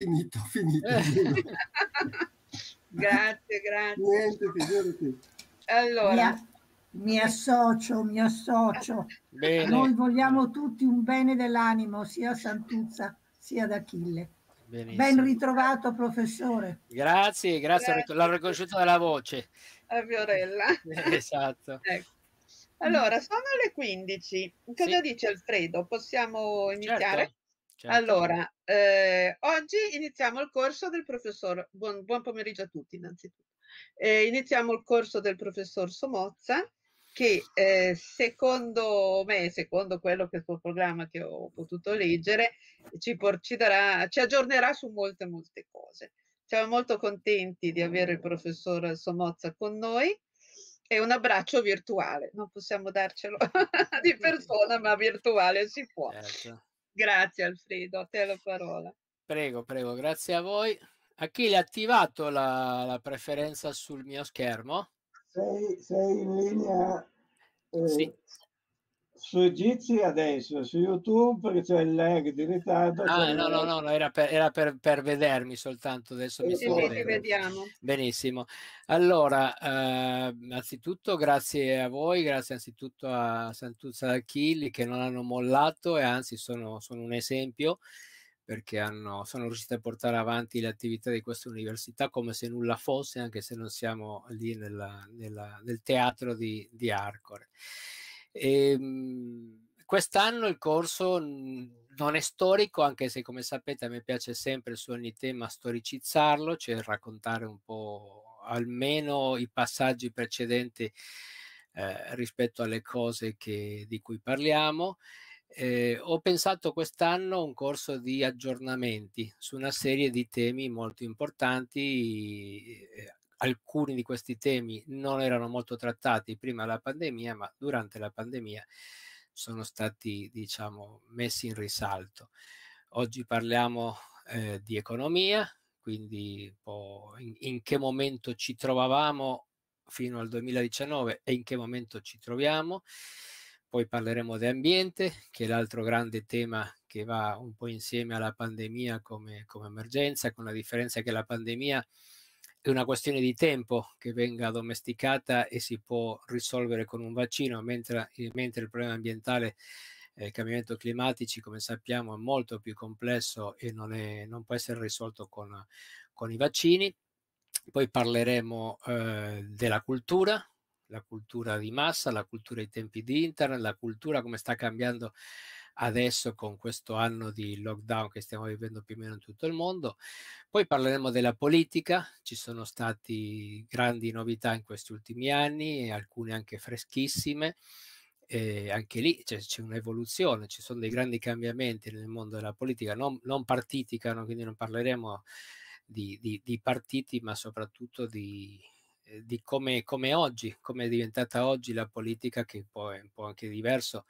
Finito, finito. Eh. grazie, grazie. Niente, figurati. Allora. Mi, associo, mi associo. Bene. Noi vogliamo tutti un bene dell'animo, sia a Santuzza sia ad Achille. Benissimo. Ben ritrovato professore. Grazie, grazie, grazie. l'ho riconosciuto dalla voce. A Fiorella. esatto. Ecco. Allora, sono le 15. Cosa sì. dice Alfredo? Possiamo iniziare? Certo. Certo. Allora, eh, oggi iniziamo il corso del professor, buon, buon pomeriggio a tutti innanzitutto, eh, iniziamo il corso del professor Somozza che eh, secondo me, secondo quello che è il suo programma che ho potuto leggere, ci, por, ci, darà, ci aggiornerà su molte, molte cose. Siamo molto contenti di avere il professor Somozza con noi e un abbraccio virtuale, non possiamo darcelo di persona, ma virtuale si può. Certo. Grazie Alfredo, a te la parola. Prego, prego, grazie a voi. Achille, ha attivato la, la, preferenza sul mio schermo? Sei, sei in linea? Eh, sì su Gizi adesso su YouTube perché c'è il lag di ritardo. Ah, no, no, no, no, era, per, era per, per vedermi soltanto. Adesso mi sto sì, vediamo. Benissimo. Allora, eh, anzitutto grazie a voi, grazie anzitutto a Santuzza Achilli che non hanno mollato e anzi sono, sono un esempio perché hanno, sono riusciti a portare avanti le attività di questa università come se nulla fosse, anche se non siamo lì nella, nella, nel teatro di, di Arcore. E, ehm, quest'anno il corso mhmm, non è storico, anche se come sapete a me piace sempre su ogni tema storicizzarlo, cioè raccontare un po' almeno i passaggi precedenti eh, rispetto alle cose che, di cui parliamo. Eh, ho pensato quest'anno un corso di aggiornamenti su una serie di temi molto importanti, eh, alcuni di questi temi non erano molto trattati prima della pandemia, ma durante la pandemia sono stati, diciamo, messi in risalto. Oggi parliamo eh, di economia, quindi in, in che momento ci trovavamo fino al 2019 e in che momento ci troviamo. Poi parleremo di ambiente, che è l'altro grande tema che va un po' insieme alla pandemia come, come emergenza, con la differenza che la pandemia è una questione di tempo che venga domesticata e si può risolvere con un vaccino, mentre, eh, mentre il problema ambientale eh, cambiamento climatico, come sappiamo, è molto più complesso e non, è, non può essere risolto con, con, i vaccini. Poi parleremo eh, della cultura, la cultura di massa, la cultura ai tempi di internet, la cultura come sta cambiando adesso con questo anno di lockdown che stiamo vivendo più o meno in tutto il mondo. Poi parleremo della politica, ci sono stati grandi novità in questi ultimi anni e alcune anche freschissime. Eh, anche lì c'è, cioè, c'è, un'evoluzione, ci sono dei grandi cambiamenti nel mondo della politica, non, non partitica, no? quindi non parleremo di, di, di partiti, ma soprattutto di, eh, di come, come, oggi, come è diventata oggi la politica, che poi è un po' anche diverso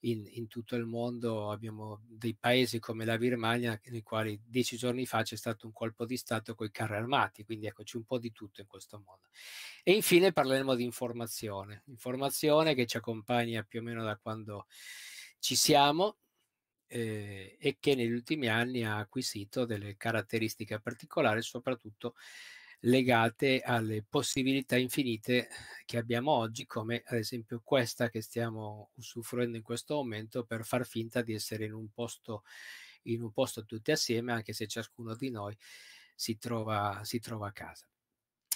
in, in, tutto il mondo abbiamo dei paesi come la Birmania nei quali dieci giorni fa c'è stato un colpo di Stato con i carri armati, quindi eccoci un po' di tutto in questo mondo. E infine parleremo di informazione, informazione che ci accompagna più o meno da quando ci siamo eh, e che negli ultimi anni ha acquisito delle caratteristiche particolari, soprattutto legate alle possibilità infinite che abbiamo oggi, come ad esempio questa che stiamo usufruendo in questo momento per far finta di essere in un posto, in un posto tutti assieme, anche se ciascuno di noi si trova, si trova a casa.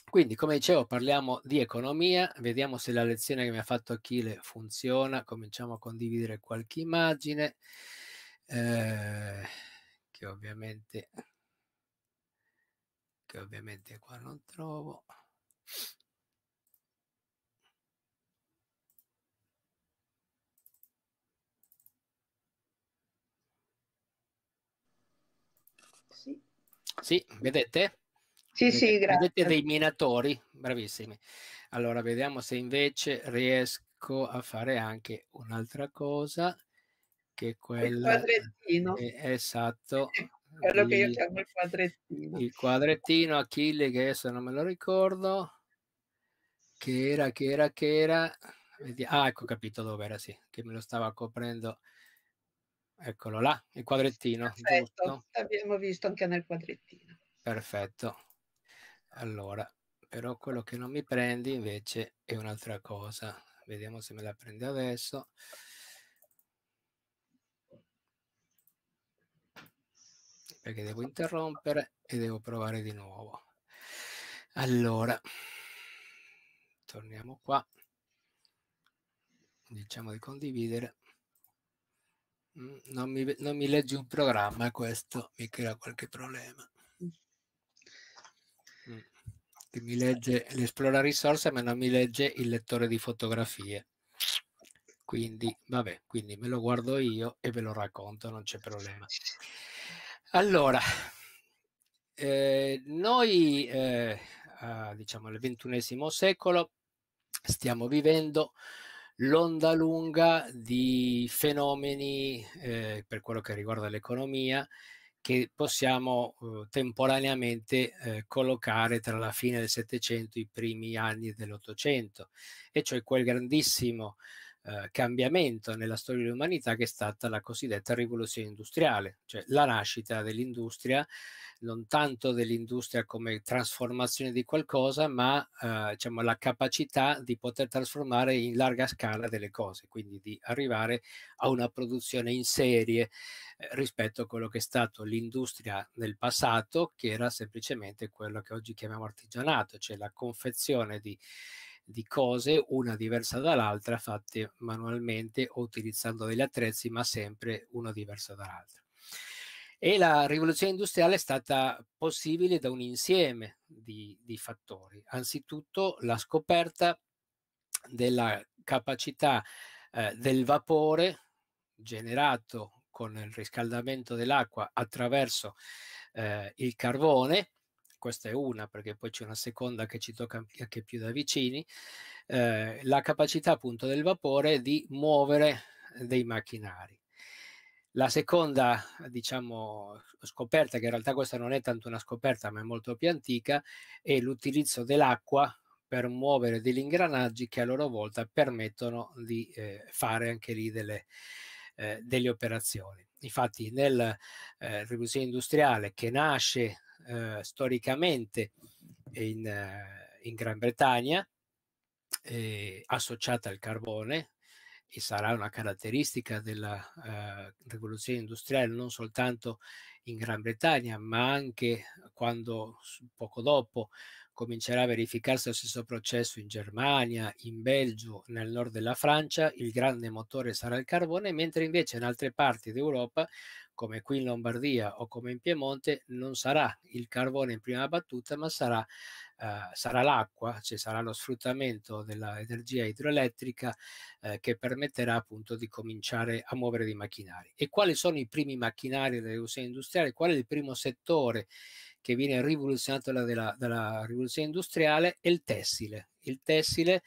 Quindi, come dicevo, parliamo di economia, vediamo se la lezione che mi ha fatto Achille funziona, cominciamo a condividere qualche immagine, eh, che ovviamente che ovviamente qua non trovo sì, sì vedete? Sì, vedete, sì, grazie. Vedete dei minatori? Bravissimi. Allora, vediamo se invece riesco a fare anche un'altra cosa, che quella... Il quadrettino. È, eh, esatto. Eh quello che io chiamo il quadrettino. Il quadrettino Achille, che adesso non me lo ricordo, che era, che era, che era. Ah, ecco, ho capito dove era, sì, che me lo stava coprendo. Eccolo là, il quadrettino. Perfetto, giusto? l'abbiamo visto anche nel quadrettino. Perfetto. Allora, però quello che non mi prendi invece è un'altra cosa. Vediamo se me la prende adesso. perché devo interrompere e devo provare di nuovo. Allora, torniamo qua. Diciamo di condividere. Mm, non mi, non mi leggi un programma, questo mi crea qualche problema. Mm, che mi legge l'esplora risorse, ma non mi legge il lettore di fotografie. Quindi, vabbè, quindi me lo guardo io e ve lo racconto, non c'è problema. Allora, eh, noi eh, a, diciamo nel XXI secolo stiamo vivendo l'onda lunga di fenomeni eh, per quello che riguarda l'economia che possiamo eh, temporaneamente eh, collocare tra la fine del Settecento e i primi anni dell'Ottocento, e cioè quel grandissimo eh, cambiamento nella storia dell'umanità che è stata la cosiddetta rivoluzione industriale, cioè la nascita dell'industria, non tanto dell'industria come trasformazione di qualcosa, ma eh, diciamo, la capacità di poter trasformare in larga scala delle cose, quindi di arrivare a una produzione in serie eh, rispetto a quello che è stato l'industria nel passato, che era semplicemente quello che oggi chiamiamo artigianato, cioè la confezione di di cose, una diversa dall'altra, fatte manualmente o utilizzando degli attrezzi, ma sempre una diversa dall'altra. E la rivoluzione industriale è stata possibile da un insieme di, di fattori. Anzitutto la scoperta della capacità eh, del vapore generato con il riscaldamento dell'acqua attraverso eh, il carbone questa è una perché poi c'è una seconda che ci tocca anche più da vicini, eh, la capacità appunto del vapore di muovere dei macchinari. La seconda, diciamo, scoperta, che in realtà questa non è tanto una scoperta ma è molto più antica, è l'utilizzo dell'acqua per muovere degli ingranaggi che a loro volta permettono di eh, fare anche lì delle, eh, delle operazioni. Infatti nella eh, rivoluzione industriale che nasce eh, storicamente in, eh, in, Gran Bretagna, eh, associata al carbone, e sarà una caratteristica della eh, rivoluzione industriale non soltanto in Gran Bretagna, ma anche quando poco dopo comincerà a verificarsi lo stesso processo in Germania, in Belgio, nel nord della Francia, il grande motore sarà il carbone, mentre invece in altre parti d'Europa come qui in Lombardia o come in Piemonte, non sarà il carbone in prima battuta, ma sarà, eh, sarà l'acqua, cioè sarà lo sfruttamento dell'energia idroelettrica eh, che permetterà appunto di cominciare a muovere dei macchinari. E quali sono i primi macchinari della rivoluzione industriale? Qual è il primo settore che viene rivoluzionato dalla, dalla, dalla rivoluzione industriale? È il tessile. Il tessile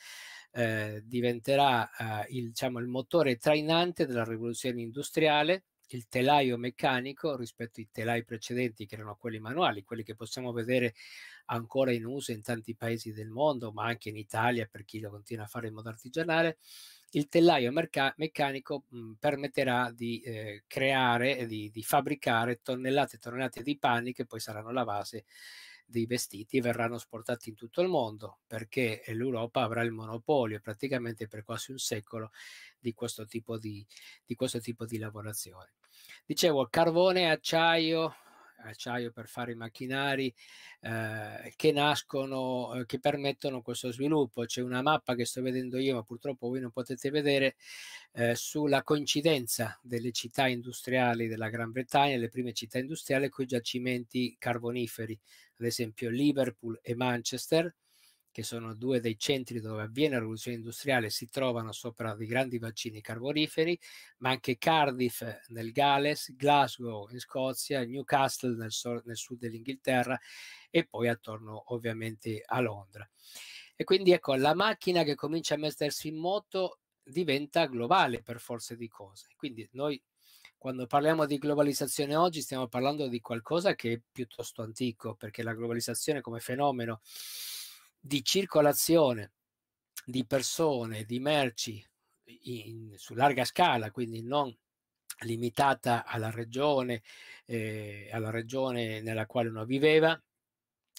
eh, diventerà eh, il, diciamo, il motore trainante della rivoluzione industriale il telaio meccanico rispetto ai telai precedenti che erano quelli manuali, quelli che possiamo vedere ancora in uso in tanti paesi del mondo, ma anche in Italia per chi lo continua a fare in modo artigianale, il telaio merca- meccanico mh, mhmm, permetterà di eh, creare, di, di fabbricare tonnellate e tonnellate di panni che poi saranno la base dei vestiti verranno esportati in tutto il mondo perché l'Europa avrà il monopolio praticamente per quasi un secolo di questo tipo di, di, questo tipo di lavorazione. Dicevo, carbone, e acciaio, acciaio per fare i macchinari eh, che nascono, eh, che permettono questo sviluppo. C'è una mappa che sto vedendo io, ma purtroppo voi non potete vedere, eh, sulla coincidenza delle città industriali della Gran Bretagna, le prime città industriali con i giacimenti carboniferi ad esempio Liverpool e Manchester, che sono due dei centri dove avviene la rivoluzione industriale, si trovano sopra dei grandi bacini carboniferi, ma anche Cardiff eh, nel Galles, Glasgow in Scozia, Newcastle nel, so- nel sud dell'Inghilterra e poi attorno ovviamente a Londra. E quindi ecco, la macchina che comincia a mettersi in moto diventa globale per forza di cose. Quindi noi quando parliamo di globalizzazione oggi stiamo parlando di qualcosa che è piuttosto antico, perché la globalizzazione come fenomeno di circolazione di persone, di merci in, su larga scala, quindi non limitata alla regione, eh, alla regione nella quale uno viveva,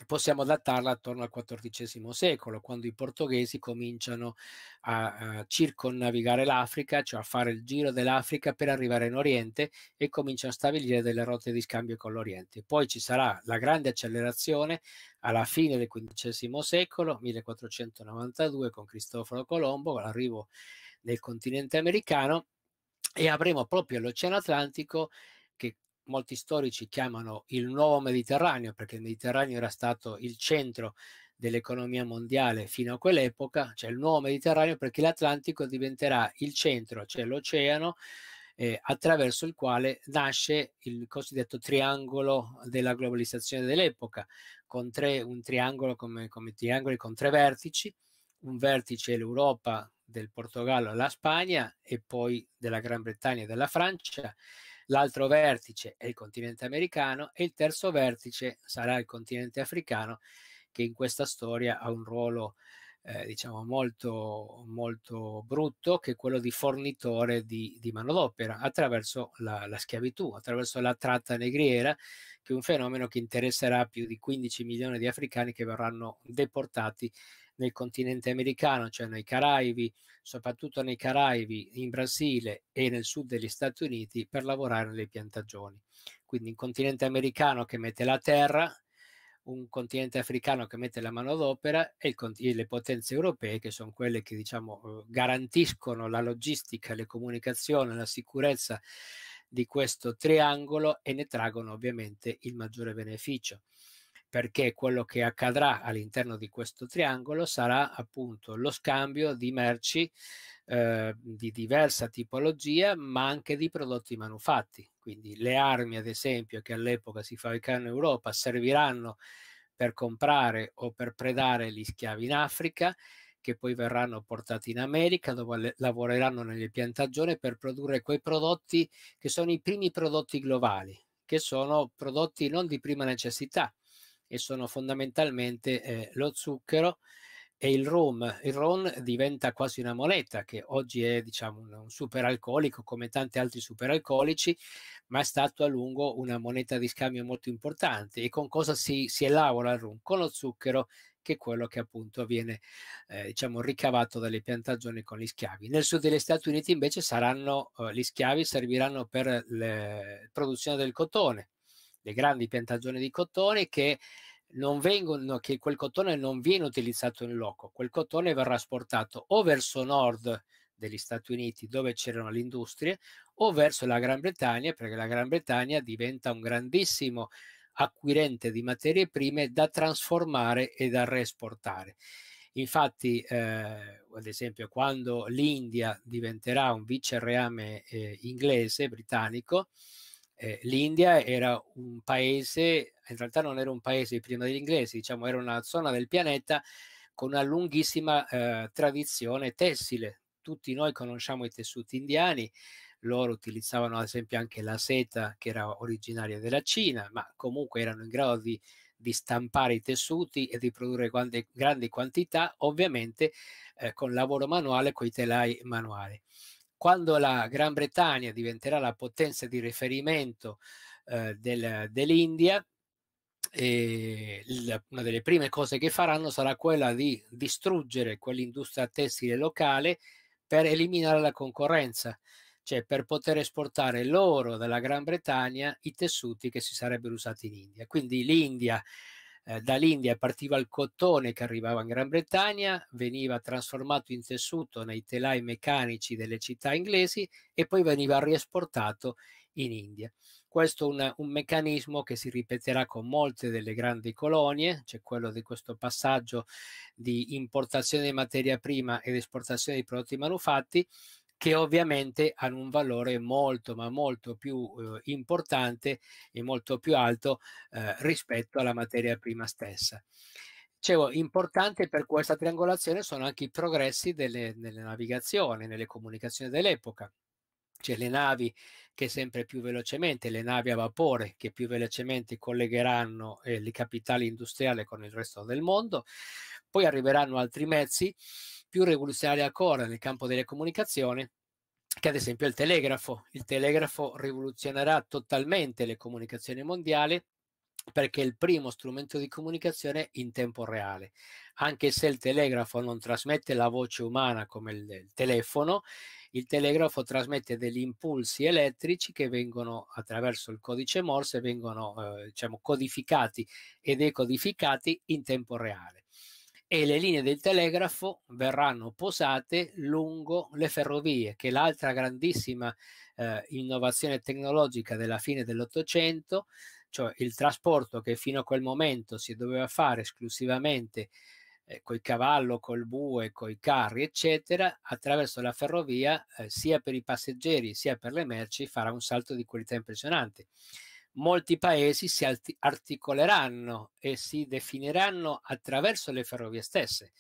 possiamo datarla attorno al XIV secolo, quando i portoghesi cominciano a, a, circonnavigare l'Africa, cioè a fare il giro dell'Africa per arrivare in Oriente e cominciano a stabilire delle rotte di scambio con l'Oriente. Poi ci sarà la grande accelerazione alla fine del XV secolo, 1492, con Cristoforo Colombo, con l'arrivo nel continente americano, e avremo proprio l'Oceano Atlantico che molti storici chiamano il nuovo Mediterraneo, perché il Mediterraneo era stato il centro dell'economia mondiale fino a quell'epoca, cioè il nuovo Mediterraneo, perché l'Atlantico diventerà il centro, cioè l'oceano eh, attraverso il quale nasce il cosiddetto triangolo della globalizzazione dell'epoca, con tre, un triangolo come, come triangoli con tre vertici, un vertice è l'Europa del Portogallo alla Spagna e poi della Gran Bretagna e della Francia l'altro vertice è il continente americano e il terzo vertice sarà il continente africano che in questa storia ha un ruolo eh, diciamo molto, molto brutto che è quello di fornitore di, di manodopera attraverso la, la, schiavitù, attraverso la tratta negriera che è un fenomeno che interesserà più di 15 milioni di africani che verranno deportati nel continente americano, cioè nei Caraibi, soprattutto nei Caraibi, in Brasile e nel sud degli Stati Uniti per lavorare nelle piantagioni. Quindi un continente americano che mette la terra, un continente africano che mette la manodopera e, e, le potenze europee che sono quelle che diciamo eh, garantiscono la logistica, le comunicazioni, la sicurezza di questo triangolo e ne traggono ovviamente il maggiore beneficio perché quello che accadrà all'interno di questo triangolo sarà appunto lo scambio di merci eh, di diversa tipologia, ma anche di prodotti manufatti. Quindi le armi, ad esempio, che all'epoca si fabbricavano in Europa, serviranno per comprare o per predare gli schiavi in Africa che poi verranno portati in America dove lavoreranno nelle piantagioni per produrre quei prodotti che sono i primi prodotti globali, che sono prodotti non di prima necessità, e sono fondamentalmente eh, lo zucchero e il rum. Il rum diventa quasi una moletta che oggi è diciamo un, un superalcolico come tanti altri superalcolici, ma è stato a lungo una moneta di scambio molto importante. E con cosa si, si elabora il rum? Con lo zucchero che è quello che appunto viene eh, diciamo ricavato dalle piantagioni con gli schiavi. Nel sud degli Stati Uniti invece saranno eh, gli schiavi serviranno per la produzione del cotone le grandi piantagioni di cotone che non vengono, che quel cotone non viene utilizzato in loco, quel cotone verrà esportato o verso nord degli Stati Uniti dove c'erano le industrie o verso la Gran Bretagna perché la Gran Bretagna diventa un grandissimo acquirente di materie prime da trasformare e da reesportare. Infatti, eh, ad esempio, quando l'India diventerà un vicerreame eh, inglese, britannico, eh, l'India era un paese, in realtà non era un paese prima degli inglesi, diciamo era una zona del pianeta con una lunghissima eh, tradizione tessile. Tutti noi conosciamo i tessuti indiani, loro utilizzavano ad esempio anche la seta che era originaria della Cina, ma comunque erano in grado di, di stampare i tessuti e di produrre grandi, grandi quantità, ovviamente eh, con lavoro manuale, con i telai manuali quando la Gran Bretagna diventerà la potenza di riferimento eh, del, dell'India, eh, una delle prime cose che faranno sarà quella di distruggere quell'industria tessile locale per eliminare la concorrenza, cioè per poter esportare loro dalla Gran Bretagna i tessuti che si sarebbero usati in India. Quindi l'India eh, dall'India partiva il cottone che arrivava in Gran Bretagna, veniva trasformato in tessuto nei telai meccanici delle città inglesi e poi veniva riesportato in India. Questo è un, un, meccanismo che si ripeterà con molte delle grandi colonie, c'è quello di questo passaggio di importazione di materia prima ed esportazione di prodotti manufatti, che ovviamente hanno un valore molto ma molto più eh, importante e molto più alto eh, rispetto alla materia prima stessa. Dicevo, importante per questa triangolazione sono anche i progressi delle, nelle navigazioni, nelle comunicazioni dell'epoca cioè le navi che sempre più velocemente, le navi a vapore che più velocemente collegheranno eh, le capitali industriali con il resto del mondo, poi arriveranno altri mezzi più rivoluzionaria ancora nel campo delle comunicazioni, che ad esempio il telegrafo. Il telegrafo rivoluzionerà totalmente le comunicazioni mondiali perché è il primo strumento di comunicazione in tempo reale. Anche se il telegrafo non trasmette la voce umana come il, il telefono, il telegrafo trasmette degli impulsi elettrici che vengono attraverso il codice Morse, vengono eh, diciamo, codificati e decodificati in tempo reale e le linee del telegrafo verranno posate lungo le ferrovie, che è l'altra grandissima eh, innovazione tecnologica della fine dell'Ottocento, cioè il trasporto che fino a quel momento si doveva fare esclusivamente eh, col cavallo, col bue, coi carri, eccetera, attraverso la ferrovia, eh, sia per i passeggeri sia per le merci, farà un salto di qualità impressionante molti paesi si articoleranno e si definiranno attraverso le ferrovie stesse.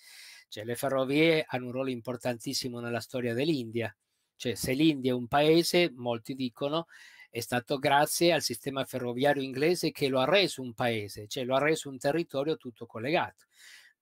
Cioè, le ferrovie hanno un ruolo importantissimo nella storia dell'India. Cioè, se l'India è un paese, molti dicono, è stato grazie al sistema ferroviario inglese che lo ha reso un paese, cioè lo ha reso un territorio tutto collegato.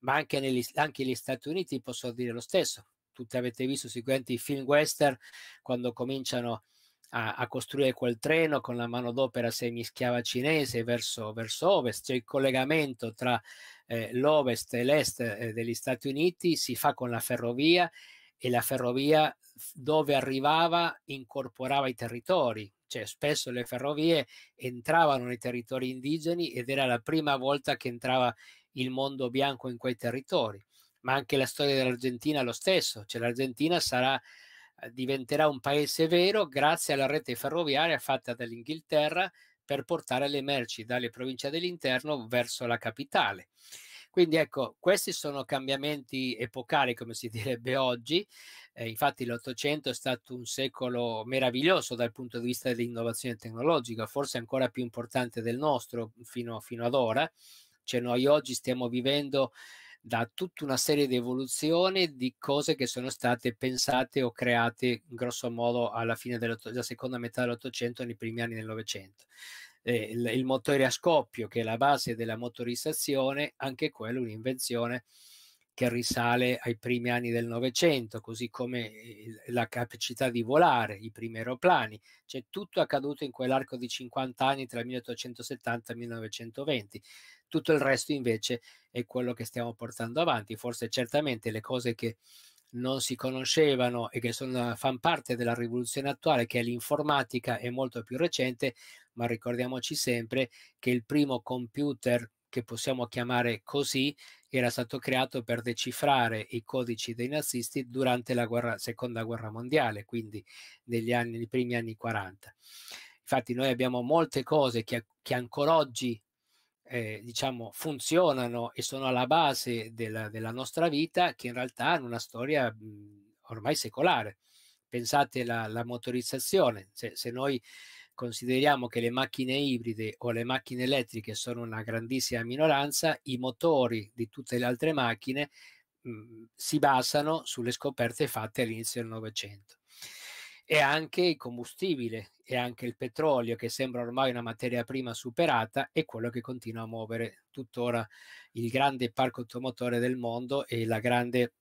Ma anche, negli, anche gli Stati Uniti possono dire lo stesso. Tutti avete visto sicuramente i film western quando cominciano a a, a, costruire quel treno con la manodopera semischiava cinese verso, verso ovest, cioè il collegamento tra eh, l'ovest e l'est eh, degli Stati Uniti si fa con la ferrovia e la ferrovia dove arrivava incorporava i territori, cioè spesso le ferrovie entravano nei territori indigeni ed era la prima volta che entrava il mondo bianco in quei territori, ma anche la storia dell'Argentina è lo stesso, cioè l'Argentina sarà eh, diventerà un paese vero grazie alla rete ferroviaria fatta dall'Inghilterra per portare le merci dalle province dell'interno verso la capitale. Quindi ecco, questi sono cambiamenti epocali, come si direbbe oggi. Eh, infatti l'Ottocento è stato un secolo meraviglioso dal punto di vista dell'innovazione tecnologica, forse ancora più importante del nostro fino, fino ad ora. Cioè noi oggi stiamo vivendo da tutta una serie di evoluzioni di cose che sono state pensate o create grosso modo alla fine della seconda metà dell'Ottocento e nei primi anni del Novecento. Eh, il, il motore a scoppio, che è la base della motorizzazione, anche quello è un'invenzione che risale ai primi anni del Novecento, così come eh, la capacità di volare, i primi aeroplani, cioè tutto è accaduto in quell'arco di 50 anni tra 1870 e 1920. Tutto il resto invece è quello che stiamo portando avanti, forse certamente le cose che non si conoscevano e che sono, fanno parte della rivoluzione attuale, che è l'informatica, è molto più recente, ma ricordiamoci sempre che il primo computer che possiamo chiamare così, era stato creato per decifrare i codici dei nazisti durante la guerra, seconda guerra mondiale, quindi negli, anni, negli primi anni 40. Infatti noi abbiamo molte cose che, che ancora oggi eh, diciamo, funzionano e sono alla base della, della, nostra vita, che in realtà hanno una storia mh, mhmm, ormai secolare. Pensate alla motorizzazione, se, se noi consideriamo che le macchine ibride o le macchine elettriche sono una grandissima minoranza, i motori di tutte le altre macchine mh, mm, si basano sulle scoperte fatte all'inizio del Novecento. E anche il combustibile e anche il petrolio, che sembra ormai una materia prima superata, è quello che continua a muovere tuttora il grande parco automotore del mondo e la grande,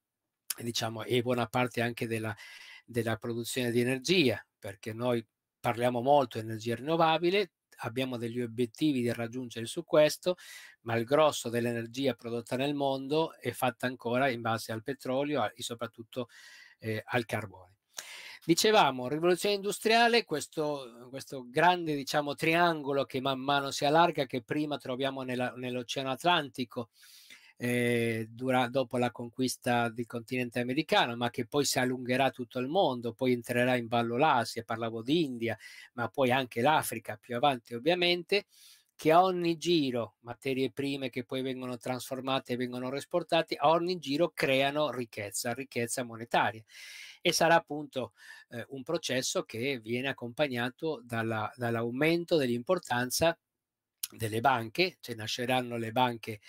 diciamo, e buona parte anche della, della produzione di energia, perché noi parliamo molto di energia rinnovabile, abbiamo degli obiettivi da raggiungere su questo, ma il grosso dell'energia prodotta nel mondo è fatta ancora in base al petrolio e soprattutto eh, al carbone. Dicevamo, rivoluzione industriale, questo, questo grande diciamo, triangolo che man mano si allarga, che prima troviamo nell'Oceano Atlantico, eh, dura, dopo la conquista del continente americano, ma che poi si allungherà tutto il mondo, poi entrerà in ballo l'Asia, parlavo di India, ma poi anche l'Africa più avanti ovviamente, che a ogni giro materie prime che poi vengono trasformate e vengono esportate, a ogni giro creano ricchezza, ricchezza monetaria. E sarà appunto eh, un processo che viene accompagnato dalla, dall'aumento dell'importanza delle banche, cioè nasceranno le banche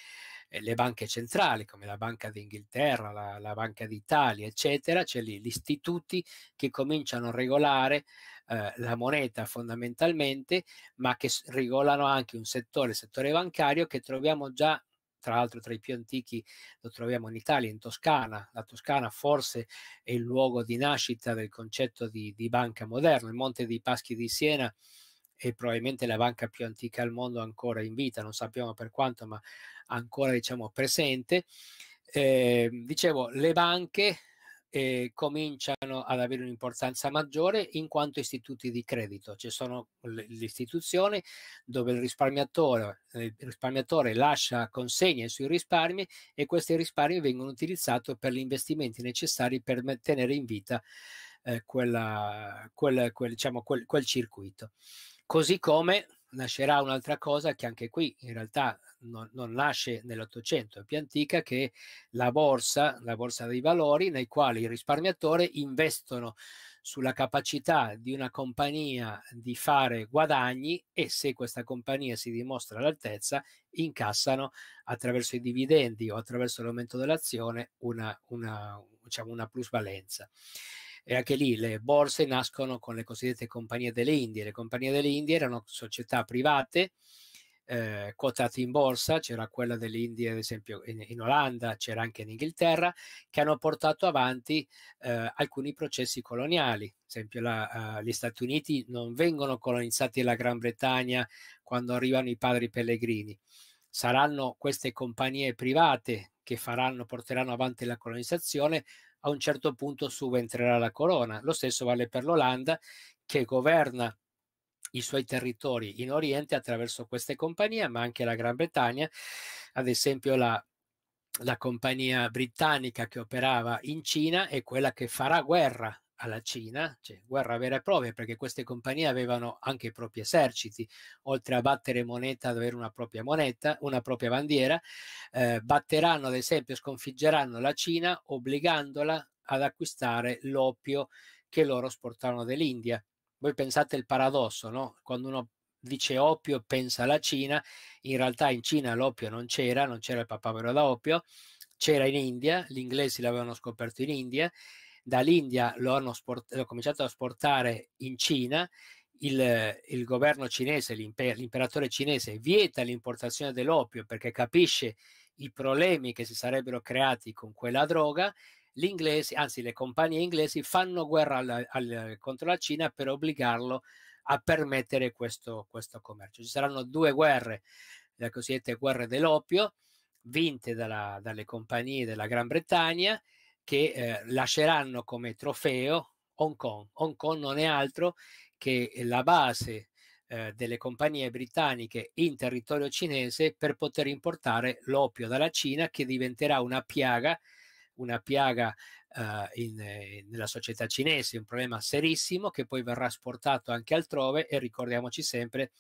eh, le banche centrali come la Banca d'Inghilterra, la, la Banca d'Italia, eccetera, cioè lì gli istituti che cominciano a regolare eh, la moneta fondamentalmente, ma che regolano anche un settore, il settore bancario, che troviamo già tra l'altro tra i più antichi lo troviamo in Italia, in Toscana. La Toscana forse è il luogo di nascita del concetto di, di banca moderna. Il Monte dei Paschi di Siena è probabilmente la banca più antica al mondo ancora in vita, non sappiamo per quanto, ma ancora diciamo, presente. Eh, dicevo, le banche eh, cominciano ad avere un'importanza maggiore in quanto istituti di credito. Ci sono le, istituzioni dove il risparmiatore, eh, il risparmiatore lascia consegne sui risparmi e questi risparmi vengono utilizzati per gli investimenti necessari per mantenere in vita eh, quella, quel, quel, diciamo, quel, quel circuito. Così come nascerà un'altra cosa che anche qui in realtà non, non nasce nell'Ottocento, è più antica, che la borsa, la borsa dei valori, nei quali i risparmiatori investono sulla capacità di una compagnia di fare guadagni e se questa compagnia si dimostra all'altezza incassano attraverso i dividendi o attraverso l'aumento dell'azione una, una, diciamo una plusvalenza. E anche lì le borse nascono con le cosiddette compagnie delle Indie. Le compagnie delle Indie erano società private eh, quotate in borsa, c'era quella delle Indie ad esempio in, in, Olanda, c'era anche in Inghilterra, che hanno portato avanti eh, alcuni processi coloniali. Ad esempio la, uh, gli Stati Uniti non vengono colonizzati dalla Gran Bretagna quando arrivano i padri pellegrini. Saranno queste compagnie private che faranno, porteranno avanti la colonizzazione, a un certo punto subentrerà la corona. Lo stesso vale per l'Olanda che governa i suoi territori in Oriente attraverso queste compagnie, ma anche la Gran Bretagna, ad esempio la, la compagnia britannica che operava in Cina è quella che farà guerra alla Cina, cioè guerra vera e propria, perché queste compagnie avevano anche i propri eserciti, oltre a battere moneta, ad avere una propria moneta, una propria bandiera, eh, batteranno ad esempio, sconfiggeranno la Cina obbligandola ad acquistare l'oppio che loro sportarono dell'India. Voi pensate il paradosso, no? Quando uno dice oppio pensa alla Cina, in realtà in Cina l'oppio non c'era, non c'era il papavero da oppio, c'era in India, gli inglesi l'avevano scoperto in India dall'India lo hanno sport- l'ho cominciato a esportare in Cina il, il, governo cinese, l'imper- l'imperatore cinese vieta l'importazione dell'oppio perché capisce i problemi che si sarebbero creati con quella droga, inglese, anzi le compagnie inglesi fanno guerra al, al, contro la Cina per obbligarlo a permettere questo, questo commercio. Ci saranno due guerre, le cosiddette guerre dell'oppio, vinte dalla, dalle compagnie della Gran Bretagna, che eh, lasceranno come trofeo Hong Kong. Hong Kong non è altro che la base eh, delle compagnie britanniche in territorio cinese per poter importare l'oppio dalla Cina che diventerà una piaga una piaga eh, in, eh, nella società cinese, un problema serissimo che poi verrà esportato anche altrove e ricordiamoci sempre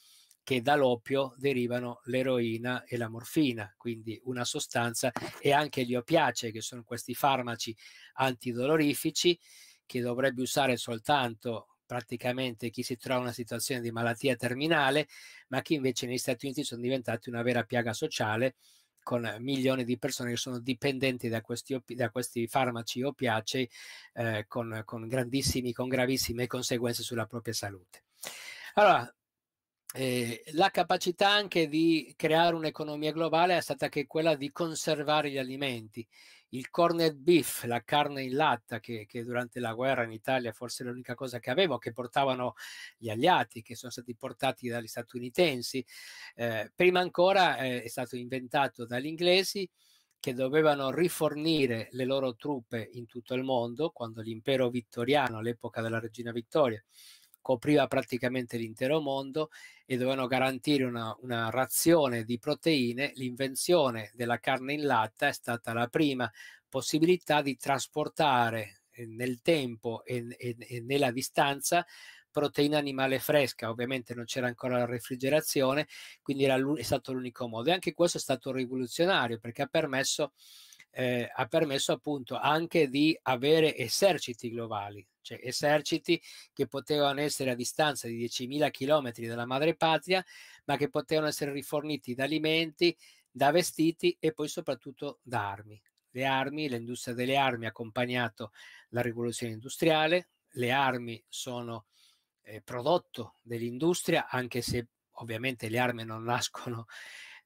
che dall'oppio derivano l'eroina e la morfina, quindi una sostanza e anche gli opiacei, che sono questi farmaci antidolorifici che dovrebbe usare soltanto praticamente chi si trova in una situazione di malattia terminale, ma che invece negli Stati Uniti sono diventati una vera piaga sociale con milioni di persone che sono dipendenti da questi, da questi farmaci opiacei eh, con, con, grandissimi, con gravissime conseguenze sulla propria salute. Allora, eh, la capacità anche di creare un'economia globale è stata che quella di conservare gli alimenti. Il corned beef, la carne in latta, che, che durante la guerra in Italia forse è l'unica cosa che avevo, che portavano gli aliati, che sono stati portati dagli statunitensi. Eh, prima ancora eh, è stato inventato dagli inglesi che dovevano rifornire le loro truppe in tutto il mondo, quando l'impero vittoriano, all'epoca della regina Vittoria, copriva praticamente l'intero mondo e dovevano garantire una, una razione di proteine, l'invenzione della carne in latta è stata la prima possibilità di trasportare eh, nel tempo e, e, e, nella distanza proteina animale fresca, ovviamente non c'era ancora la refrigerazione, quindi era, è stato l'unico modo e anche questo è stato rivoluzionario perché ha permesso eh, ha permesso appunto anche di avere eserciti globali, cioè eserciti che potevano essere a distanza di 10.000 km dalla madrepatria, ma che potevano essere riforniti da alimenti, da vestiti e poi soprattutto da armi. Le armi, l'industria delle armi ha accompagnato la rivoluzione industriale, le armi sono eh, prodotto dell'industria, anche se ovviamente le armi non nascono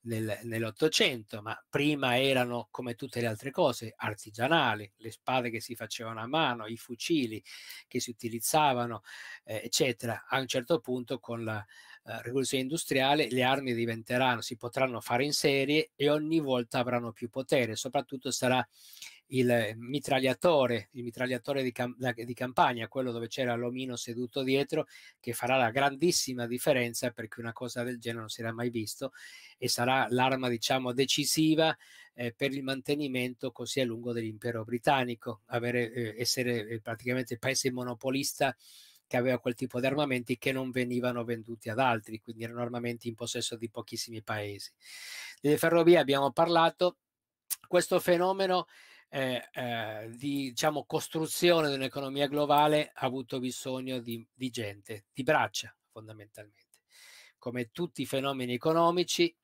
nel, nell'Ottocento, ma prima erano, come tutte le altre cose, artigianali, le spade che si facevano a mano, i fucili che si utilizzavano, eh, eccetera. A un certo punto con la eh, rivoluzione industriale le armi diventeranno, si potranno fare in serie e ogni volta avranno più potere, soprattutto sarà il mitragliatore, il mitragliatore di, cam- di, campagna, quello dove c'era l'omino seduto dietro, che farà la grandissima differenza perché una cosa del genere non si era mai visto e sarà l'arma diciamo decisiva eh, per il mantenimento così a lungo dell'impero britannico, Avere, eh, essere eh, praticamente il paese monopolista che aveva quel tipo di armamenti che non venivano venduti ad altri, quindi erano armamenti in possesso di pochissimi paesi. Delle ferrovie abbiamo parlato, questo fenomeno eh, eh, di diciamo, costruzione di un'economia globale ha avuto bisogno di, di gente, di braccia fondamentalmente. Come tutti i fenomeni economici,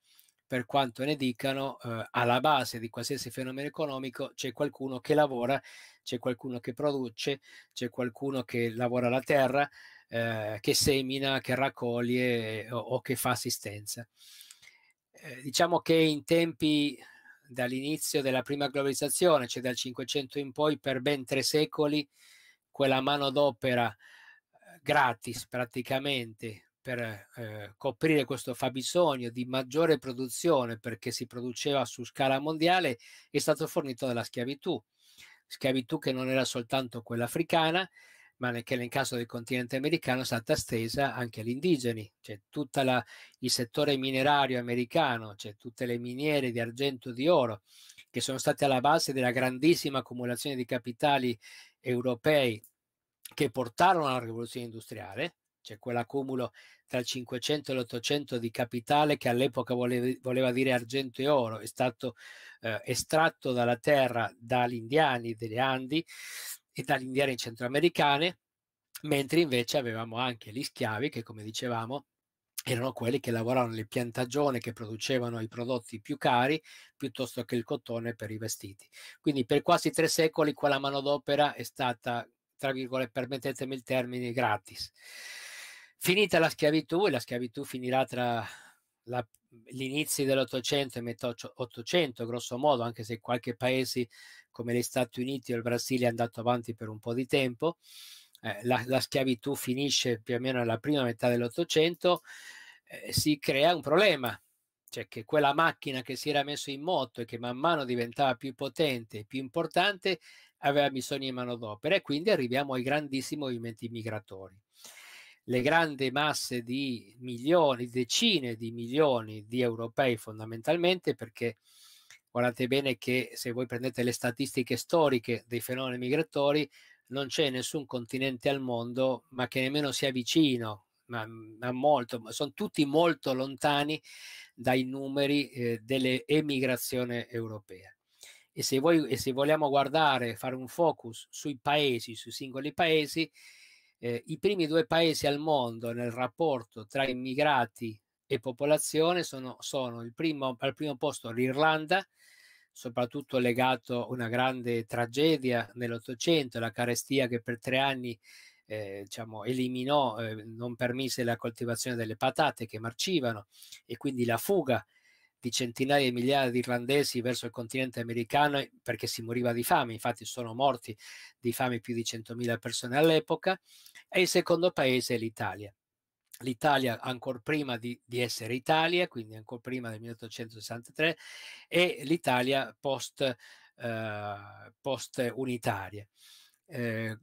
per quanto ne dicano, eh, alla base di qualsiasi fenomeno economico c'è qualcuno che lavora, c'è qualcuno che produce, c'è qualcuno che lavora la terra, eh, che semina, che raccoglie eh, o, o che fa assistenza. Eh, diciamo che in tempi dall'inizio della prima globalizzazione, cioè dal 500 in poi, per ben tre secoli, quella manodopera eh, gratis praticamente per eh, coprire questo fabbisogno di maggiore produzione perché si produceva su scala mondiale è stato fornito dalla schiavitù, schiavitù che non era soltanto quella africana, ma che nel caso del continente americano è stata stesa anche agli indigeni, cioè tutto il settore minerario americano, cioè tutte le miniere di argento e di oro che sono state alla base della grandissima accumulazione di capitali europei che portarono alla rivoluzione industriale, cioè quell'accumulo tra il 500 e l'800 di capitale che all'epoca voleva, voleva, dire argento e oro, è stato eh, estratto dalla terra dagli indiani, degli Andi, età indiane centroamericane, mentre invece avevamo anche gli schiavi che, come dicevamo, erano quelli che lavoravano nelle piantagioni che producevano i prodotti più cari piuttosto che il cotone per i vestiti. Quindi per quasi tre secoli quella manodopera è stata, tra virgolette, permettetemi il termine, gratis. Finita la schiavitù, e la schiavitù finirà tra gli inizi dell'Ottocento e metà Ottocento, grosso modo, anche se qualche paese come gli Stati Uniti o il Brasile è andato avanti per un po' di tempo, eh, la, la, schiavitù finisce più o meno nella prima metà dell'Ottocento, eh, si crea un problema, cioè che quella macchina che si era messa in moto e che man mano diventava più potente, e più importante, aveva bisogno di manodopera e quindi arriviamo ai grandissimi movimenti migratori le grandi masse di milioni, decine di milioni di europei fondamentalmente, perché guardate bene che se voi prendete le statistiche storiche dei fenomeni migratori, non c'è nessun continente al mondo, ma che nemmeno sia vicino, ma, ma molto, ma sono tutti molto lontani dai numeri eh, dell'emigrazione europea. E se, voi, e se vogliamo guardare, fare un focus sui paesi, sui singoli paesi, eh, i primi due paesi al mondo nel rapporto tra immigrati e popolazione sono, sono primo, al primo posto l'Irlanda, soprattutto legato a una grande tragedia nell'Ottocento, la carestia che per tre anni eh, diciamo, eliminò, eh, non permise la coltivazione delle patate che marcivano e quindi la fuga di centinaia di migliaia di irlandesi verso il continente americano eh, perché si moriva di fame, infatti sono morti di fame più di 100.000 persone all'epoca, e il secondo paese è l'Italia. L'Italia ancora prima di, di, essere Italia, quindi ancora prima del 1863, e l'Italia post, eh, post unitaria. Eh,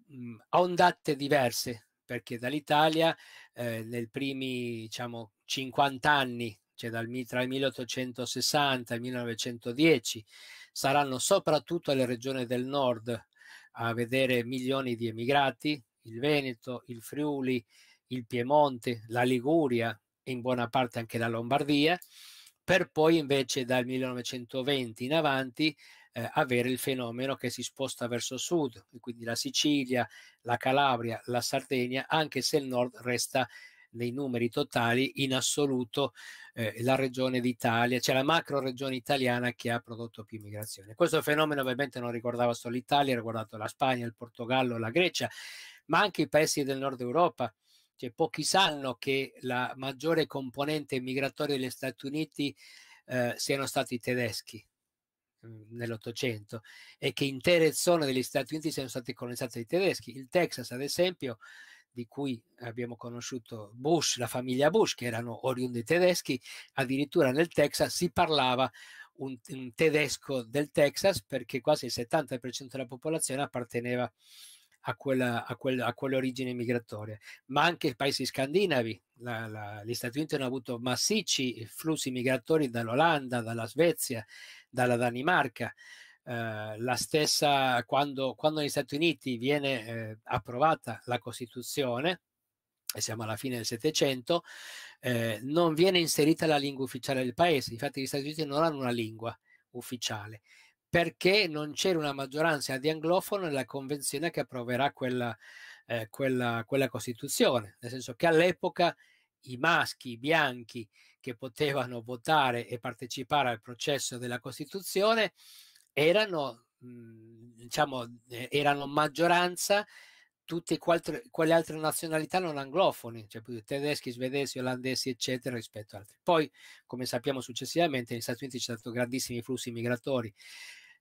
a ondate diverse, perché dall'Italia eh, nei primi diciamo, 50 anni cioè dal, tra il 1860 e il 1910, saranno soprattutto le regioni del nord a vedere milioni di emigrati, il Veneto, il Friuli, il Piemonte, la Liguria e in buona parte anche la Lombardia, per poi invece dal 1920 in avanti eh, avere il fenomeno che si sposta verso sud, quindi la Sicilia, la Calabria, la Sardegna, anche se il nord resta nei numeri totali in assoluto eh, la regione d'Italia, cioè la macro regione italiana che ha prodotto più immigrazione. Questo fenomeno ovviamente non riguardava solo l'Italia, riguardato la Spagna, il Portogallo, la Grecia, ma anche i paesi del nord Europa. Cioè, pochi sanno che la maggiore componente migratoria degli Stati Uniti eh, siano stati i tedeschi, mm, nell'Ottocento e che intere zone degli Stati Uniti siano state colonizzate dai tedeschi. Il Texas, ad esempio, di cui abbiamo conosciuto Bush, la famiglia Bush, che erano oriundi tedeschi, addirittura nel Texas si parlava un, un tedesco del Texas perché quasi il 70% della popolazione apparteneva a, quella, a, quel, a quell'origine migratoria, ma anche i paesi scandinavi. La, la, gli Stati Uniti hanno avuto massicci flussi migratori dall'Olanda, dalla Svezia, dalla Danimarca. Eh, la stessa, quando, quando, negli Stati Uniti viene eh, approvata la Costituzione, e siamo alla fine del Settecento, eh, non viene inserita la lingua ufficiale del paese. Infatti gli Stati Uniti non hanno una lingua ufficiale perché non c'era una maggioranza di anglofono nella convenzione che approverà quella, eh, quella, quella Costituzione, nel senso che all'epoca i maschi i bianchi che potevano votare e partecipare al processo della Costituzione erano, mh, mhmm, diciamo, eh, erano maggioranza tutte qualtre, quelle altre nazionalità non anglofoni, cioè tedeschi, svedesi, olandesi, eccetera, rispetto ad altri. Poi, come sappiamo successivamente, negli Stati Uniti c'è stato grandissimi flussi migratori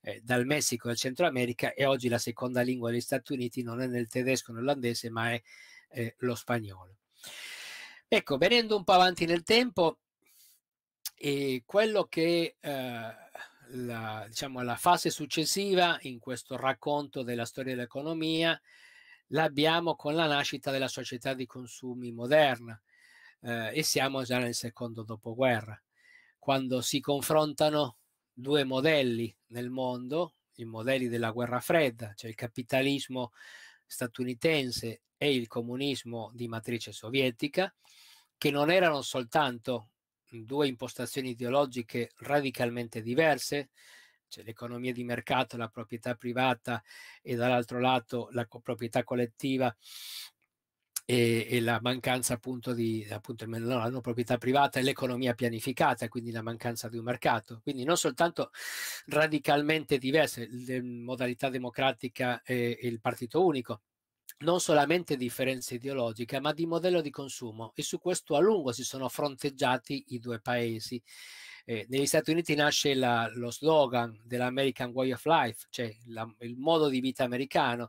eh, dal Messico al Centro America e oggi la seconda lingua degli Stati Uniti non è nel tedesco, nell'olandese, ma è eh, lo spagnolo. Ecco, venendo un po' avanti nel tempo, eh, quello che eh, la, diciamo, la fase successiva in questo racconto della storia dell'economia l'abbiamo con la nascita della società di consumi moderna eh, e siamo già nel secondo dopoguerra, quando si confrontano due modelli nel mondo, i modelli della guerra fredda, cioè il capitalismo statunitense e il comunismo di matrice sovietica, che non erano soltanto due impostazioni ideologiche radicalmente diverse, c'è cioè l'economia di mercato, la proprietà privata e dall'altro lato la co proprietà collettiva e, e, la mancanza appunto di appunto, no, la proprietà privata e l'economia pianificata, quindi la mancanza di un mercato. Quindi non soltanto radicalmente diverse, le modalità democratica e, e il partito unico, non solamente differenze ideologiche, ma di modello di consumo e su questo a lungo si sono fronteggiati i due paesi. Eh, negli Stati Uniti nasce la, lo slogan dell'American Way of Life, cioè la, il modo di vita americano,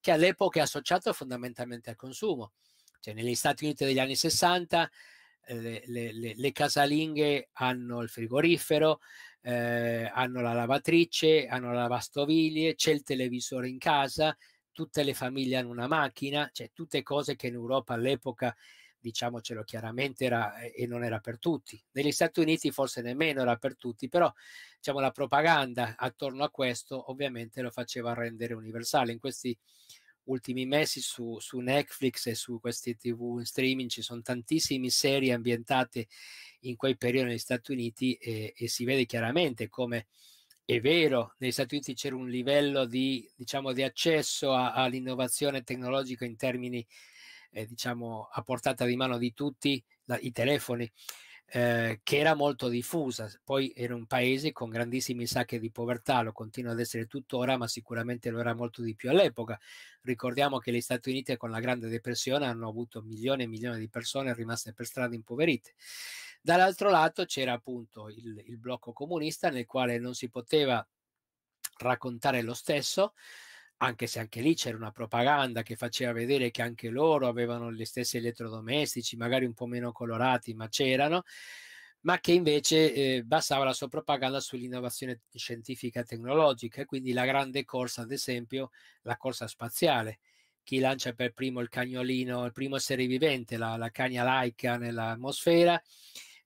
che all'epoca è associato fondamentalmente al consumo. Cioè, negli Stati Uniti degli anni 60 eh, le, le, le, le, casalinghe hanno il frigorifero, eh, hanno la lavatrice, hanno la lavastoviglie, c'è il televisore in casa, tutte le famiglie hanno una macchina, cioè tutte cose che in Europa all'epoca, diciamocelo chiaramente, era e non era per tutti. Negli Stati Uniti forse nemmeno era per tutti, però diciamo, la propaganda attorno a questo ovviamente lo faceva rendere universale. In questi ultimi mesi su, su, Netflix e su questi tv in streaming ci sono tantissime serie ambientate in quei periodi negli Stati Uniti e, e si vede chiaramente come è vero, negli Stati Uniti c'era un livello di, diciamo, di accesso a, all'innovazione tecnologica in termini, eh, diciamo, a portata di mano di tutti la, i telefoni, eh, che era molto diffusa. Poi era un paese con grandissimi sacchi di povertà, lo continua ad essere tuttora, ma sicuramente lo era molto di più all'epoca. Ricordiamo che gli Stati Uniti con la Grande Depressione hanno avuto milioni e milioni di persone rimaste per strada impoverite. Dall'altro lato c'era appunto il, il blocco comunista nel quale non si poteva raccontare lo stesso, anche se anche lì c'era una propaganda che faceva vedere che anche loro avevano gli stessi elettrodomestici, magari un po' meno colorati, ma c'erano, ma che invece eh, basava la sua propaganda sull'innovazione scientifica e tecnologica, e quindi la grande corsa, ad esempio, la corsa spaziale. Chi lancia per primo il cagnolino, il primo essere vivente, la, la cagna laica nell'atmosfera,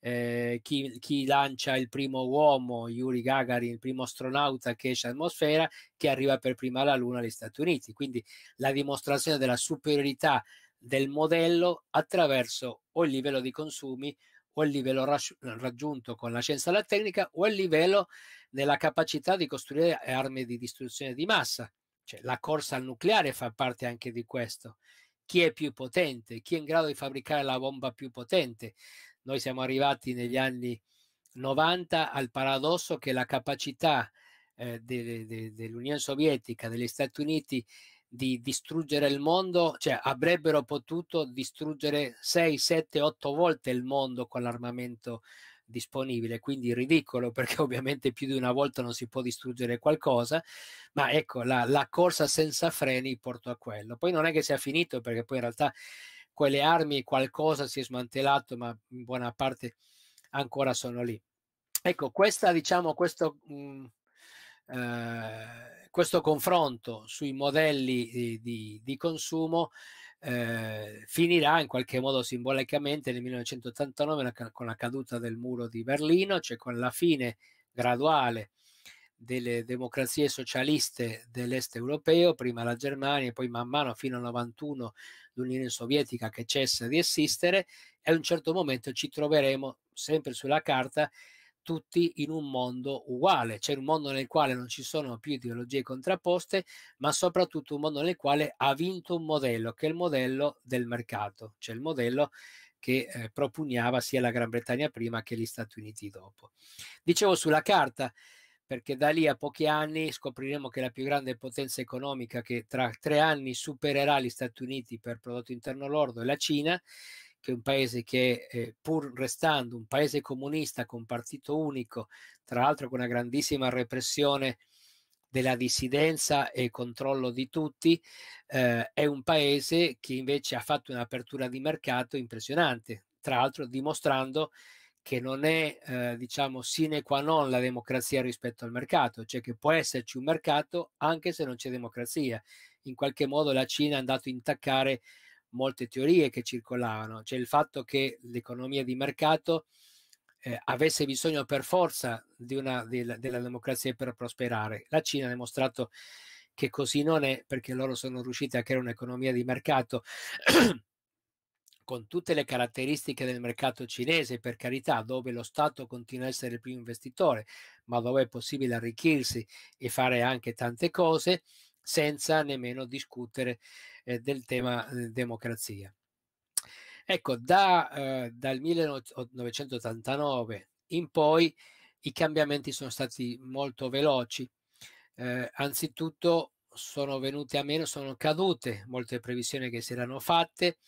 eh, chi, chi, lancia il primo uomo, Yuri Gagarin, il primo astronauta che esce all'atmosfera, che arriva per prima alla Luna negli Stati Uniti. Quindi la dimostrazione della superiorità del modello attraverso o il livello di consumi o il livello raggiunto con la scienza e la tecnica o il livello nella capacità di costruire armi di distruzione di massa. Cioè, la corsa al nucleare fa parte anche di questo. Chi è più potente? Chi è in grado di fabbricare la bomba più potente? Noi siamo arrivati negli anni 90 al paradosso che la capacità eh, de, de, dell'Unione Sovietica, degli Stati Uniti di distruggere il mondo, cioè avrebbero potuto distruggere 6, 7, 8 volte il mondo con l'armamento disponibile, quindi ridicolo perché ovviamente più di una volta non si può distruggere qualcosa, ma ecco la, la corsa senza freni portò a quello. Poi non è che sia finito perché poi in realtà quelle armi qualcosa si è smantellato, ma in buona parte ancora sono lì. Ecco, questa, diciamo, questo, mh, mm, eh, questo confronto sui modelli di, di, di consumo eh, finirà in qualche modo simbolicamente nel 1989 con la caduta del muro di Berlino, cioè con la fine graduale delle democrazie socialiste dell'est europeo, prima la Germania, e poi man mano fino al 91 l'Unione Sovietica che cessa di esistere e a un certo momento ci troveremo sempre sulla carta tutti in un mondo uguale, cioè un mondo nel quale non ci sono più ideologie contrapposte, ma soprattutto un mondo nel quale ha vinto un modello, che è il modello del mercato, cioè il modello che eh, propugnava sia la Gran Bretagna prima che gli Stati Uniti dopo. Dicevo sulla carta, perché da lì a pochi anni scopriremo che la più grande potenza economica che tra tre anni supererà gli Stati Uniti per prodotto interno lordo è la Cina, che è un paese che eh, pur restando un paese comunista con partito unico, tra l'altro con una grandissima repressione della dissidenza e controllo di tutti, eh, è un paese che invece ha fatto un'apertura di mercato impressionante, tra l'altro dimostrando che che non è, eh, diciamo, sine qua non la democrazia rispetto al mercato, cioè che può esserci un mercato anche se non c'è democrazia. In qualche modo la Cina è andata a intaccare molte teorie che circolavano, cioè il fatto che l'economia di mercato eh, avesse bisogno per forza di una, di, della democrazia per prosperare. La Cina ha dimostrato che così non è perché loro sono riusciti a creare un'economia di mercato con tutte le caratteristiche del mercato cinese, per carità, dove lo Stato continua a essere il primo investitore, ma dove è possibile arricchirsi e fare anche tante cose senza nemmeno discutere eh, del tema eh, democrazia. Ecco, da, eh, dal 1989 in poi i cambiamenti sono stati molto veloci. Eh, anzitutto sono venute a meno, sono cadute molte previsioni che si erano fatte,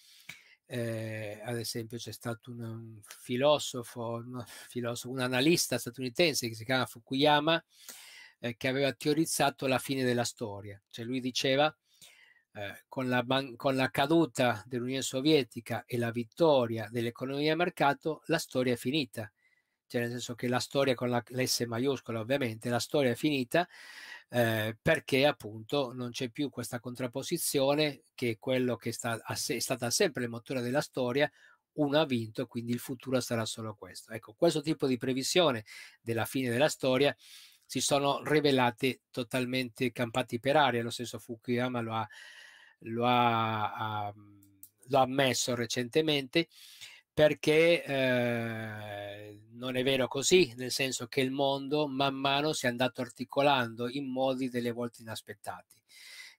eh, ad esempio c'è stato un, un, filosofo, un, filosofo, un analista statunitense che si chiama Fukuyama, eh, che aveva teorizzato la fine della storia. Cioè lui diceva, eh, con, la con la caduta dell'Unione Sovietica e la vittoria dell'economia di mercato, la storia è finita. Cioè nel senso che la storia con la, l'S maiuscola ovviamente, la storia è finita, eh, perché appunto non c'è più questa contrapposizione che è quello che sta, è stata sempre il motore della storia, uno ha vinto, quindi il futuro sarà solo questo. Ecco, questo tipo di previsione della fine della storia si sono rivelate totalmente campati per aria, lo stesso Fukuyama lo ha, lo ha, ha, ehm, lo ha ammesso recentemente perché eh, non è vero così, nel senso che il mondo man mano si è andato articolando in modi delle volte inaspettati,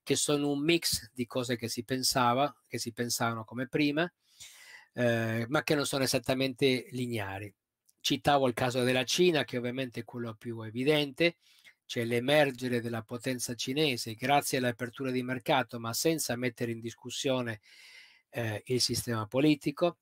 che sono un mix di cose che si pensava, che si pensavano come prima, eh, ma che non sono esattamente lineari. Citavo il caso della Cina, che ovviamente è quello più evidente, c'è l'emergere della potenza cinese grazie all'apertura di mercato, ma senza mettere in discussione eh, il sistema politico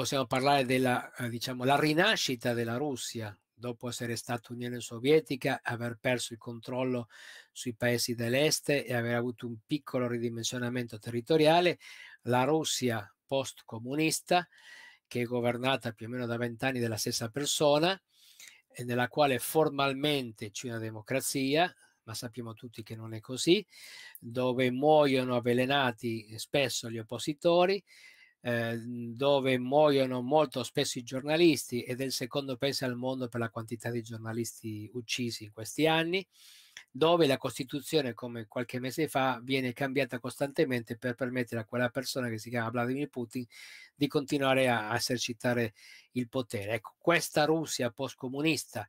possiamo parlare della eh, diciamo, rinascita della Russia dopo essere stata Unione Sovietica, aver perso il controllo sui paesi dell'est e aver avuto un piccolo ridimensionamento territoriale, la Russia post-comunista, che è governata più o meno da vent'anni dalla stessa persona, e nella quale formalmente c'è una democrazia, ma sappiamo tutti che non è così, dove muoiono avvelenati spesso gli oppositori, Ehm, dove muoiono molto spesso i giornalisti ed è il secondo paese al mondo per la quantità di giornalisti uccisi in questi anni, dove la Costituzione, come qualche mese fa, viene cambiata costantemente per permettere a quella persona che si chiama Vladimir Putin di continuare a, esercitare il potere. Ecco, questa Russia post-comunista,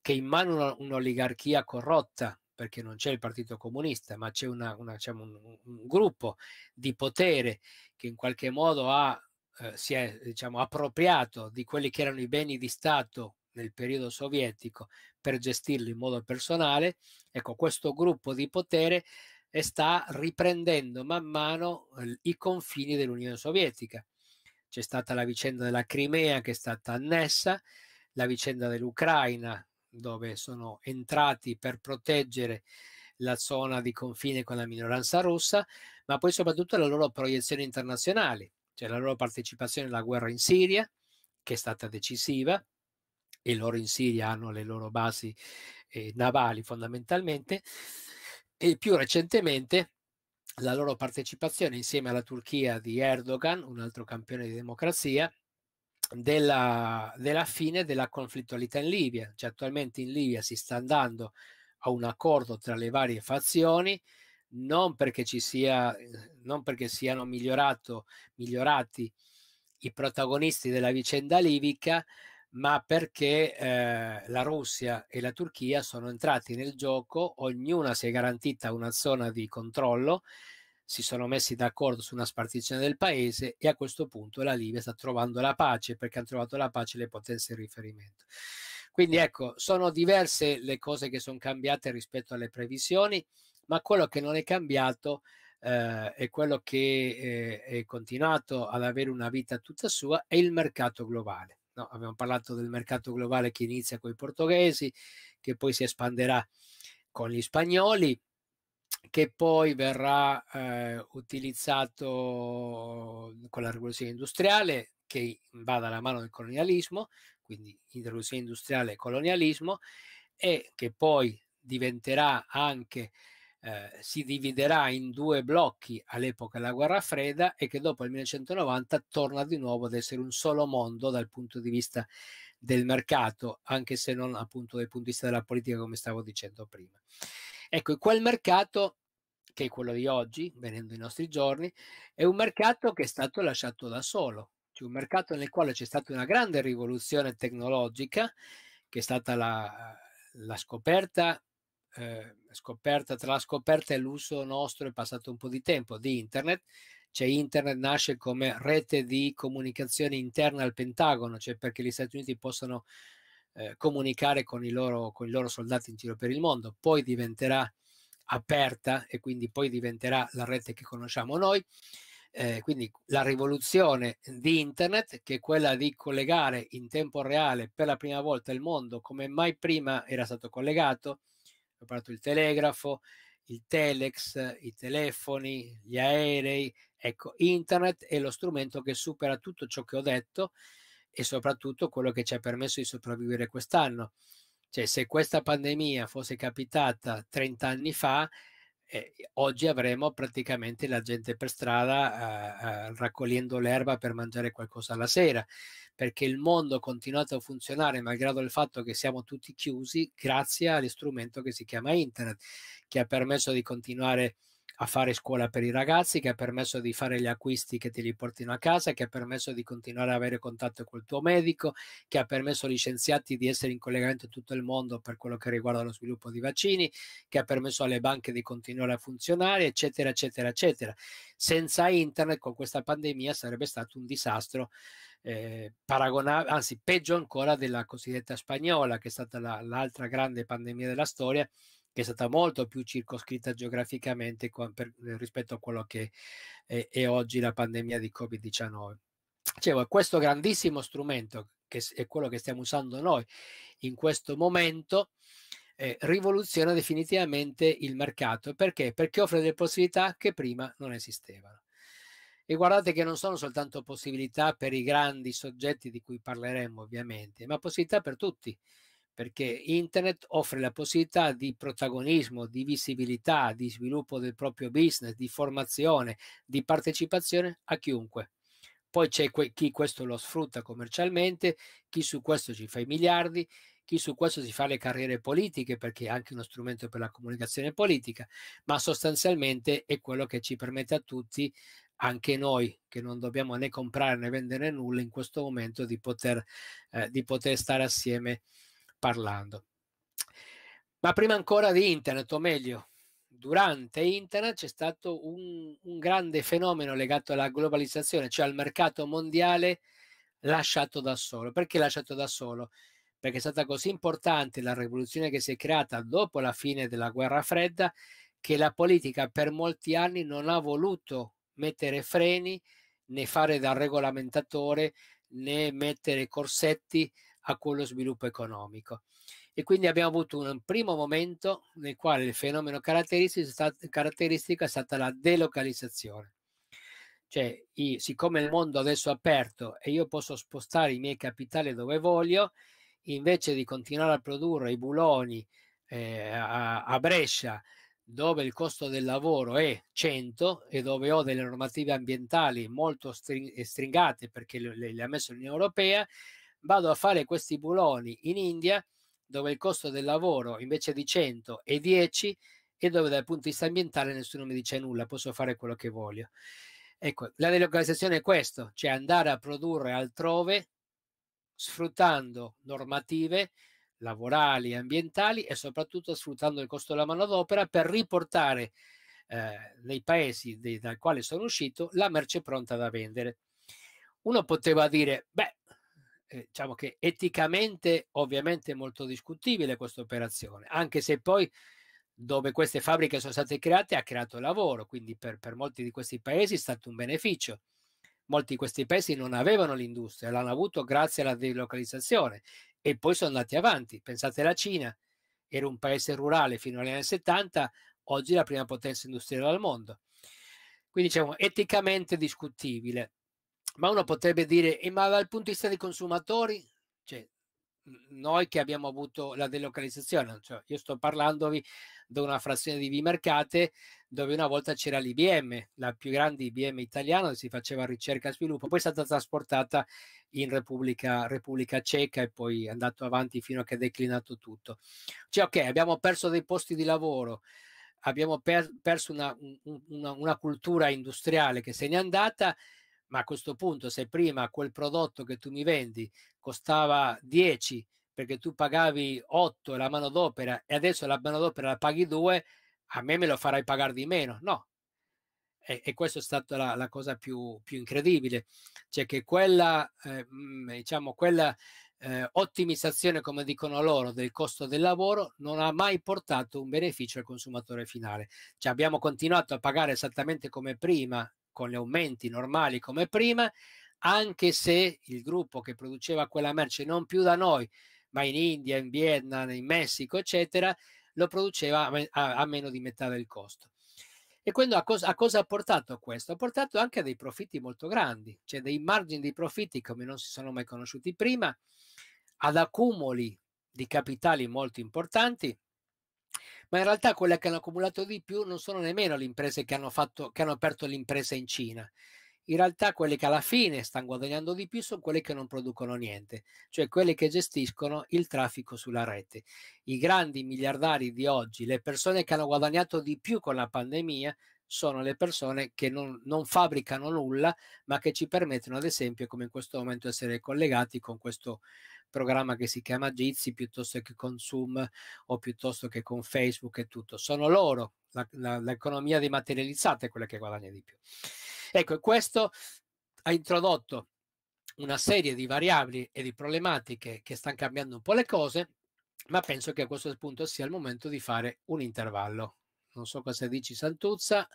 che in mano un'oligarchia corrotta perché non c'è il Partito Comunista, ma c'è una, una, diciamo, un, un, gruppo di potere che in qualche modo ha, eh, si è diciamo, appropriato di quelli che erano i beni di Stato nel periodo sovietico per gestirli in modo personale, ecco questo gruppo di potere eh, sta riprendendo man mano eh, i confini dell'Unione Sovietica. C'è stata la vicenda della Crimea che è stata annessa, la vicenda dell'Ucraina dove sono entrati per proteggere la zona di confine con la minoranza russa, ma poi soprattutto la loro proiezione internazionale, cioè la loro partecipazione alla guerra in Siria, che è stata decisiva, e loro in Siria hanno le loro basi eh, navali fondamentalmente, e più recentemente la loro partecipazione insieme alla Turchia di Erdogan, un altro campione di democrazia, della, della fine della conflittualità in Libia. Cioè, attualmente in Libia si sta andando a un accordo tra le varie fazioni, non perché, ci sia, eh, non perché siano migliorati i protagonisti della vicenda libica, ma perché eh, la Russia e la Turchia sono entrati nel gioco, ognuna si è garantita una zona di controllo si sono messi d'accordo su una spartizione del paese e a questo punto la Libia sta trovando la pace perché hanno trovato la pace le potenze in riferimento. Quindi ecco, sono diverse le cose che sono cambiate rispetto alle previsioni, ma quello che non è cambiato eh, è quello che eh, è continuato ad avere una vita tutta sua è il mercato globale. No, abbiamo parlato del mercato globale che inizia con i portoghesi, che poi si espanderà con gli spagnoli, che poi verrà eh, utilizzato mhmm, con la rivoluzione industriale che va dalla mano del colonialismo, quindi rivoluzione industriale e colonialismo, e che poi diventerà anche, eh, si dividerà in due blocchi all'epoca della guerra fredda e che dopo il 1990 torna di nuovo ad essere un solo mondo dal punto di vista del mercato, anche se non appunto dal punto di vista della politica come stavo dicendo prima. Ecco, quel mercato, che è quello di oggi, venendo i nostri giorni, è un mercato che è stato lasciato da solo, cioè un mercato nel quale c'è stata una grande rivoluzione tecnologica, che è stata la, la scoperta eh, scoperta, tra la scoperta e l'uso nostro è passato un po' di tempo di internet, cioè internet nasce come rete di comunicazione interna al Pentagono, cioè perché gli Stati Uniti possano eh, comunicare con i, loro, con i loro soldati in giro per il mondo, poi diventerà aperta e quindi poi diventerà la rete che conosciamo noi. Eh, quindi la rivoluzione di internet che è quella di collegare in tempo reale per la prima volta il mondo come mai prima era stato collegato, ho parlato il telegrafo, il telex, i telefoni, gli aerei, ecco internet è lo strumento che supera tutto ciò che ho detto e soprattutto quello che ci ha permesso di sopravvivere quest'anno. Cioè, se questa pandemia fosse capitata 30 anni fa, eh, oggi avremmo praticamente la gente per strada eh, eh, raccogliendo l'erba per mangiare qualcosa la sera, perché il mondo ha continuato a funzionare malgrado il fatto che siamo tutti chiusi grazie all'istrumento che si chiama Internet, che ha permesso di continuare a a fare scuola per i ragazzi, che ha permesso di fare gli acquisti che ti li portino a casa, che ha permesso di continuare ad avere contatto col tuo medico, che ha permesso agli scienziati di essere in collegamento in tutto il mondo per quello che riguarda lo sviluppo di vaccini, che ha permesso alle banche di continuare a funzionare, eccetera, eccetera, eccetera. Senza internet con questa pandemia sarebbe stato un disastro eh, paragonabile, anzi peggio ancora della cosiddetta spagnola, che è stata la, l'altra grande pandemia della storia che è stata molto più circoscritta geograficamente per, eh, rispetto a quello che è, è oggi la pandemia di Covid-19. Dicevo, questo grandissimo strumento, che è quello che stiamo usando noi in questo momento, eh, rivoluziona definitivamente il mercato. Perché? Perché offre delle possibilità che prima non esistevano. E guardate che non sono soltanto possibilità per i grandi soggetti di cui parleremo ovviamente, ma possibilità per tutti perché internet offre la possibilità di protagonismo, di visibilità, di sviluppo del proprio business, di formazione, di partecipazione a chiunque. Poi c'è que chi questo lo sfrutta commercialmente, chi su questo ci fa i miliardi, chi su questo si fa le carriere politiche perché è anche uno strumento per la comunicazione politica, ma sostanzialmente è quello che ci permette a tutti, anche noi che non dobbiamo né comprare né vendere nulla in questo momento, di poter, eh, di poter stare assieme parlando. Ma prima ancora di internet, o meglio, durante internet c'è stato un, un grande fenomeno legato alla globalizzazione, cioè al mercato mondiale lasciato da solo. Perché lasciato da solo? Perché è stata così importante la rivoluzione che si è creata dopo la fine della guerra fredda che la politica per molti anni non ha voluto mettere freni né fare da regolamentatore né mettere corsetti a quello sviluppo economico. E quindi abbiamo avuto un primo momento nel quale il fenomeno caratteristico è stata la delocalizzazione. Cioè, siccome il mondo adesso è aperto e io posso spostare i miei capitali dove voglio, invece di continuare a produrre i buloni eh, a, a Brescia, dove il costo del lavoro è 100 e dove ho delle normative ambientali molto stringate perché le, le ha messo l'Unione Europea, vado a fare questi buloni in India dove il costo del lavoro invece di 100 è 10 e dove dal punto di vista ambientale nessuno mi dice nulla, posso fare quello che voglio. Ecco, la delocalizzazione è questo, cioè andare a produrre altrove sfruttando normative lavorali ambientali e soprattutto sfruttando il costo della manodopera per riportare eh, nei paesi dei, dal quale sono uscito la merce pronta da vendere. Uno poteva dire, beh, eh, diciamo che eticamente ovviamente molto discutibile questa operazione, anche se poi dove queste fabbriche sono state create ha creato lavoro, quindi per, per molti di questi paesi è stato un beneficio. Molti di questi paesi non avevano l'industria, l'hanno avuto grazie alla delocalizzazione e poi sono andati avanti. Pensate alla Cina, era un paese rurale fino agli anni 70, oggi la prima potenza industriale al mondo. Quindi diciamo eticamente discutibile. Ma uno potrebbe dire, ma dal punto di vista dei consumatori, cioè, noi che abbiamo avuto la delocalizzazione, cioè, io sto parlandovi di una frazione di Vimercate dove una volta c'era l'IBM, la più grande IBM italiana, dove si faceva ricerca e sviluppo, poi è stata trasportata in Repubblica, Repubblica Ceca e poi è andato avanti fino a che è declinato tutto. Cioè, ok, abbiamo perso dei posti di lavoro, abbiamo per, perso una, una, una cultura industriale che se n'è andata ma a questo punto se prima quel prodotto che tu mi vendi costava 10 perché tu pagavi 8 la manodopera e adesso la manodopera la paghi 2, a me me lo farai pagare di meno. No. E, e questa è stata la, la cosa più, più, incredibile, cioè che quella, eh, mm, diciamo, quella eh, ottimizzazione, come dicono loro, del costo del lavoro non ha mai portato un beneficio al consumatore finale. Cioè abbiamo continuato a pagare esattamente come prima con gli aumenti normali come prima, anche se il gruppo che produceva quella merce non più da noi, ma in India, in Vietnam, in Messico, eccetera, lo produceva a, meno di metà del costo. E quindi a, cosa, a cosa ha portato questo? Ha portato anche a dei profitti molto grandi, cioè dei margini di profitti come non si sono mai conosciuti prima, ad accumuli di capitali molto importanti ma in realtà quelle che hanno accumulato di più non sono nemmeno le imprese che hanno, fatto, che hanno aperto l'impresa in Cina. In realtà quelle che alla fine stanno guadagnando di più sono quelle che non producono niente, cioè quelle che gestiscono il traffico sulla rete. I grandi miliardari di oggi, le persone che hanno guadagnato di più con la pandemia, sono le persone che non, non, fabbricano nulla, ma che ci permettono, ad esempio, come in questo momento, essere collegati con questo programma che si chiama Jitsi piuttosto che con Zoom o piuttosto che con Facebook e tutto. Sono loro, la, la, l'economia dematerializzata è quella che guadagna di più. Ecco, questo ha introdotto una serie di variabili e di problematiche che stanno cambiando un po' le cose, ma penso che a questo punto sia il momento di fare un intervallo. Non so cosa dici Santuzza.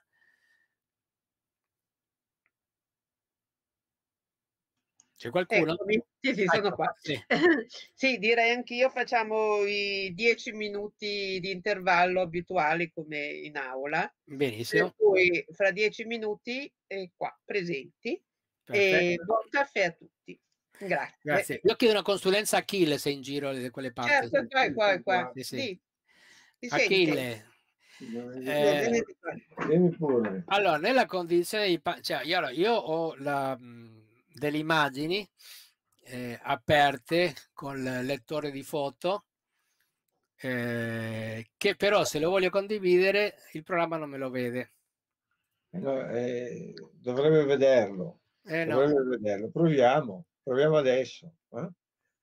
C'è qualcuno? Eh, sì, sì, sono ecco qua. Sì. sì, direi anch'io facciamo i dieci minuti di intervallo abituali come in aula. Benissimo. Per cui fra dieci minuti eh, qua, presenti. Perfetto. E buon caffè a tutti. Grazie. Grazie. Io chiedo una consulenza a Achille se in giro le, quelle parti. Certo, qua, è qua, è qua. Sì, sì. sì. Achille. Eh, allora, nella condizione di... Cioè, io, io ho la delle immagini eh, aperte con il lettore di foto eh, che però se lo voglio condividere il programma non me lo vede eh, no, eh, dovrebbe vederlo eh, dovrebbe vederlo proviamo proviamo adesso eh?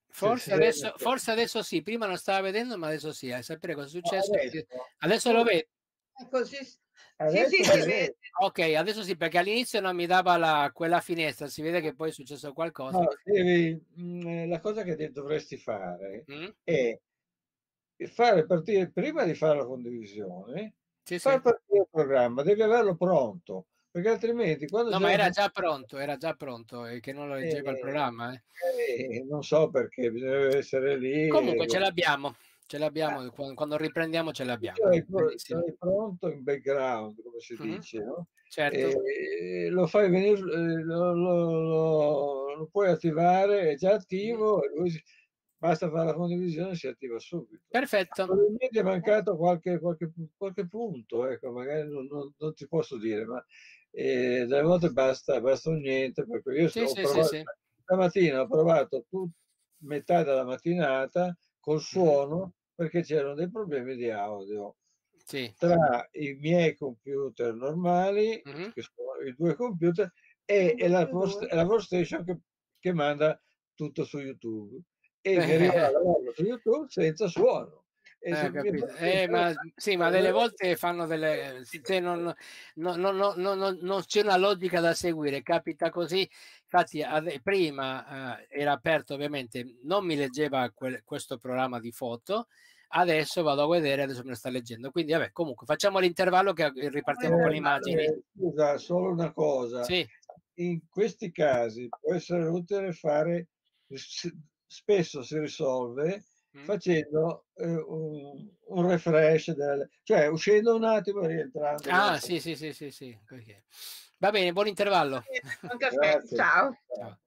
forse, adesso forse, adesso sì prima non stava vedendo ma adesso sì a sapere cosa è successo adesso. adesso, lo vedo così Adesso sì, sì, vede. Ok, adesso sì, perché all'inizio non mi dava la, quella finestra, si vede che poi è successo qualcosa. No, devi, mm, eh, la cosa che dovresti fare mm? è fare partire, prima di fare la condivisione, sì, far sì. partire il programma, devi averlo pronto perché altrimenti quando no ma era già pronto era già pronto e che non lo leggeva eh, il programma eh. Eh, non so perché bisogna essere lì comunque e... ce l'abbiamo Ce l'abbiamo, ah, quando riprendiamo ce l'abbiamo. Ecco, Sei pronto in background, come si mm-hmm. dice, no? Certo. E lo fai venire, eh, lo, lo, lo, lo, puoi attivare, è già attivo, lui, basta fare la condivisione si attiva subito. Perfetto. Probabilmente è eh. mancato qualche, qualche, qualche punto, ecco, magari non, non, non, ti posso dire, ma eh, delle volte basta, basta un niente, perché io sì, sì, provato, sì, stamattina ho provato tut, metà della mattinata col suono perché c'erano dei problemi di audio. Sì. Tra i miei computer normali, mm-hmm. che sono i due computer, e, e la, post, la workstation che, che manda tutto su YouTube. E mi eh. arriva su YouTube senza suono. Eh, eh, eh, eh, ma, sì, ma delle volte fanno delle. Non, non, non, non, c'è una logica da seguire, capita così. Infatti, ad, prima eh, era aperto, ovviamente, non mi leggeva quel, questo programma di foto. Adesso vado a vedere, adesso me lo sta leggendo. Quindi, vabbè, comunque, facciamo l'intervallo che ripartiamo eh, con le immagini. Scusa, solo una cosa. Sì. In questi casi può essere utile fare, spesso si risolve Mm? facendo eh, un, un, refresh, del, cioè uscendo un attimo e rientrando. Ah, sì, sì, sì, sì, sì. Okay. Va bene, buon intervallo. Buon caffè, ciao. ciao.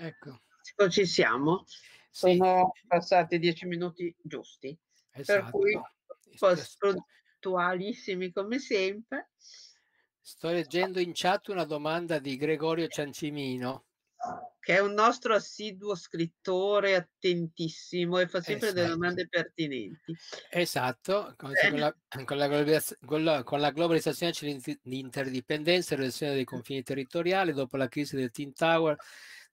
Ecco. Non ci siamo. Sì. Sono passati dieci minuti giusti. Esatto. Per cui post puntualissimi come sempre. Sto leggendo in chat una domanda di Gregorio Ciancimino che è un nostro assiduo scrittore, attentissimo e fa sempre esatto. delle domande pertinenti. Esatto, con, eh. la, con, la, con, la, globalizzazione c'è l'interdipendenza e la relazione dei confini territoriali. Dopo la crisi del Twin Tower,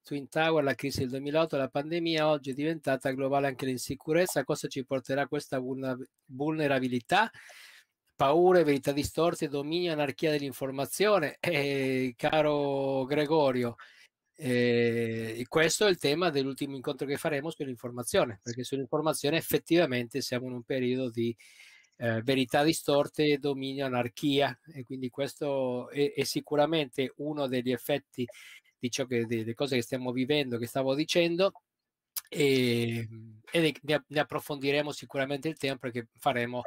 Twin Tower, la crisi del 2008, la pandemia, oggi è diventata globale anche l'insicurezza. Cosa ci porterà questa vulnerabilità? paure, verità distorte, dominio, anarchia dell'informazione. Eh, caro Gregorio, eh, questo è il tema dell'ultimo incontro che faremo sull'informazione, perché sull'informazione effettivamente siamo in un periodo di eh, verità distorte, dominio, anarchia e quindi questo è, è sicuramente uno degli effetti di ciò che, delle cose che stiamo vivendo, che stavo dicendo e, e ne, ne, approfondiremo sicuramente il tema perché faremo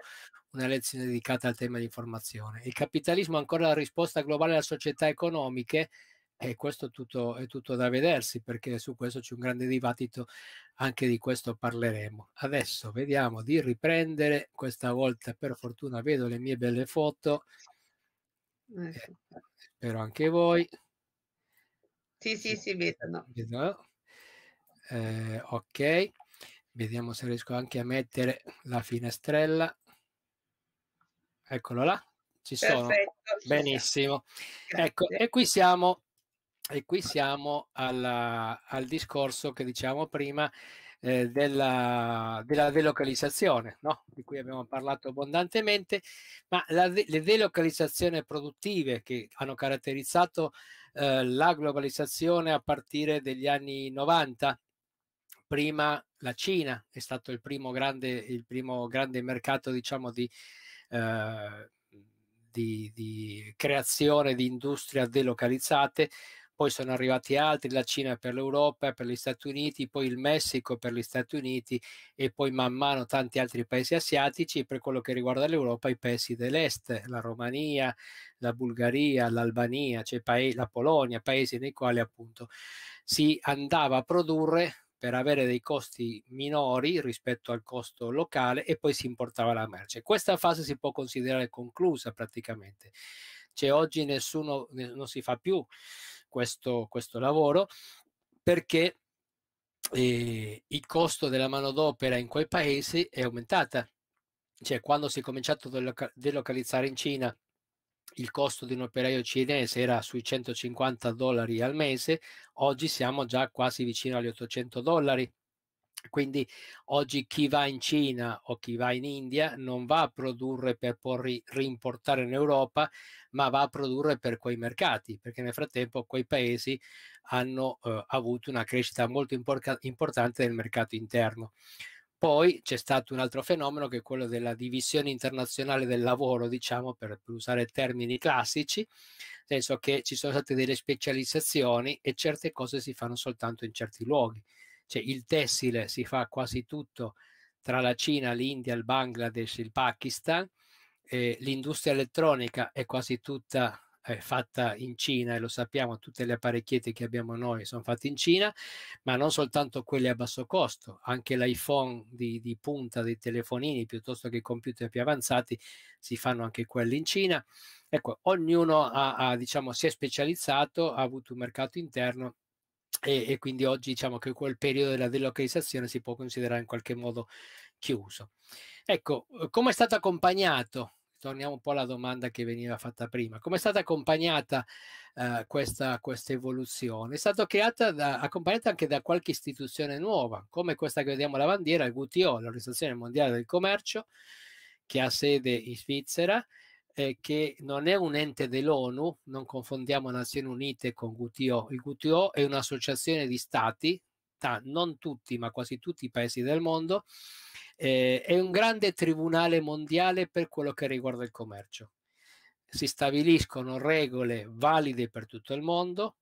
una lezione dedicata al tema di informazione. Il capitalismo è ancora la risposta globale alle società economiche e questo è tutto, è tutto da vedersi perché su questo c'è un grande dibattito, anche di questo parleremo. Adesso vediamo di riprendere, questa volta per fortuna vedo le mie belle foto, eh, ecco. eh, spero anche voi. Sì, sì, si vedono. vedono. Eh, ok, vediamo se riesco anche a mettere la finestrella. Eccolo là, ci sono. Perfetto, Benissimo. Ecco, e qui siamo e qui siamo alla, al discorso che dicevamo prima eh, della, della, delocalizzazione, no? di cui abbiamo parlato abbondantemente, ma la, le delocalizzazioni produttive che hanno caratterizzato eh, la globalizzazione a partire dagli anni 90, prima la Cina è stato il primo grande, il primo grande mercato diciamo, di, eh, di, di creazione di industrie delocalizzate, poi sono arrivati altri, la Cina per l'Europa, per gli Stati Uniti, poi il Messico per gli Stati Uniti e poi man mano tanti altri paesi asiatici per quello che riguarda l'Europa i paesi dell'est, la Romania, la Bulgaria, l'Albania, cioè la Polonia, paesi nei quali appunto si andava a produrre per avere dei costi minori rispetto al costo locale e poi si importava la merce. Questa fase si può considerare conclusa praticamente. Cioè oggi nessuno non si fa più questo, questo lavoro perché eh, il costo della manodopera in quei paesi è aumentata. Cioè, quando si è cominciato a delocalizzare in Cina, il costo di un operaio cinese era sui 150 dollari al mese, oggi siamo già quasi vicino agli 800 dollari quindi oggi chi va in Cina o chi va in India non va a produrre per poi rimportare in Europa, ma va a produrre per quei mercati, perché nel frattempo quei paesi hanno eh, avuto una crescita molto impor- importante del mercato interno. Poi c'è stato un altro fenomeno che è quello della divisione internazionale del lavoro, diciamo per, per usare termini classici, nel senso che ci sono state delle specializzazioni e certe cose si fanno soltanto in certi luoghi cioè il tessile si fa quasi tutto tra la Cina, l'India, il Bangladesh, il Pakistan, eh, l'industria elettronica è quasi tutta eh, fatta in Cina e lo sappiamo, tutte le apparecchiette che abbiamo noi sono fatte in Cina, ma non soltanto quelle a basso costo, anche l'iPhone di, di punta dei telefonini piuttosto che i computer più avanzati si fanno anche quelli in Cina. Ecco, ognuno ha, ha, diciamo, si è specializzato, ha avuto un mercato interno e, e, quindi oggi diciamo che quel periodo della delocalizzazione si può considerare in qualche modo chiuso. Ecco, uhm, come è stato accompagnato? Torniamo un po' alla domanda che veniva fatta prima. Come è stata accompagnata eh, questa, questa, evoluzione? È stata accompagnata anche da qualche istituzione nuova, come questa che vediamo la bandiera, il WTO, l'Organizzazione Mondiale del Commercio, che ha sede in Svizzera, eh, che non è un ente dell'ONU, non confondiamo Nazioni Unite con WTO, il WTO è un'associazione di stati, ta, non tutti ma quasi tutti i paesi del mondo, eh, è un grande tribunale mondiale per quello che riguarda il commercio. Si stabiliscono regole valide per tutto il mondo,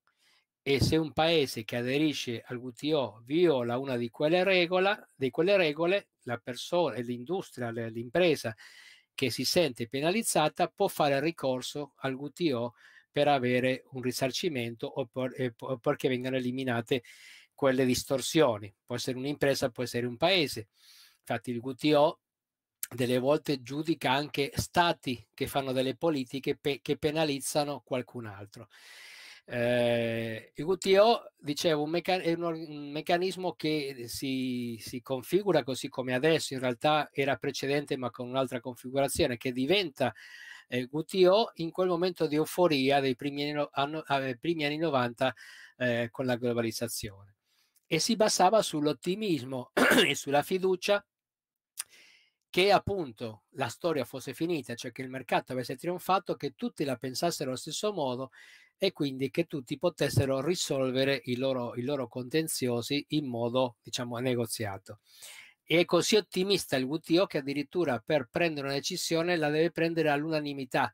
e se un paese che aderisce al WTO viola una di quelle, regola, di quelle regole, la persona, e l'industria, l'impresa che si sente penalizzata può fare ricorso al WTO per avere un risarcimento o, per, perché vengano eliminate quelle distorsioni. Può essere un'impresa, può essere un paese. Infatti il WTO delle volte giudica anche stati che fanno delle politiche pe che penalizzano qualcun altro. Eh, il WTO, dicevo, un meca- è un, un, meccanismo che eh, si, si, configura così come adesso, in realtà era precedente ma con un'altra configurazione, che diventa eh, WTO in quel momento di euforia dei primi anni, eh, primi anni 90 eh, con la globalizzazione. E si basava sull'ottimismo e sulla fiducia che appunto la storia fosse finita, cioè che il mercato avesse trionfato, che tutti la pensassero allo stesso modo e quindi che tutti potessero risolvere i loro, i loro contenziosi in modo, diciamo, negoziato. E è così ottimista il WTO che addirittura per prendere una decisione la deve prendere all'unanimità,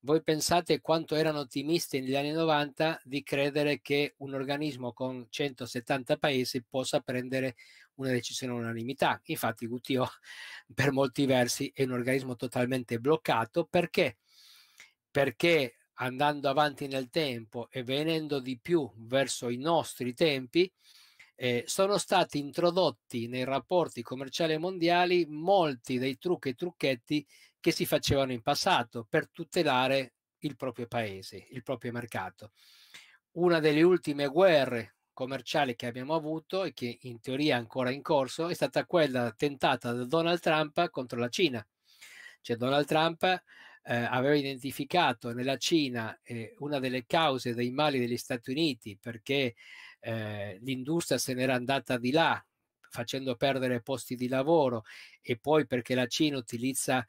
voi pensate quanto erano ottimisti negli anni 90 di credere che un organismo con 170 paesi possa prendere una decisione all'unanimità. Infatti WTO per molti versi è un organismo totalmente bloccato perché? perché andando avanti nel tempo e venendo di più verso i nostri tempi, eh, sono stati introdotti nei rapporti commerciali mondiali molti dei trucchi e trucchetti che si facevano in passato per tutelare il proprio paese, il proprio mercato. Una delle ultime guerre commerciali che abbiamo avuto e che in teoria è ancora in corso è stata quella tentata da Donald Trump contro la Cina. Cioè Donald Trump eh, aveva identificato nella Cina eh, una delle cause dei mali degli Stati Uniti perché eh, l'industria se n'era andata di là facendo perdere posti di lavoro e poi perché la Cina utilizza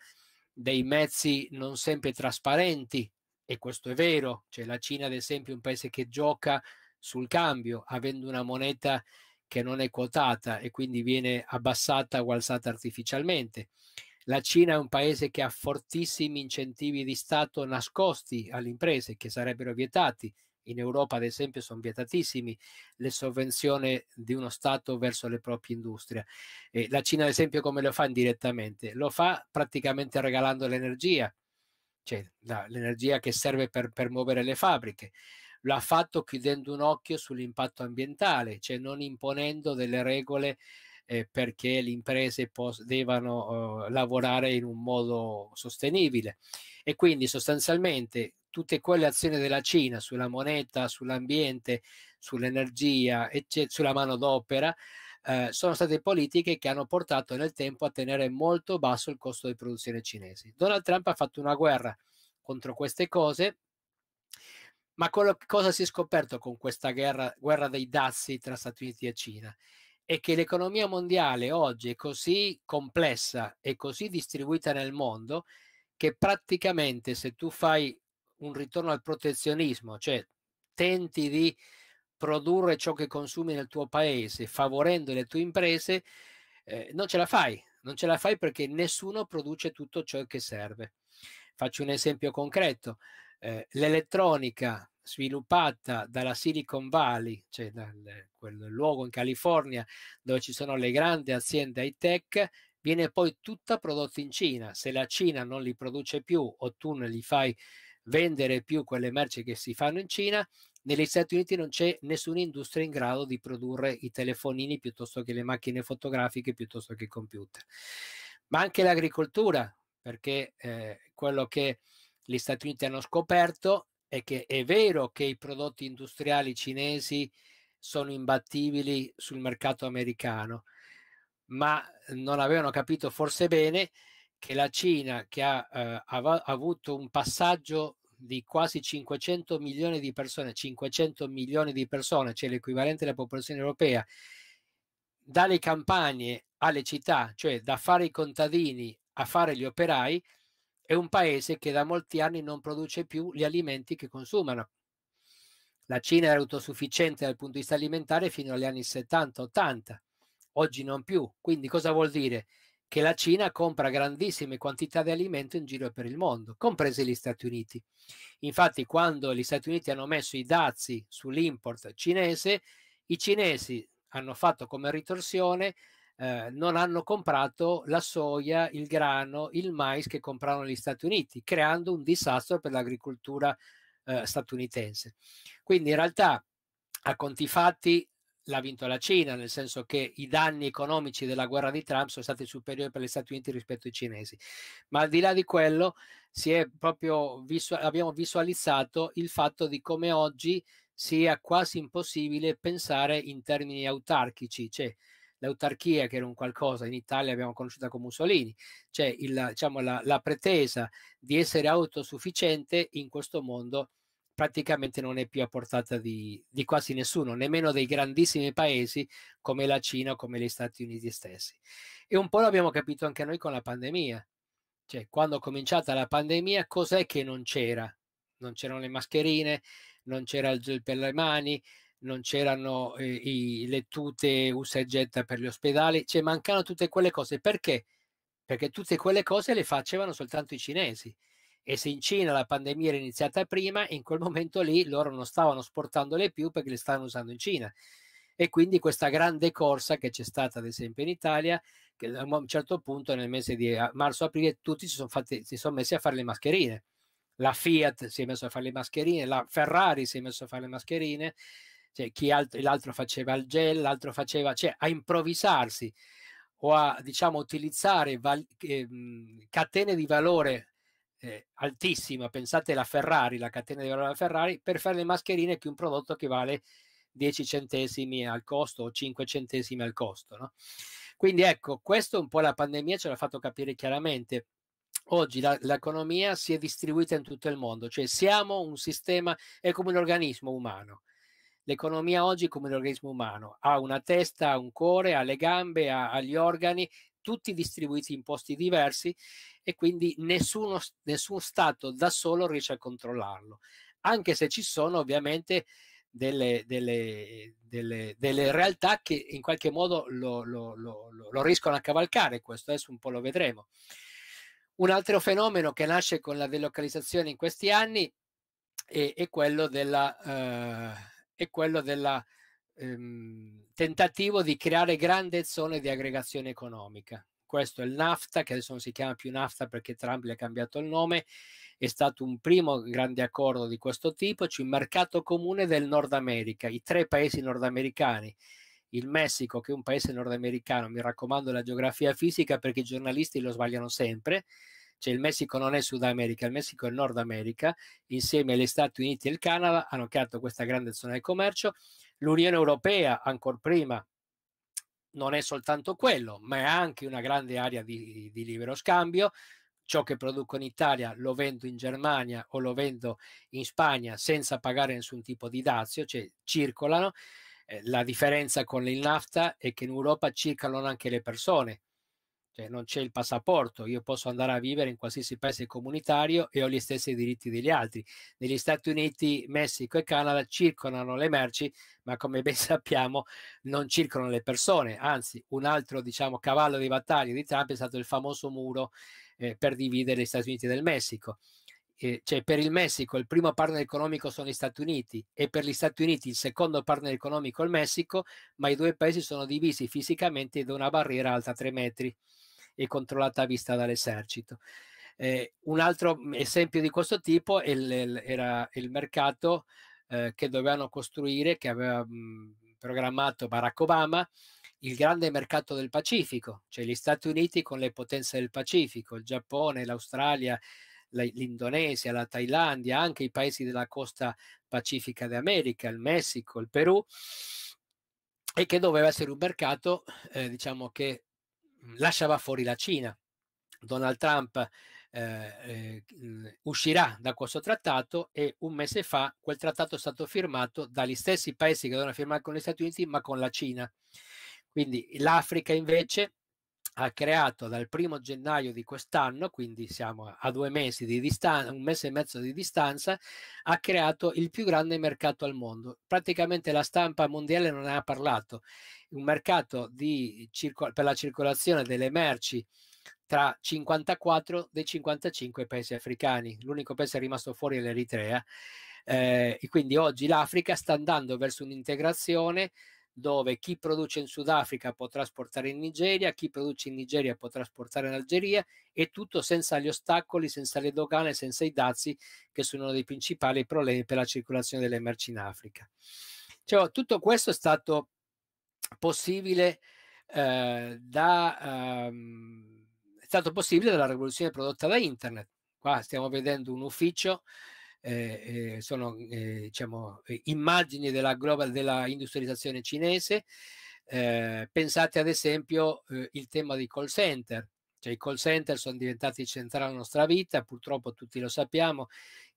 dei mezzi non sempre trasparenti, e questo è vero, cioè la Cina ad esempio è un paese che gioca sul cambio, avendo una moneta che non è quotata e quindi viene abbassata o alzata artificialmente. La Cina è un paese che ha fortissimi incentivi di Stato nascosti alle imprese, che sarebbero vietati, in Europa ad esempio sono vietatissimi le sovvenzioni di uno Stato verso le proprie industrie. Eh, la Cina ad esempio come lo fa indirettamente? Lo fa praticamente regalando l'energia, cioè l'energia che serve per, per muovere le fabbriche lo ha fatto chiudendo un occhio sull'impatto ambientale, cioè non imponendo delle regole eh, perché le imprese pos- devono eh, lavorare in un modo sostenibile. E quindi sostanzialmente tutte quelle azioni della Cina sulla moneta, sull'ambiente, sull'energia, ecce- sulla manodopera, eh, sono state politiche che hanno portato nel tempo a tenere molto basso il costo di produzione cinese. Donald Trump ha fatto una guerra contro queste cose, ma quello, cosa si è scoperto con questa guerra, guerra dei dazi tra Stati Uniti e Cina? è che l'economia mondiale oggi è così complessa e così distribuita nel mondo che praticamente se tu fai un ritorno al protezionismo, cioè tenti di produrre ciò che consumi nel tuo paese favorendo le tue imprese, eh, non ce la fai, non ce la fai perché nessuno produce tutto ciò che serve. Faccio un esempio concreto, eh, l'elettronica sviluppata dalla Silicon Valley, cioè dal, quel luogo in California dove ci sono le grandi aziende high tech, viene poi tutta prodotta in Cina. Se la Cina non li produce più o tu non li fai vendere più quelle merci che si fanno in Cina, negli Stati Uniti non c'è nessuna industria in grado di produrre i telefonini piuttosto che le macchine fotografiche, piuttosto che i computer. Ma anche l'agricoltura, perché eh, quello che gli Stati Uniti hanno scoperto è che è vero che i prodotti industriali cinesi sono imbattibili sul mercato americano, ma eh, non avevano capito forse bene che la Cina, che ha, eh, ha avuto un passaggio di quasi 500 milioni di persone, 500 milioni di persone, cioè l'equivalente della popolazione europea, dalle campagne alle città, cioè da fare i contadini a fare gli operai, è un paese che da molti anni non produce più gli alimenti che consumano. La Cina era autosufficiente dal punto di vista alimentare fino agli anni 70-80, oggi non più. Quindi cosa vuol dire? Che la Cina compra grandissime quantità di alimento in giro per il mondo, comprese gli Stati Uniti. Infatti quando gli Stati Uniti hanno messo i dazi sull'import cinese, i cinesi hanno fatto come ritorsione eh, non hanno comprato la soia, il grano, il mais che compravano gli Stati Uniti, creando un disastro per l'agricoltura eh, statunitense. Quindi in realtà a conti fatti l'ha vinto la Cina, nel senso che i danni economici della guerra di Trump sono stati superiori per gli Stati Uniti rispetto ai cinesi. Ma al di là di quello, visu- abbiamo visualizzato il fatto di come oggi sia quasi impossibile pensare in termini autarchici, cioè l'autarchia che era un qualcosa in Italia abbiamo conosciuta con Mussolini, cioè il, diciamo, la, la pretesa di essere autosufficiente in questo mondo praticamente non è più a portata di, di, quasi nessuno, nemmeno dei grandissimi paesi come la Cina o come gli Stati Uniti stessi. E un po' l'abbiamo capito anche noi con la pandemia. Cioè, quando è cominciata la pandemia, cos'è che non c'era? Non c'erano le mascherine, non c'era il gel per le mani, non c'erano eh, le tute usa e getta per gli ospedali, cioè mancano tutte quelle cose. Perché? Perché tutte quelle cose le facevano soltanto i cinesi. E se in Cina la pandemia era iniziata prima, in quel momento lì loro non stavano sportandole più perché le stavano usando in Cina. E quindi questa grande corsa che c'è stata, ad esempio, in Italia, che a un certo punto nel mese di marzo-aprile tutti si sono, fatti, si sono messi a fare le mascherine. La Fiat si è messa a fare le mascherine, la Ferrari si è messa a fare le mascherine, cioè chi alt- l'altro faceva il gel, l'altro faceva, cioè a improvvisarsi o a diciamo utilizzare val- eh, catene di valore eh, altissima, pensate alla Ferrari, la catena di valore della Ferrari, per fare le mascherine più un prodotto che vale 10 centesimi al costo o 5 centesimi al costo. No? Quindi ecco, questo un po' la pandemia ce l'ha fatto capire chiaramente. Oggi la, l'economia si è distribuita in tutto il mondo, cioè siamo un sistema, è come un organismo umano. L'economia oggi è come l'organismo umano, ha una testa, un cuore, ha le gambe, ha, ha gli organi, tutti distribuiti in posti diversi e quindi nessuno, nessun Stato da solo riesce a controllarlo, anche se ci sono ovviamente delle, delle, delle, delle realtà che in qualche modo lo, lo, lo, lo riescono a cavalcare, questo adesso un po' lo vedremo. Un altro fenomeno che nasce con la delocalizzazione in questi anni è, è quello della, eh, è quello del ehm, tentativo di creare grandi zone di aggregazione economica. Questo è il NAFTA, che adesso non si chiama più NAFTA perché Trump gli ha cambiato il nome, è stato un primo grande accordo di questo tipo, c'è cioè il mercato comune del Nord America, i tre paesi nordamericani il Messico, che è un paese nordamericano, mi raccomando la geografia fisica perché i giornalisti lo sbagliano sempre, cioè il Messico non è Sud America, il Messico è Nord America, insieme agli Stati Uniti e il Canada hanno creato questa grande zona di commercio, l'Unione Europea ancora prima non è soltanto quello, ma è anche una grande area di, di libero scambio, ciò che produco in Italia lo vendo in Germania o lo vendo in Spagna senza pagare nessun tipo di dazio, cioè circolano. Eh, la differenza con il NAFTA è che in Europa circolano anche le persone, cioè non c'è il passaporto, io posso andare a vivere in qualsiasi paese comunitario e ho gli stessi diritti degli altri. Negli Stati Uniti, Messico e Canada circolano le merci, ma come ben sappiamo non circolano le persone, anzi un altro diciamo, cavallo di battaglia di Trump è stato il famoso muro eh, per dividere gli Stati Uniti del Messico. Eh, cioè per il Messico il primo partner economico sono gli Stati Uniti e per gli Stati Uniti il secondo partner economico è il Messico, ma i due paesi sono divisi fisicamente da una barriera alta 3 metri e controllata a vista dall'esercito. Eh, un altro esempio di questo tipo il, il, era il mercato eh, che dovevano costruire, che aveva mh, programmato Barack Obama, il grande mercato del Pacifico, cioè gli Stati Uniti con le potenze del Pacifico, il Giappone, l'Australia, l'Indonesia, la Thailandia, anche i paesi della costa pacifica d'America, il Messico, il Perù, e che doveva essere un mercato eh, diciamo che Mhmm, lasciava fuori la Cina. Donald Trump eh, eh, mhmm, uscirà da questo trattato e un mese fa quel trattato è stato firmato dagli stessi paesi che dovevano firmare con gli Stati Uniti ma con la Cina. Quindi l'Africa invece ha creato dal primo gennaio di quest'anno, quindi siamo a due mesi di distanza, un mese e mezzo di distanza, ha creato il più grande mercato al mondo. Praticamente la stampa mondiale non ne ha parlato un mercato circo- per la circolazione delle merci tra 54 dei 55 paesi africani. L'unico paese rimasto fuori è l'Eritrea. Eh, e quindi oggi l'Africa sta andando verso un'integrazione dove chi produce in Sudafrica può trasportare in Nigeria, chi produce in Nigeria può trasportare in Algeria e tutto senza gli ostacoli, senza le dogane, senza i dazi che sono uno dei principali problemi per la circolazione delle merci in Africa. Cioè, tutto questo è stato possibile eh, da, ehm, è stato possibile dalla rivoluzione prodotta da internet. Qua stiamo vedendo un ufficio, eh, eh, sono eh, diciamo, eh, immagini della, global, della industrializzazione cinese. Eh, pensate ad esempio il tema dei call center, cioè i call center sono diventati centrali nella nostra vita, purtroppo tutti lo sappiamo,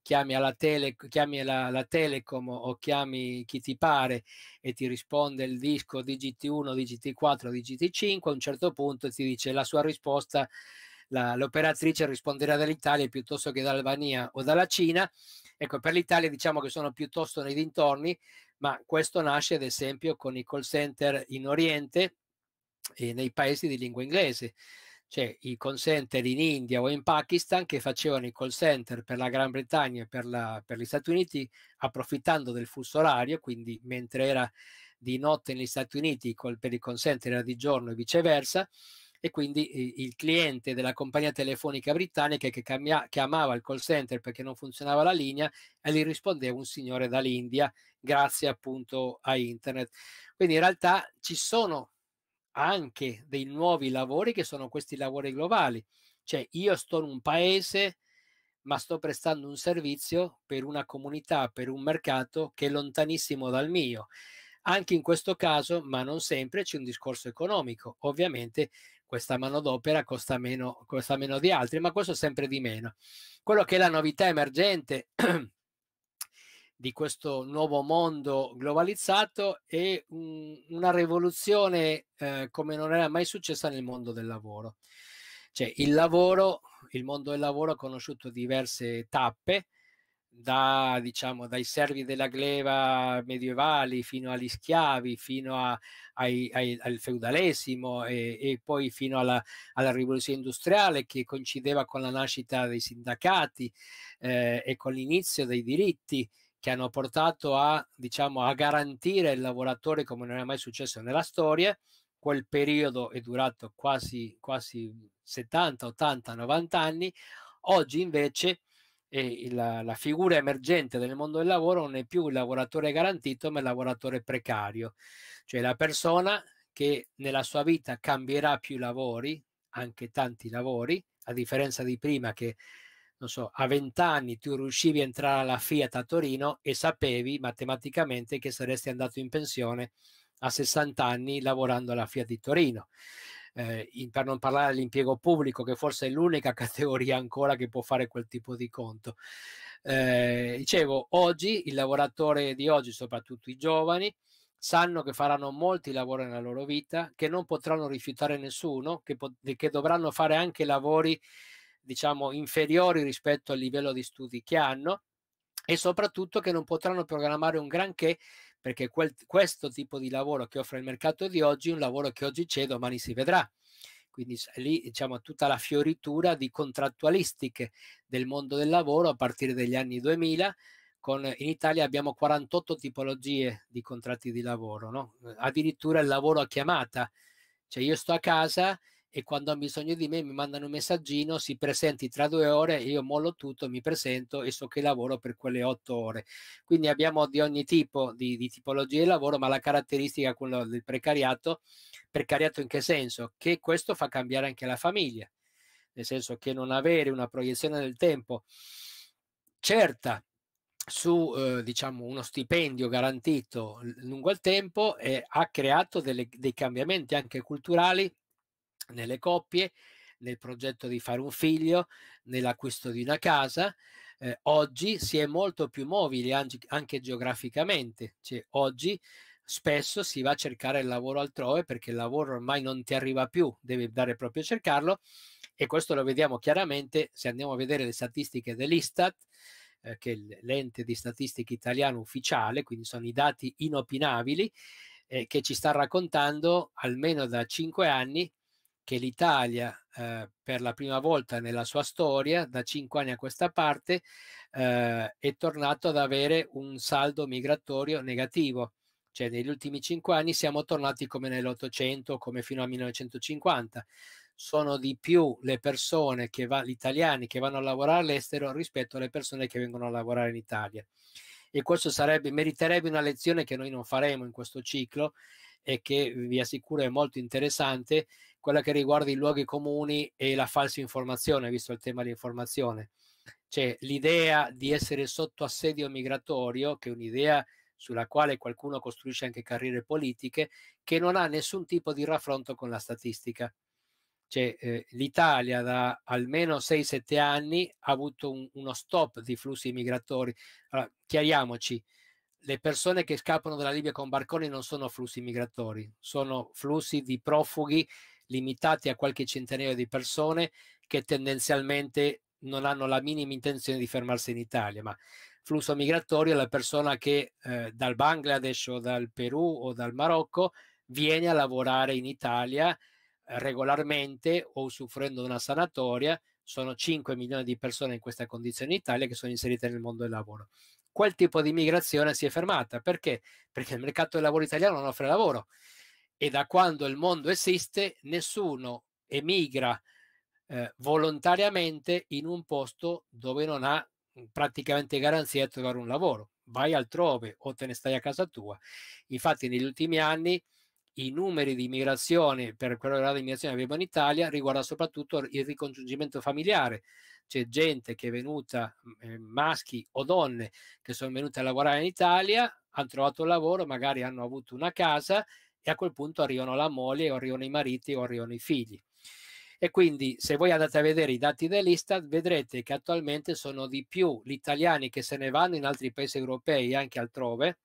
chiami, alla tele, chiami la, la Telecom o chiami chi ti pare e ti risponde il disco di GT1, di GT4, di GT5, a un certo punto ti dice la sua risposta, la, l'operatrice risponderà dall'Italia piuttosto che dall'Albania o dalla Cina. Ecco, per l'Italia diciamo che sono piuttosto nei dintorni, ma questo nasce ad esempio con i call center in Oriente e nei paesi di lingua inglese cioè i call center in India o in Pakistan che facevano i call center per la Gran Bretagna e per, la, per gli Stati Uniti approfittando del fuso orario, quindi mentre era di notte negli Stati Uniti col, per i call center era di giorno e viceversa, e quindi il cliente della compagnia telefonica britannica che cambia, chiamava il call center perché non funzionava la linea e gli rispondeva un signore dall'India grazie appunto a internet. Quindi in realtà ci sono anche dei nuovi lavori che sono questi lavori globali. Cioè io sto in un paese, ma sto prestando un servizio per una comunità, per un mercato che è lontanissimo dal mio. Anche in questo caso, ma non sempre, c'è un discorso economico. Ovviamente questa manodopera costa meno, costa meno di altri, ma questo sempre di meno. Quello che è la novità emergente di questo nuovo mondo globalizzato e un, una rivoluzione eh, come non era mai successa nel mondo del lavoro. Cioè il lavoro, il mondo del lavoro ha conosciuto diverse tappe, da, diciamo, dai servi della gleba medievali fino agli schiavi, fino a, ai, ai, al feudalesimo e, e poi fino alla, alla, rivoluzione industriale che coincideva con la nascita dei sindacati eh, e con l'inizio dei diritti che hanno portato a, diciamo, a garantire il lavoratore, come non è mai successo nella storia, quel periodo è durato quasi, quasi 70, 80, 90 anni, oggi invece eh, la, la, figura emergente del mondo del lavoro non è più il lavoratore garantito, ma il lavoratore precario, cioè la persona che nella sua vita cambierà più lavori, anche tanti lavori, a differenza di prima che non so, a 20 anni tu riuscivi a entrare alla Fiat a Torino e sapevi matematicamente che saresti andato in pensione a 60 anni lavorando alla Fiat di Torino. Eh, in, per non parlare dell'impiego pubblico, che forse è l'unica categoria ancora che può fare quel tipo di conto. Eh, dicevo, oggi il lavoratore di oggi, soprattutto i giovani, sanno che faranno molti lavori nella loro vita, che non potranno rifiutare nessuno, che, pot- che dovranno fare anche lavori diciamo inferiori rispetto al livello di studi che hanno e soprattutto che non potranno programmare un granché perché quel, questo tipo di lavoro che offre il mercato di oggi è un lavoro che oggi c'è, domani si vedrà. Quindi lì diciamo tutta la fioritura di contrattualistiche del mondo del lavoro a partire dagli anni 2000. Con, in Italia abbiamo 48 tipologie di contratti di lavoro, no? addirittura il lavoro a chiamata. Cioè io sto a casa, e quando hanno bisogno di me mi mandano un messaggino, si presenti tra due ore, io mollo tutto, mi presento e so che lavoro per quelle otto ore. Quindi abbiamo di ogni tipo di, di tipologia di lavoro, ma la caratteristica è quella del precariato, precariato in che senso? Che questo fa cambiare anche la famiglia, nel senso che non avere una proiezione del tempo certa su eh, diciamo uno stipendio garantito lungo il tempo eh, ha creato delle, dei cambiamenti anche culturali nelle coppie, nel progetto di fare un figlio, nell'acquisto di una casa. Eh, oggi si è molto più mobili anche, geograficamente, cioè, oggi spesso si va a cercare il lavoro altrove perché il lavoro ormai non ti arriva più, devi andare proprio a cercarlo e questo lo vediamo chiaramente se andiamo a vedere le statistiche dell'Istat, eh, che è l'ente di statistica italiano ufficiale, quindi sono i dati inopinabili, eh, che ci sta raccontando almeno da cinque anni che l'Italia eh, per la prima volta nella sua storia, da cinque anni a questa parte, eh, è tornato ad avere un saldo migratorio negativo. Cioè negli ultimi cinque anni siamo tornati come nell'Ottocento, come fino al 1950. Sono di più le persone, che va, gli italiani che vanno a lavorare all'estero rispetto alle persone che vengono a lavorare in Italia. E questo sarebbe, meriterebbe una lezione che noi non faremo in questo ciclo e che vi assicuro è molto interessante quella che riguarda i luoghi comuni e la falsa informazione, visto il tema di informazione. Cioè l'idea di essere sotto assedio migratorio, che è un'idea sulla quale qualcuno costruisce anche carriere politiche, che non ha nessun tipo di raffronto con la statistica. Cioè, eh, l'Italia da almeno 6-7 anni ha avuto un, uno stop di flussi migratori. Allora, chiariamoci, le persone che scappano dalla Libia con barconi non sono flussi migratori, sono flussi di profughi limitati a qualche centinaio di persone che tendenzialmente non hanno la minima intenzione di fermarsi in Italia, ma flusso migratorio è la persona che eh, dal Bangladesh o dal Perù o dal Marocco viene a lavorare in Italia eh, regolarmente o soffrendo una sanatoria, sono 5 milioni di persone in questa condizione in Italia che sono inserite nel mondo del lavoro. Quel tipo di migrazione si è fermata perché? Perché il mercato del lavoro italiano non offre lavoro e da quando il mondo esiste nessuno emigra eh, volontariamente in un posto dove non ha praticamente garanzia di trovare un lavoro. Vai altrove o te ne stai a casa tua. Infatti negli ultimi anni i numeri di immigrazione per quello che di l'immigrazione che abbiamo in Italia riguarda soprattutto il ricongiungimento familiare. C'è gente che è venuta, eh, maschi o donne, che sono venute a lavorare in Italia, hanno trovato lavoro, magari hanno avuto una casa e a quel punto arrivano la moglie, o arrivano i mariti, o arrivano i figli. E quindi se voi andate a vedere i dati dell'Istat vedrete che attualmente sono di più gli italiani che se ne vanno in altri paesi europei e anche altrove.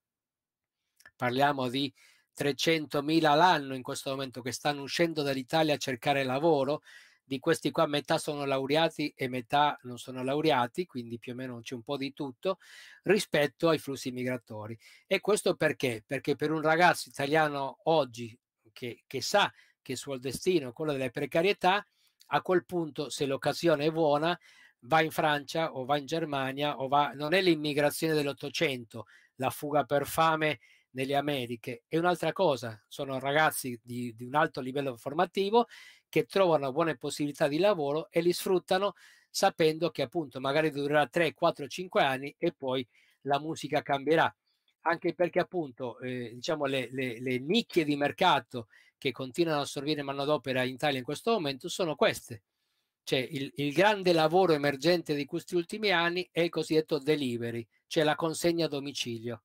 Parliamo di 300.000 all'anno in questo momento che stanno uscendo dall'Italia a cercare lavoro di questi qua metà sono laureati e metà non sono laureati, quindi più o meno c'è un po' di tutto, rispetto ai flussi migratori. E questo perché? Perché per un ragazzo italiano oggi che, che sa che il suo destino è quello della precarietà, a quel punto se l'occasione è buona va in Francia o va in Germania o va, non è l'immigrazione dell'Ottocento, la fuga per fame nelle Americhe, è un'altra cosa, sono ragazzi di, di un alto livello formativo che trovano buone possibilità di lavoro e li sfruttano sapendo che appunto magari durerà 3, 4, 5 anni e poi la musica cambierà. Anche perché appunto eh, diciamo le, le, le nicchie di mercato che continuano a assorbire manodopera in Italia in questo momento sono queste, cioè il, il, grande lavoro emergente di questi ultimi anni è il cosiddetto delivery, cioè la consegna a domicilio.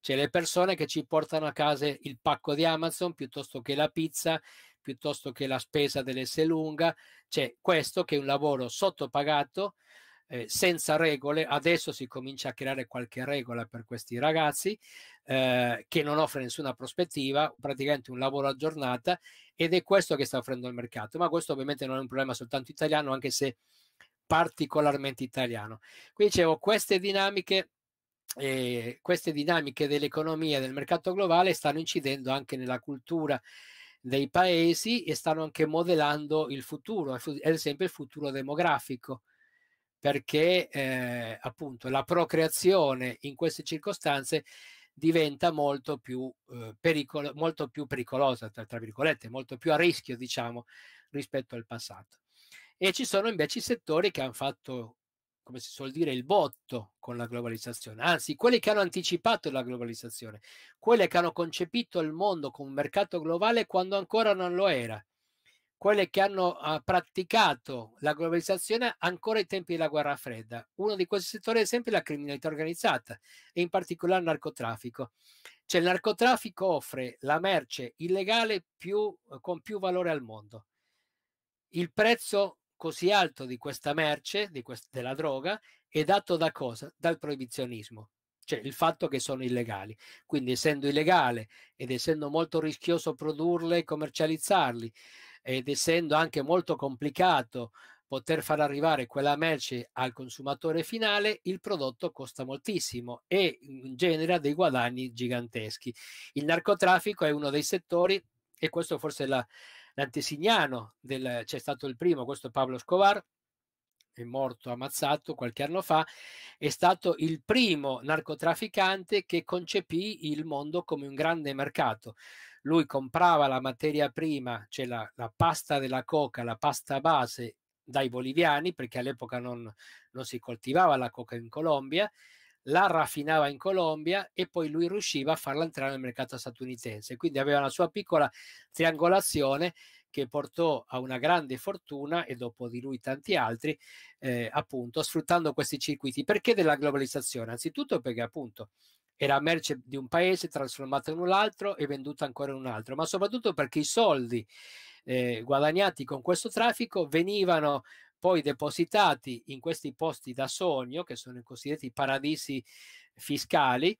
Cioè le persone che ci portano a casa il pacco di Amazon piuttosto che la pizza piuttosto che la spesa dell'esse lunga, c'è questo che è un lavoro sottopagato, eh, senza regole, adesso si comincia a creare qualche regola per questi ragazzi eh, che non offre nessuna prospettiva, praticamente un lavoro a giornata ed è questo che sta offrendo il mercato, ma questo ovviamente non è un problema soltanto italiano, anche se particolarmente italiano. Quindi dicevo, queste dinamiche eh, queste dinamiche dell'economia e del mercato globale stanno incidendo anche nella cultura dei paesi e stanno anche modellando il futuro, ad esempio il futuro demografico, perché eh, appunto la procreazione in queste circostanze diventa molto più, eh, pericolo, molto più pericolosa, tra, tra, virgolette, molto più a rischio, diciamo, rispetto al passato. E ci sono invece i settori che hanno fatto come si suol dire, il botto con la globalizzazione, anzi quelli che hanno anticipato la globalizzazione, quelli che hanno concepito il mondo con un mercato globale quando ancora non lo era, quelli che hanno uh, praticato la globalizzazione ancora ai tempi della guerra fredda. Uno di questi settori è sempre la criminalità organizzata e in particolare il narcotraffico. Cioè il narcotraffico offre la merce illegale più, con più valore al mondo. Il prezzo così alto di questa merce, di quest- della droga, è dato da cosa? Dal proibizionismo, cioè il fatto che sono illegali. Quindi essendo illegale ed essendo molto rischioso produrle e commercializzarli ed essendo anche molto complicato poter far arrivare quella merce al consumatore finale, il prodotto costa moltissimo e genera dei guadagni giganteschi. Il narcotraffico è uno dei settori e questo forse è la, l'antesignano del, c'è stato il primo, questo Pablo Scovar, è morto ammazzato qualche anno fa, è stato il primo narcotrafficante che concepì il mondo come un grande mercato. Lui comprava la materia prima, cioè la, la pasta della coca, la pasta base dai boliviani, perché all'epoca non, non si coltivava la coca in Colombia, la raffinava in Colombia e poi lui riusciva a farla entrare nel mercato statunitense. Quindi aveva la sua piccola triangolazione che portò a una grande fortuna e dopo di lui tanti altri, eh, appunto, sfruttando questi circuiti. Perché della globalizzazione? Anzitutto perché appunto era merce di un paese trasformata in un altro e venduta ancora in un altro, ma soprattutto perché i soldi eh, guadagnati con questo traffico venivano poi depositati in questi posti da sogno, che sono i cosiddetti paradisi fiscali,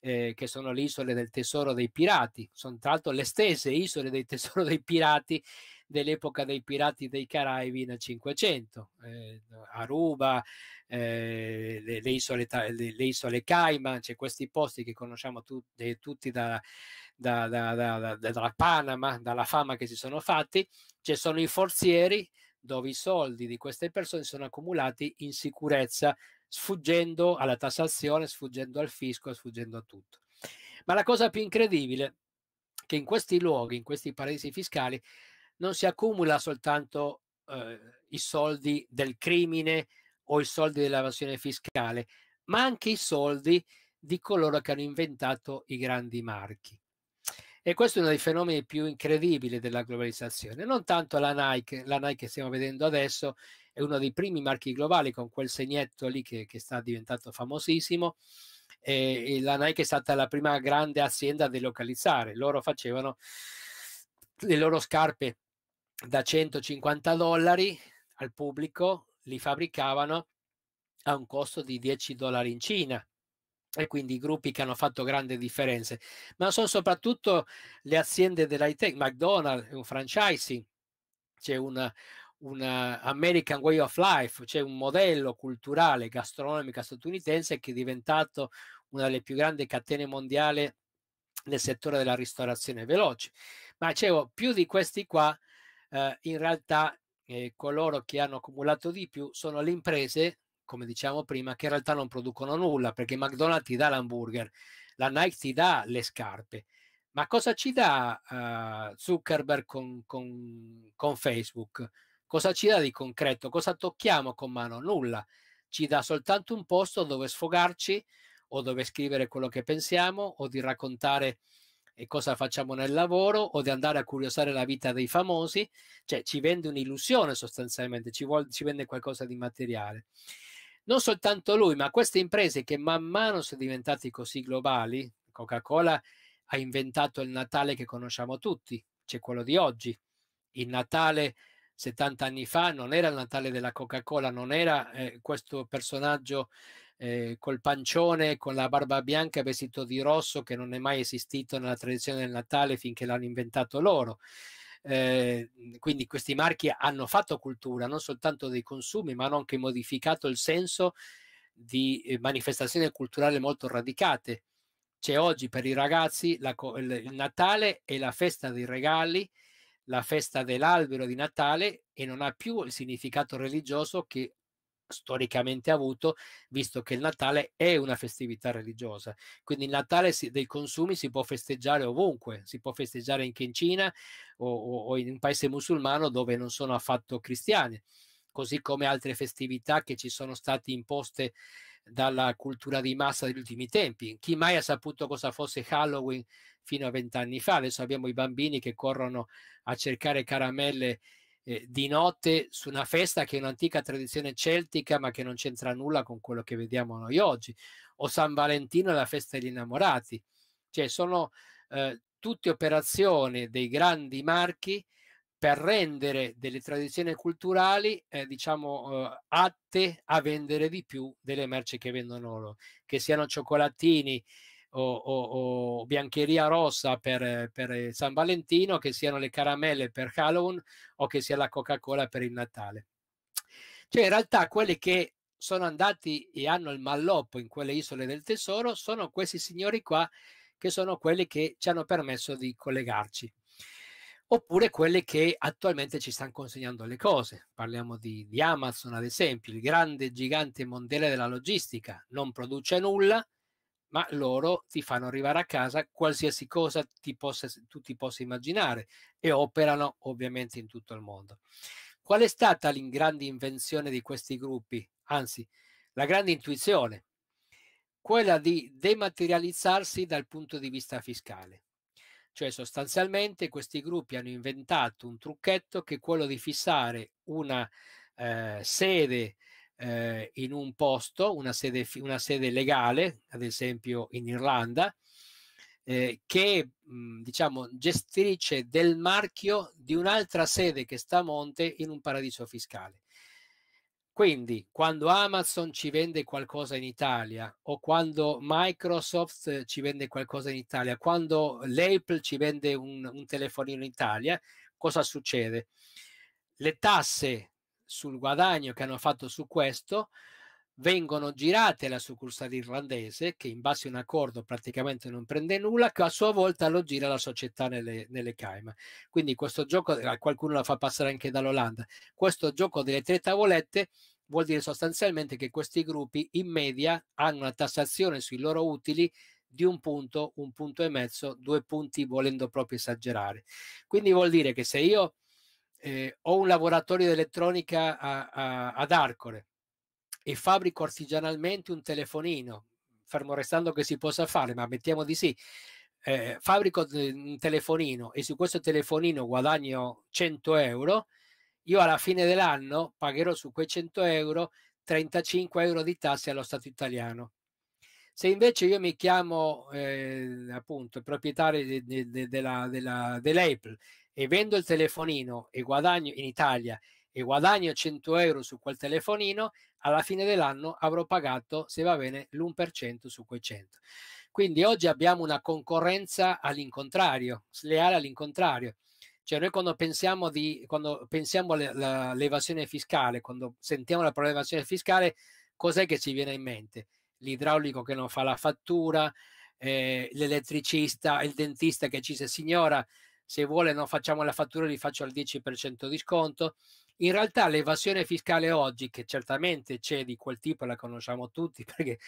eh, che sono le isole del tesoro dei pirati, sono tra l'altro le stesse isole del tesoro dei pirati dell'epoca dei pirati dei Caraibi nel 500, eh, Aruba, eh, le, le, isole, le, le, isole, Cayman, c'è cioè questi posti che conosciamo tu, eh, tutti da, da, da, dalla Panama, dalla fama che si sono fatti, ci sono i forzieri dove i soldi di queste persone sono accumulati in sicurezza, sfuggendo alla tassazione, sfuggendo al fisco, sfuggendo a tutto. Ma la cosa più incredibile è che in questi luoghi, in questi paradisi fiscali, non si accumula soltanto eh, i soldi del crimine o i soldi dell'evasione fiscale, ma anche i soldi di coloro che hanno inventato i grandi marchi. E questo è uno dei fenomeni più incredibili della globalizzazione. Non tanto la Nike, la Nike che stiamo vedendo adesso è uno dei primi marchi globali con quel segnetto lì che, che sta diventando famosissimo. E, e la Nike è stata la prima grande azienda a delocalizzare. Loro facevano le loro scarpe da 150 dollari al pubblico, li fabbricavano a un costo di 10 dollari in Cina e quindi i gruppi che hanno fatto grandi differenze, ma sono soprattutto le aziende dell'high tech, McDonald's è un franchising, c'è un American Way of Life, c'è un modello culturale gastronomico statunitense che è diventato una delle più grandi catene mondiali nel settore della ristorazione veloce. Ma dicevo, più di questi qua, eh, in realtà eh, coloro che hanno accumulato di più sono le imprese come diciamo prima, che in realtà non producono nulla, perché McDonald's ti dà l'hamburger, la Nike ti dà le scarpe. Ma cosa ci dà uh, Zuckerberg con, con, con Facebook? Cosa ci dà di concreto? Cosa tocchiamo con mano? Nulla. Ci dà soltanto un posto dove sfogarci o dove scrivere quello che pensiamo o di raccontare e eh, cosa facciamo nel lavoro o di andare a curiosare la vita dei famosi, cioè ci vende un'illusione sostanzialmente, ci, vuol, ci vende qualcosa di materiale non soltanto lui, ma queste imprese che man mano sono diventate così globali, Coca-Cola ha inventato il Natale che conosciamo tutti, c'è quello di oggi. Il Natale 70 anni fa non era il Natale della Coca-Cola, non era eh, questo personaggio eh, col pancione, con la barba bianca vestito di rosso che non è mai esistito nella tradizione del Natale finché l'hanno inventato loro. Ehm, mhmm, quindi questi marchi hanno fatto cultura non soltanto dei consumi, ma hanno anche modificato il senso di ehm, manifestazioni culturali molto radicate. C'è oggi per i ragazzi la, il, il Natale è la festa dei regali, la festa dell'albero di Natale e non ha più il significato religioso che storicamente avuto, visto che il Natale è una festività religiosa. Quindi il Natale si, dei consumi si può festeggiare ovunque, si può festeggiare anche in Cina o, o, o in un paese musulmano dove non sono affatto cristiani così come altre festività che ci sono state imposte dalla cultura di massa degli ultimi tempi. Chi mai ha saputo cosa fosse Halloween fino a vent'anni fa? Adesso abbiamo i bambini che corrono a cercare caramelle eh, di notte su una festa che è un'antica tradizione celtica ma che non c'entra nulla con quello che vediamo noi oggi, o San Valentino e la festa degli innamorati, cioè sono eh, tutte operazioni dei grandi marchi per rendere delle tradizioni culturali eh, diciamo eh, atte a vendere di più delle merci che vendono loro, che siano cioccolatini, o, o, o biancheria rossa per, per, eh, San Valentino, che siano le caramelle per Halloween o che sia la Coca-Cola per il Natale. Cioè in realtà quelli che sono andati e hanno il malloppo in quelle isole del tesoro sono questi signori qua che sono quelli che ci hanno permesso di collegarci oppure quelli che attualmente ci stanno consegnando le cose. Parliamo di, di, Amazon, ad esempio, il grande gigante mondiale della logistica, non produce nulla, ma loro ti fanno arrivare a casa qualsiasi cosa ti possa, tu ti possa immaginare e operano ovviamente in tutto il mondo. Qual è stata l'ingrande invenzione di questi gruppi? Anzi, la grande intuizione, quella di dematerializzarsi dal punto di vista fiscale. Cioè sostanzialmente questi gruppi hanno inventato un trucchetto che è quello di fissare una eh, sede eh, in un posto, una sede, una sede, legale, ad esempio in Irlanda, eh, che è mhmm, diciamo gestitrice del marchio di un'altra sede che sta a monte in un paradiso fiscale. Quindi quando Amazon ci vende qualcosa in Italia o quando Microsoft ci vende qualcosa in Italia, quando l'Apple ci vende un, un telefonino in Italia, cosa succede? Le tasse sul guadagno che hanno fatto su questo vengono girate alla succursale irlandese che in base a un accordo praticamente non prende nulla che a sua volta lo gira la società nelle, nelle Cayman quindi questo gioco eh, qualcuno la fa passare anche dall'Olanda questo gioco delle tre tavolette vuol dire sostanzialmente che questi gruppi in media hanno una tassazione sui loro utili di un punto, un punto e mezzo, due punti volendo proprio esagerare quindi vuol dire che se io eh, ho un laboratorio di elettronica a, a, ad Arcore e fabbrico artigianalmente un telefonino, fermo restando che si possa fare, ma mettiamo di sì, eh, fabbrico un telefonino e su questo telefonino guadagno 100 euro, io alla fine dell'anno pagherò su quei 100 euro 35 euro di tasse allo Stato italiano. Se invece io mi chiamo eh, appunto proprietario de, de, de, dell'Apple e vendo il telefonino e guadagno in Italia e guadagno 100 euro su quel telefonino, alla fine dell'anno avrò pagato, se va bene, l'1% su quei 100. Quindi oggi abbiamo una concorrenza all'incontrario, sleale all'incontrario. Cioè noi quando pensiamo, di, quando pensiamo all'evasione fiscale, quando sentiamo la parola evasione fiscale, cos'è che ci viene in mente? L'idraulico che non fa la fattura, eh, l'elettricista, il dentista che ci dice signora se vuole non facciamo la fattura, gli faccio il 10% di sconto. In realtà l'evasione fiscale oggi, che certamente c'è di quel tipo, la conosciamo tutti, perché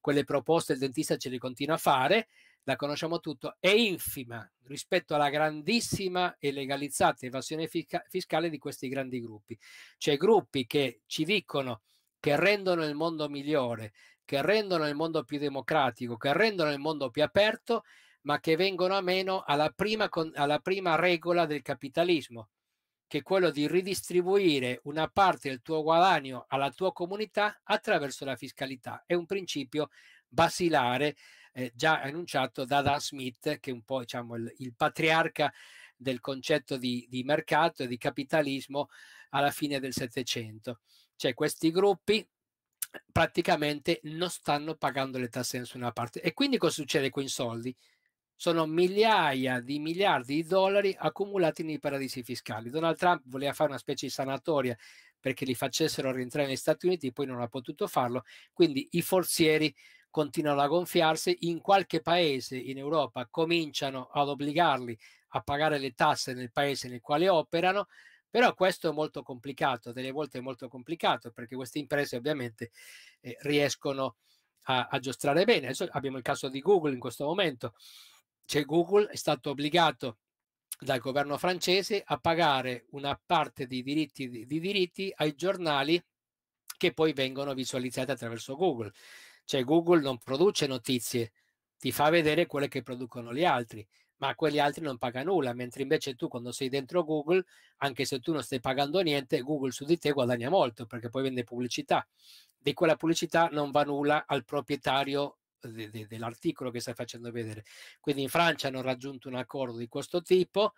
quelle proposte il dentista ce le continua a fare, la conosciamo tutto, è infima rispetto alla grandissima e legalizzata evasione fisca- fiscale di questi grandi gruppi. C'è cioè gruppi che ci dicono che rendono il mondo migliore, che rendono il mondo più democratico, che rendono il mondo più aperto ma che vengono a meno alla prima, con, alla prima regola del capitalismo, che è quello di ridistribuire una parte del tuo guadagno alla tua comunità attraverso la fiscalità. È un principio basilare eh, già annunciato da Adam Smith, che è un po' diciamo, il, il patriarca del concetto di, di, mercato e di capitalismo alla fine del Settecento. Cioè questi gruppi praticamente non stanno pagando le tasse in nessuna parte. E quindi cosa succede con i soldi? sono migliaia di miliardi di dollari accumulati nei paradisi fiscali. Donald Trump voleva fare una specie di sanatoria perché li facessero rientrare negli Stati Uniti, poi non ha potuto farlo, quindi i forzieri continuano a gonfiarsi, in qualche paese in Europa cominciano ad obbligarli a pagare le tasse nel paese nel quale operano, però questo è molto complicato, delle volte è molto complicato perché queste imprese ovviamente eh, riescono a, a giostrare bene. Adesso abbiamo il caso di Google in questo momento, cioè Google è stato obbligato dal governo francese a pagare una parte dei diritti, di, di diritti ai giornali che poi vengono visualizzati attraverso Google. Cioè Google non produce notizie, ti fa vedere quelle che producono gli altri, ma quegli altri non paga nulla, mentre invece tu quando sei dentro Google, anche se tu non stai pagando niente, Google su di te guadagna molto perché poi vende pubblicità. Di quella pubblicità non va nulla al proprietario de, de, dell'articolo che stai facendo vedere. Quindi in Francia hanno raggiunto un accordo di questo tipo,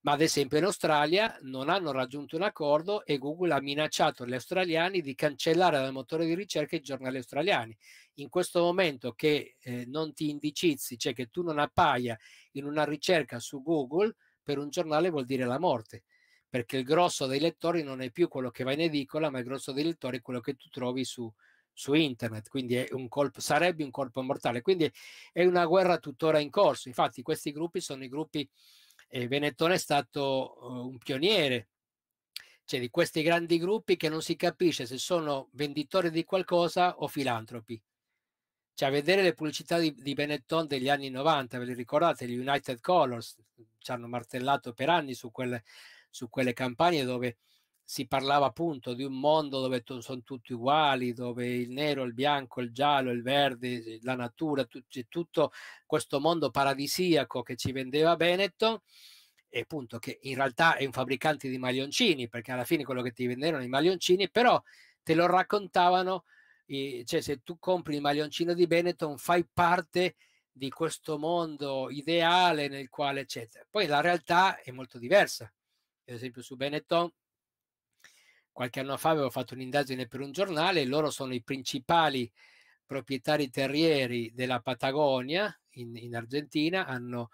ma ad esempio in Australia non hanno raggiunto un accordo e Google ha minacciato gli australiani di cancellare dal motore di ricerca i giornali australiani. In questo momento che eh, non ti indicizi, cioè che tu non appaia in una ricerca su Google, per un giornale vuol dire la morte perché il grosso dei lettori non è più quello che va in edicola, ma il grosso dei lettori è quello che tu trovi su, su internet, quindi un colpo, sarebbe un colpo mortale. Quindi è una guerra tuttora in corso. Infatti questi gruppi sono i gruppi, eh, Venettone è stato uh, un pioniere, cioè di questi grandi gruppi che non si capisce se sono venditori di qualcosa o filantropi. Cioè, a vedere le pubblicità di, di Benetton degli anni 90, ve le ricordate? Gli United Colors mm, ci hanno martellato per anni su quelle, su quelle campagne dove si parlava appunto di un mondo dove to- sono tutti uguali, dove il nero, il bianco, il giallo, il verde, eh, la natura, tu- c'è tutto questo mondo paradisiaco che ci vendeva Benetton e appunto che in realtà è un fabbricante di maglioncini, perché alla fine quello che ti vendevano i maglioncini, però te lo raccontavano, eh, cioè se tu compri il maglioncino di Benetton fai parte di questo mondo ideale nel quale eccetera. Poi la realtà è molto diversa. Ad esempio su Benetton qualche anno fa avevo fatto un'indagine per un giornale, loro sono i principali proprietari terrieri della Patagonia in, in Argentina, hanno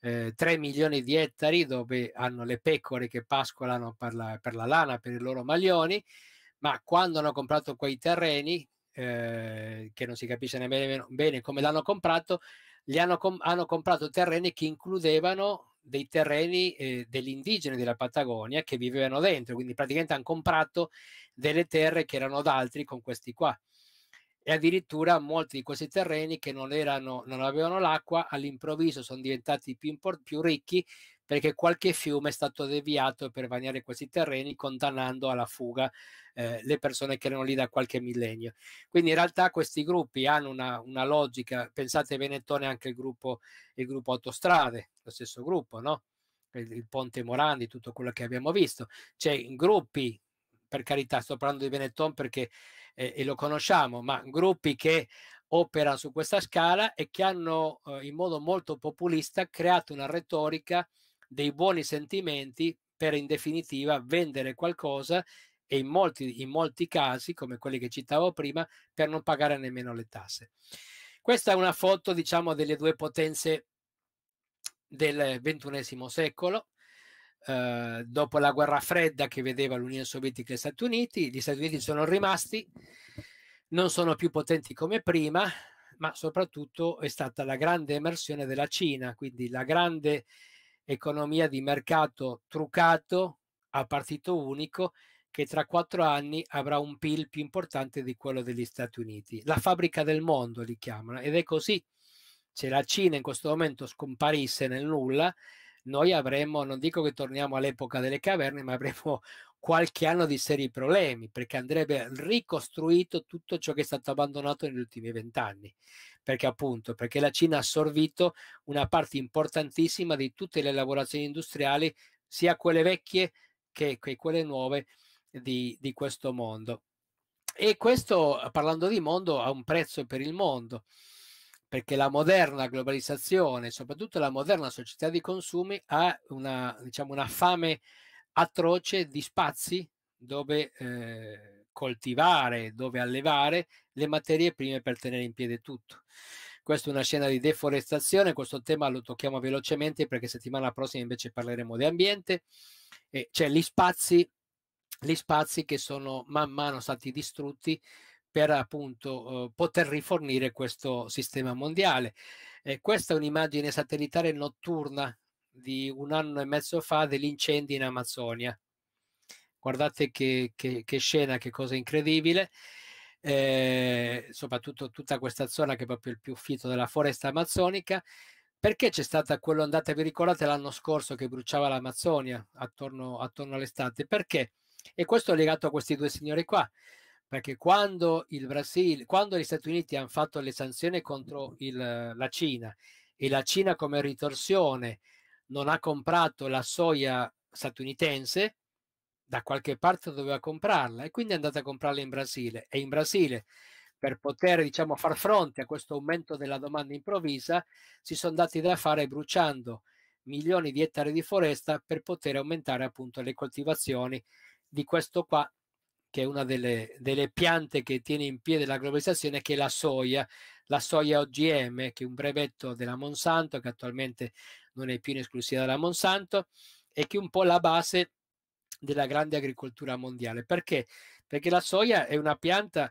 eh, 3 milioni di ettari dove hanno le pecore che pascolano per la, per la lana, per i loro maglioni, ma quando hanno comprato quei terreni, eh, che non si capisce nemmeno bene come l'hanno comprato, li hanno, com- hanno comprato terreni che includevano dei terreni eh, degli indigeni della Patagonia che vivevano dentro, quindi praticamente hanno comprato delle terre che erano ad altri con questi qua. E addirittura molti di questi terreni che non, erano, non avevano l'acqua all'improvviso sono diventati più, import- più ricchi perché qualche fiume è stato deviato per bagnare questi terreni, condannando alla fuga eh, le persone che erano lì da qualche millennio. Quindi in realtà questi gruppi hanno una, una logica, pensate a Benetton anche il gruppo, il gruppo Autostrade, lo stesso gruppo, no? il, il Ponte Morandi, tutto quello che abbiamo visto. C'è in gruppi per carità, sto parlando di Benetton perché eh, lo conosciamo, ma gruppi che operano su questa scala e che hanno eh, in modo molto populista creato una retorica dei buoni sentimenti per in definitiva vendere qualcosa e in molti, in molti casi, come quelli che citavo prima, per non pagare nemmeno le tasse. Questa è una foto, diciamo, delle due potenze del XXI secolo, eh, dopo la guerra fredda che vedeva l'Unione Sovietica e gli Stati Uniti, gli Stati Uniti sono rimasti, non sono più potenti come prima, ma soprattutto è stata la grande emersione della Cina, quindi la grande economia di mercato truccato a partito unico che tra quattro anni avrà un PIL più importante di quello degli Stati Uniti. La fabbrica del mondo li chiamano ed è così. Se la Cina in questo momento scomparisse nel nulla, noi avremmo, non dico che torniamo all'epoca delle caverne, ma avremmo qualche anno di seri problemi perché andrebbe ricostruito tutto ciò che è stato abbandonato negli ultimi vent'anni. Perché appunto? Perché la Cina ha assorbito una parte importantissima di tutte le lavorazioni industriali, sia quelle vecchie che, che quelle nuove di, di questo mondo. E questo, parlando di mondo, ha un prezzo per il mondo perché la moderna globalizzazione, soprattutto la moderna società di consumi, ha una, diciamo, una fame atroce di spazi dove eh, coltivare, dove allevare le materie prime per tenere in piedi tutto. Questa è una scena di deforestazione, questo tema lo tocchiamo velocemente perché settimana prossima invece parleremo di ambiente. E c'è gli spazi, gli spazi che sono man mano stati distrutti per appunto eh, poter rifornire questo sistema mondiale. Eh, questa è un'immagine satellitare notturna di un anno e mezzo fa degli incendi in Amazzonia guardate che, che, che scena, che cosa incredibile. Eh, soprattutto tutta questa zona che è proprio il più fitto della foresta amazzonica. Perché c'è stata quell'ondata, vi ricordate l'anno scorso che bruciava l'Amazzonia attorno, attorno all'estate? Perché? E questo è legato a questi due signori qua, perché quando il Brasile, quando gli Stati Uniti hanno fatto le sanzioni contro il, la Cina e la Cina come ritorsione non ha comprato la soia statunitense, da qualche parte doveva comprarla e quindi è andata a comprarla in Brasile e in Brasile per poter diciamo, far fronte a questo aumento della domanda improvvisa si sono dati da fare bruciando milioni di ettari di foresta per poter aumentare appunto le coltivazioni di questo qua che è una delle, delle piante che tiene in piedi la globalizzazione che è la soia la soia OGM che è un brevetto della Monsanto che attualmente non è più in esclusiva della Monsanto e che è un po' la base della grande agricoltura mondiale. Perché? Perché la soia è una pianta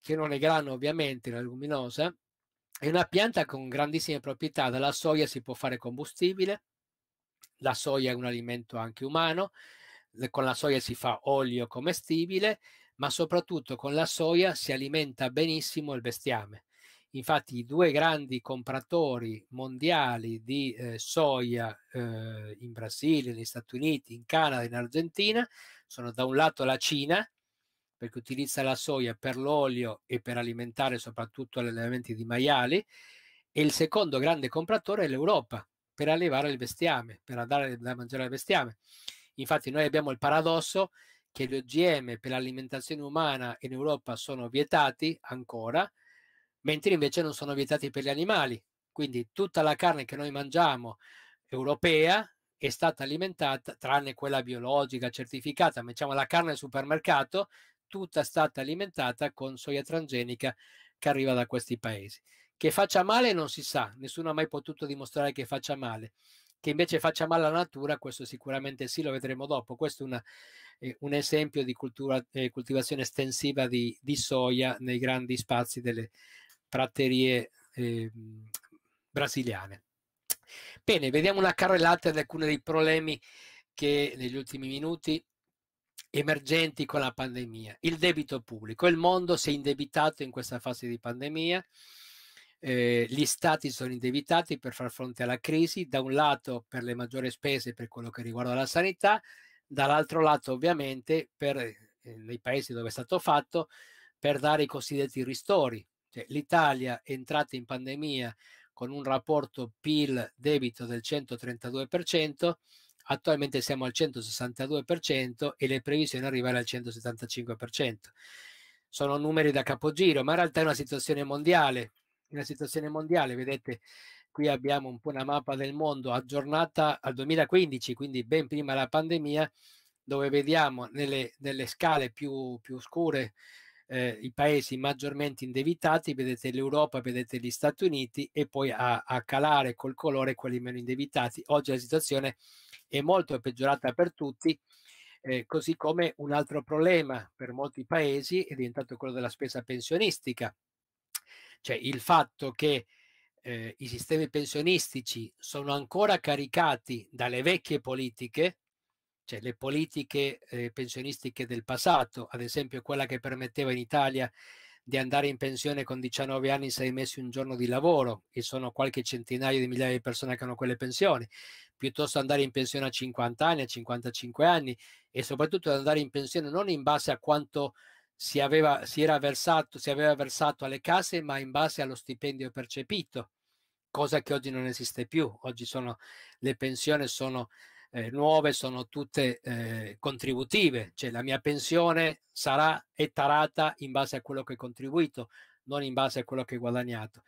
che non è grano ovviamente, la leguminosa, è una pianta con grandissime proprietà, dalla soia si può fare combustibile, la soia è un alimento anche umano, con la soia si fa olio commestibile, ma soprattutto con la soia si alimenta benissimo il bestiame. Infatti i due grandi compratori mondiali di eh, soia eh, in Brasile, negli Stati Uniti, in Canada, in Argentina sono da un lato la Cina, perché utilizza la soia per l'olio e per alimentare soprattutto gli allevamenti di maiali, e il secondo grande compratore è l'Europa, per allevare il bestiame, per andare da mangiare il bestiame. Infatti noi abbiamo il paradosso che gli OGM per l'alimentazione umana in Europa sono vietati ancora, mentre invece non sono vietati per gli animali. Quindi tutta la carne che noi mangiamo europea è stata alimentata, tranne quella biologica certificata, mettiamo la carne al supermercato, tutta è stata alimentata con soia transgenica che arriva da questi paesi. Che faccia male non si sa, nessuno ha mai potuto dimostrare che faccia male. Che invece faccia male alla natura, questo sicuramente sì, lo vedremo dopo. Questo è una, eh, un esempio di cultura, eh, coltivazione estensiva di, di, soia nei grandi spazi delle, praterie eh, brasiliane. Bene, vediamo una carrellata di alcuni dei problemi che negli ultimi minuti emergenti con la pandemia. Il debito pubblico. Il mondo si è indebitato in questa fase di pandemia. Eh, gli stati sono indebitati per far fronte alla crisi, da un lato per le maggiori spese per quello che riguarda la sanità, dall'altro lato ovviamente per, eh, nei paesi dove è stato fatto per dare i cosiddetti ristori, cioè, L'Italia è entrata in pandemia con un rapporto PIL-debito del 132%, attualmente siamo al 162% e le previsioni arrivano al 175%. Sono numeri da capogiro, ma in realtà è una situazione mondiale. Una situazione mondiale, vedete, qui abbiamo un po' una mappa del mondo aggiornata al 2015, quindi ben prima della pandemia, dove vediamo nelle, nelle scale più, più, scure eh, i paesi maggiormente indebitati, vedete l'Europa, vedete gli Stati Uniti e poi a, a, calare col colore quelli meno indebitati. Oggi la situazione è molto peggiorata per tutti, eh, così come un altro problema per molti paesi è diventato quello della spesa pensionistica, cioè il fatto che eh, i sistemi pensionistici sono ancora caricati dalle vecchie politiche, cioè le politiche eh, pensionistiche del passato, ad esempio quella che permetteva in Italia di andare in pensione con 19 anni, 6 mesi, un giorno di lavoro, e sono qualche centinaio di migliaia di persone che hanno quelle pensioni, piuttosto andare in pensione a 50 anni, a 55 anni, e soprattutto andare in pensione non in base a quanto si aveva, si era versato, si aveva versato alle case, ma in base allo stipendio percepito cosa che oggi non esiste più. Oggi sono, le pensioni sono eh, nuove sono tutte eh, contributive, cioè la mia pensione sarà è tarata in base a quello che ho contribuito, non in base a quello che ho guadagnato.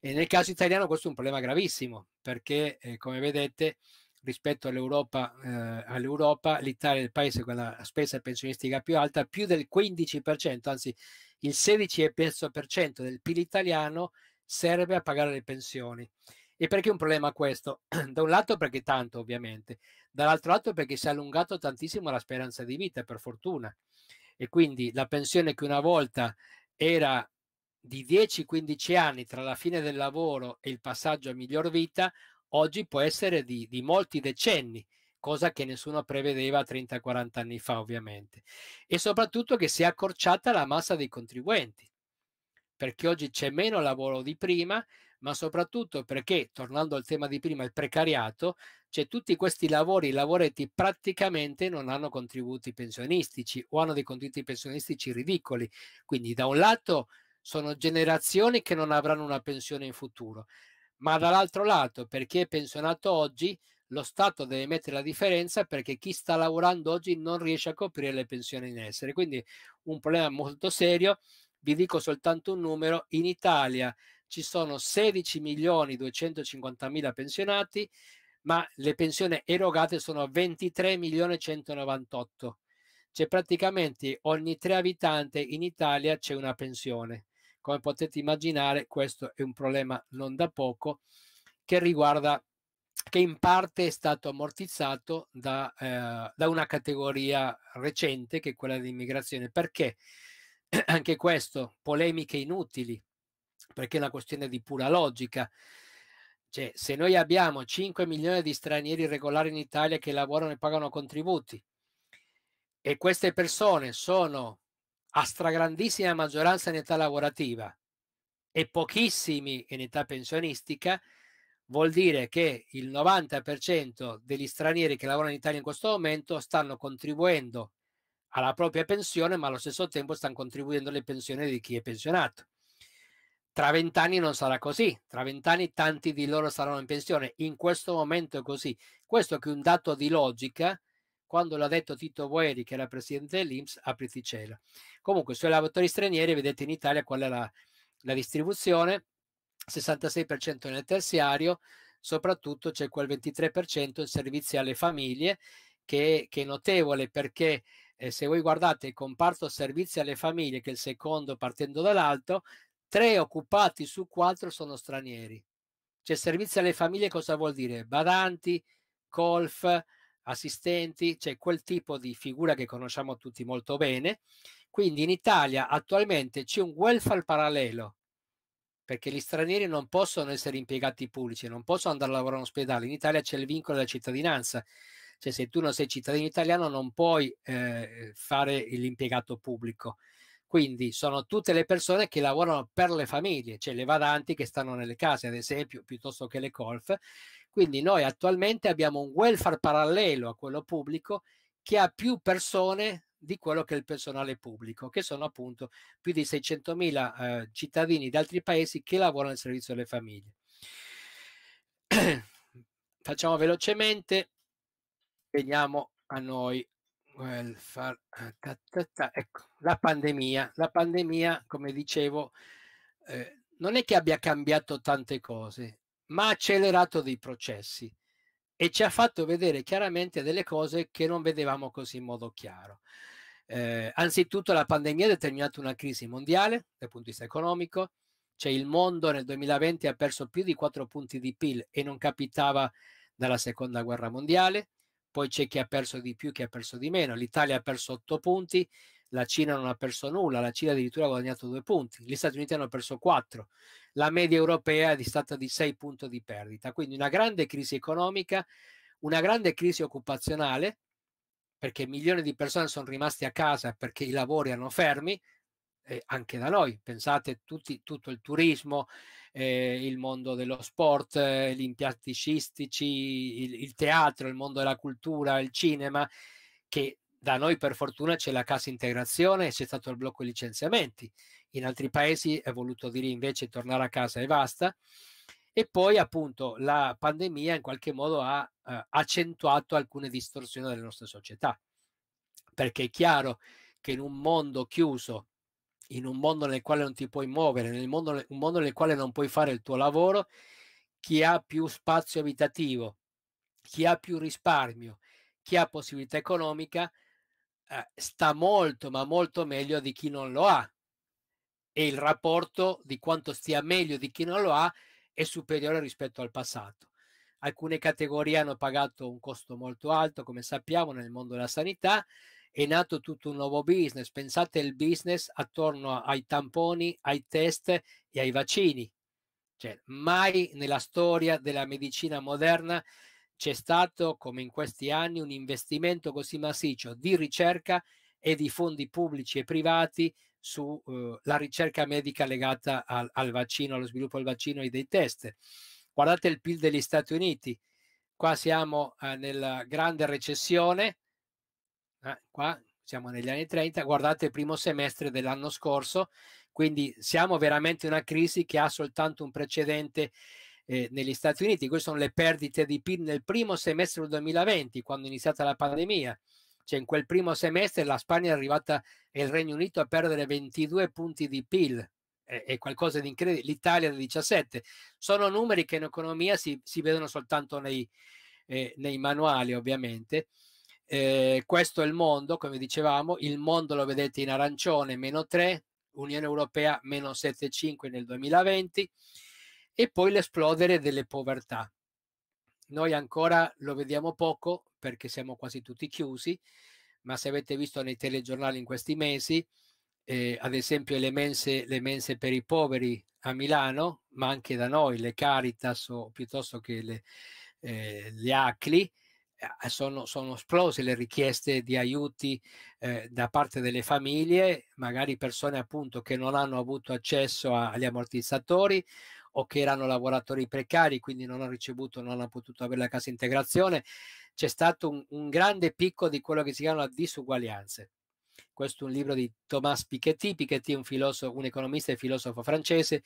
E nel caso italiano questo è un problema gravissimo, perché eh, come vedete rispetto all'Europa, eh, all l'Italia è il paese con la spesa pensionistica più alta, più del 15%, anzi il 16,5% del PIL italiano serve a pagare le pensioni. E perché è un problema questo? da un lato perché tanto ovviamente, dall'altro lato perché si è allungato tantissimo la speranza di vita, per fortuna. E quindi la pensione che una volta era di 10-15 anni tra la fine del lavoro e il passaggio a miglior vita, oggi può essere di, di molti decenni, cosa che nessuno prevedeva 30-40 anni fa ovviamente. E soprattutto che si è accorciata la massa dei contribuenti, perché oggi c'è meno lavoro di prima ma soprattutto perché, tornando al tema di prima, il precariato, cioè tutti questi lavori, lavoretti praticamente non hanno contributi pensionistici o hanno dei contributi pensionistici ridicoli. Quindi da un lato sono generazioni che non avranno una pensione in futuro, ma dall'altro lato, per chi è pensionato oggi, lo Stato deve mettere la differenza perché chi sta lavorando oggi non riesce a coprire le pensioni in essere. Quindi un problema molto serio. Vi dico soltanto un numero, in Italia ci sono 16 milioni 250 mila pensionati, ma le pensioni erogate sono 23 milioni 198. Cioè praticamente ogni tre abitanti in Italia c'è una pensione. Come potete immaginare, questo è un problema non da poco che riguarda che in parte è stato ammortizzato da, eh, da una categoria recente che è quella dell'immigrazione. Perché? Anche questo, polemiche inutili perché è una questione di pura logica. Cioè, se noi abbiamo 5 milioni di stranieri regolari in Italia che lavorano e pagano contributi e queste persone sono a stragrandissima maggioranza in età lavorativa e pochissimi in età pensionistica, vuol dire che il 90% degli stranieri che lavorano in Italia in questo momento stanno contribuendo alla propria pensione, ma allo stesso tempo stanno contribuendo alle pensioni di chi è pensionato. Tra vent'anni non sarà così, tra vent'anni tanti di loro saranno in pensione, in questo momento è così. Questo che è un dato di logica, quando l'ha detto Tito Boeri, che era presidente dell'Inps, apriti cielo. Comunque, sui lavoratori stranieri, vedete in Italia qual è la, la distribuzione, 66% nel terziario, soprattutto c'è quel 23% in servizi alle famiglie, che, che è notevole perché eh, se voi guardate il comparto servizi alle famiglie, che è il secondo partendo dall'alto, Tre occupati su quattro sono stranieri. Cioè servizio alle famiglie cosa vuol dire? Badanti, golf, assistenti, cioè quel tipo di figura che conosciamo tutti molto bene. Quindi in Italia attualmente c'è un welfare parallelo, perché gli stranieri non possono essere impiegati pubblici, non possono andare a lavorare in ospedale. In Italia c'è il vincolo della cittadinanza, cioè se tu non sei cittadino italiano non puoi eh, fare l'impiegato pubblico. Quindi sono tutte le persone che lavorano per le famiglie, cioè le vadanti che stanno nelle case, ad esempio, piuttosto che le colf. Quindi noi attualmente abbiamo un welfare parallelo a quello pubblico che ha più persone di quello che è il personale pubblico, che sono appunto più di 600.000 eh, cittadini di altri paesi che lavorano nel servizio delle famiglie. Facciamo velocemente, veniamo a noi welfare, eh, ecco, la pandemia, la pandemia, come dicevo, eh, non è che abbia cambiato tante cose, ma ha accelerato dei processi e ci ha fatto vedere chiaramente delle cose che non vedevamo così in modo chiaro. Eh, anzitutto la pandemia ha determinato una crisi mondiale dal punto di vista economico, cioè il mondo nel 2020 ha perso più di 4 punti di PIL e non capitava dalla seconda guerra mondiale, poi c'è chi ha perso di più, chi ha perso di meno. L'Italia ha perso 8 punti, la Cina non ha perso nulla, la Cina addirittura ha guadagnato 2 punti, gli Stati Uniti hanno perso 4, la media europea è stata di 6 punti di perdita. Quindi una grande crisi economica, una grande crisi occupazionale, perché milioni di persone sono rimaste a casa perché i lavori erano fermi, eh, anche da noi. Pensate tutti, tutto il turismo, eh, il mondo dello sport, eh, gli impiatticistici, il, il, teatro, il mondo della cultura, il cinema, che da noi per fortuna c'è la cassa integrazione e c'è stato il blocco licenziamenti. In altri paesi è voluto dire invece tornare a casa e basta. E poi appunto la pandemia in qualche modo ha eh, accentuato alcune distorsioni delle nostre società. Perché è chiaro che in un mondo chiuso in un mondo nel quale non ti puoi muovere, nel mondo, un mondo nel quale non puoi fare il tuo lavoro, chi ha più spazio abitativo, chi ha più risparmio, chi ha possibilità economica, eh, sta molto, ma molto meglio di chi non lo ha. E il rapporto di quanto stia meglio di chi non lo ha è superiore rispetto al passato. Alcune categorie hanno pagato un costo molto alto, come sappiamo, nel mondo della sanità, è nato tutto un nuovo business. Pensate al business attorno ai tamponi, ai test e ai vaccini. Cioè, mai nella storia della medicina moderna c'è stato, come in questi anni, un investimento così massiccio di ricerca e di fondi pubblici e privati sulla eh, ricerca medica legata al, al vaccino, allo sviluppo del vaccino e dei test. Guardate il PIL degli Stati Uniti. Qua siamo eh, nella grande recessione, eh, qua siamo negli anni 30, guardate il primo semestre dell'anno scorso, quindi siamo veramente in una crisi che ha soltanto un precedente eh, negli Stati Uniti, queste sono le perdite di PIL nel primo semestre del 2020, quando è iniziata la pandemia, cioè in quel primo semestre la Spagna è arrivata e il Regno Unito a perdere 22 punti di PIL, è, è qualcosa di incredibile, l'Italia 17, sono numeri che in economia si, si vedono soltanto nei, eh, nei manuali ovviamente, eh, questo è il mondo, come dicevamo, il mondo lo vedete in arancione, meno 3, Unione Europea meno 7,5 nel 2020 e poi l'esplodere delle povertà. Noi ancora lo vediamo poco perché siamo quasi tutti chiusi, ma se avete visto nei telegiornali in questi mesi, eh, ad esempio le mense, le mense, per i poveri a Milano, ma anche da noi, le Caritas o piuttosto che le, eh, le ACLI, sono, sono, esplose le richieste di aiuti eh, da parte delle famiglie, magari persone appunto che non hanno avuto accesso a, agli ammortizzatori o che erano lavoratori precari, quindi non hanno ricevuto, non hanno potuto avere la casa integrazione. C'è stato un, un grande picco di quello che si chiamano disuguaglianze. Questo è un libro di Thomas Piketty. Piketty è un, filosofo, un economista e filosofo francese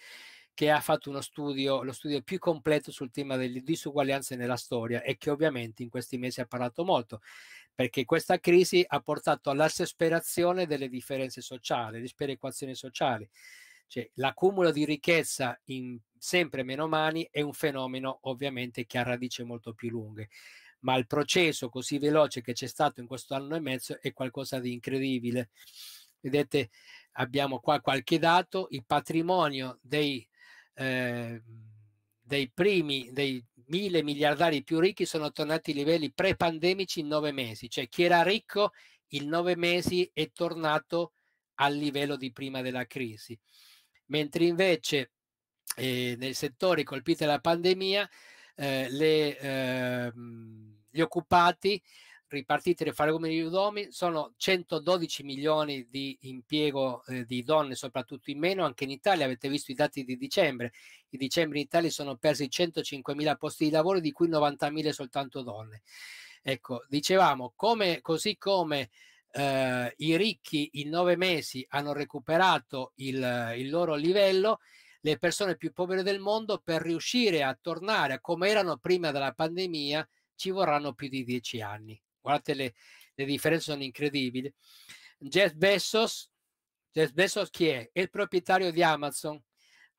che ha fatto uno studio, lo studio più completo sul tema delle disuguaglianze nella storia e che ovviamente in questi mesi ha parlato molto, perché questa crisi ha portato all'assesperazione delle differenze sociali, le sperequazioni sociali. Cioè, l'accumulo di ricchezza in sempre meno mani è un fenomeno ovviamente che ha radici molto più lunghe ma il processo così veloce che c'è stato in questo anno e mezzo è qualcosa di incredibile. Vedete, abbiamo qua qualche dato, il patrimonio dei eh, dei primi, dei mille miliardari più ricchi sono tornati ai livelli pre-pandemici in nove mesi, cioè chi era ricco in nove mesi è tornato al livello di prima della crisi, mentre invece eh, nei settori colpiti dalla pandemia eh, le, ehm, gli occupati ripartite le fare come gli uomini, sono 112 milioni di impiego eh, di donne, soprattutto in meno, anche in Italia avete visto i dati di dicembre, i dicembre in Italia sono persi 105 mila posti di lavoro, di cui 90 mila soltanto donne. Ecco, dicevamo, come, così come eh, i ricchi in nove mesi hanno recuperato il, il loro livello, le persone più povere del mondo per riuscire a tornare a come erano prima della pandemia ci vorranno più di dieci anni guardate le, le differenze sono incredibili. Jeff Bezos, Jeff Bezos chi è? È il proprietario di Amazon.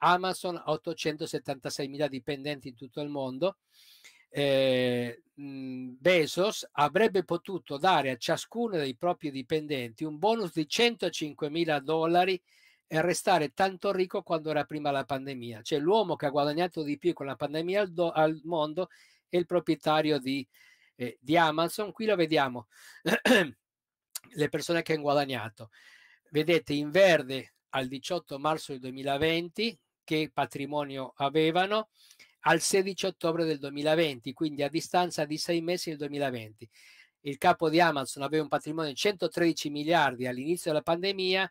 Amazon ha 876 mila dipendenti in tutto il mondo. Eh, Bezos avrebbe potuto dare a ciascuno dei propri dipendenti un bonus di 105 mila dollari e restare tanto ricco quando era prima la pandemia. Cioè l'uomo che ha guadagnato di più con la pandemia al, do, al mondo è il proprietario di Amazon eh, di Amazon, qui lo vediamo, le persone che hanno guadagnato. Vedete in verde al 18 marzo del 2020 che patrimonio avevano, al 16 ottobre del 2020, quindi a distanza di sei mesi del 2020. Il capo di Amazon aveva un patrimonio di 113 miliardi all'inizio della pandemia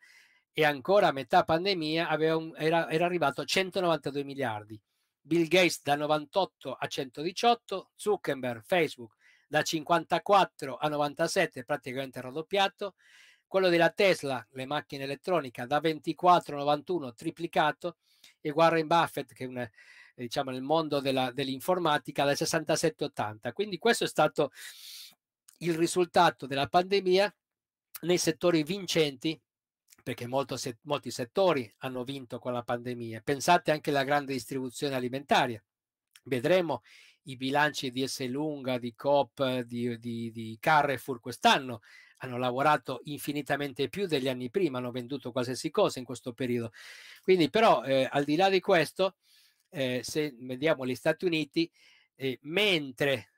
e ancora a metà pandemia un, era, era, arrivato a 192 miliardi. Bill Gates da 98 a 118, Zuckerberg, Facebook da 54 a 97 praticamente raddoppiato, quello della Tesla, le macchine elettroniche, da 24 a 91 triplicato e Warren Buffett, che è un, eh, diciamo, nel mondo dell'informatica, da 67 a 80. Quindi questo è stato il risultato della pandemia nei settori vincenti perché se, molti settori hanno vinto con la pandemia. Pensate anche alla grande distribuzione alimentare. Vedremo i bilanci di Esselunga, di Coop, di, di, di Carrefour quest'anno hanno lavorato infinitamente più degli anni prima, hanno venduto qualsiasi cosa in questo periodo. Quindi però eh, al di là di questo, eh, se vediamo gli Stati Uniti, eh, mentre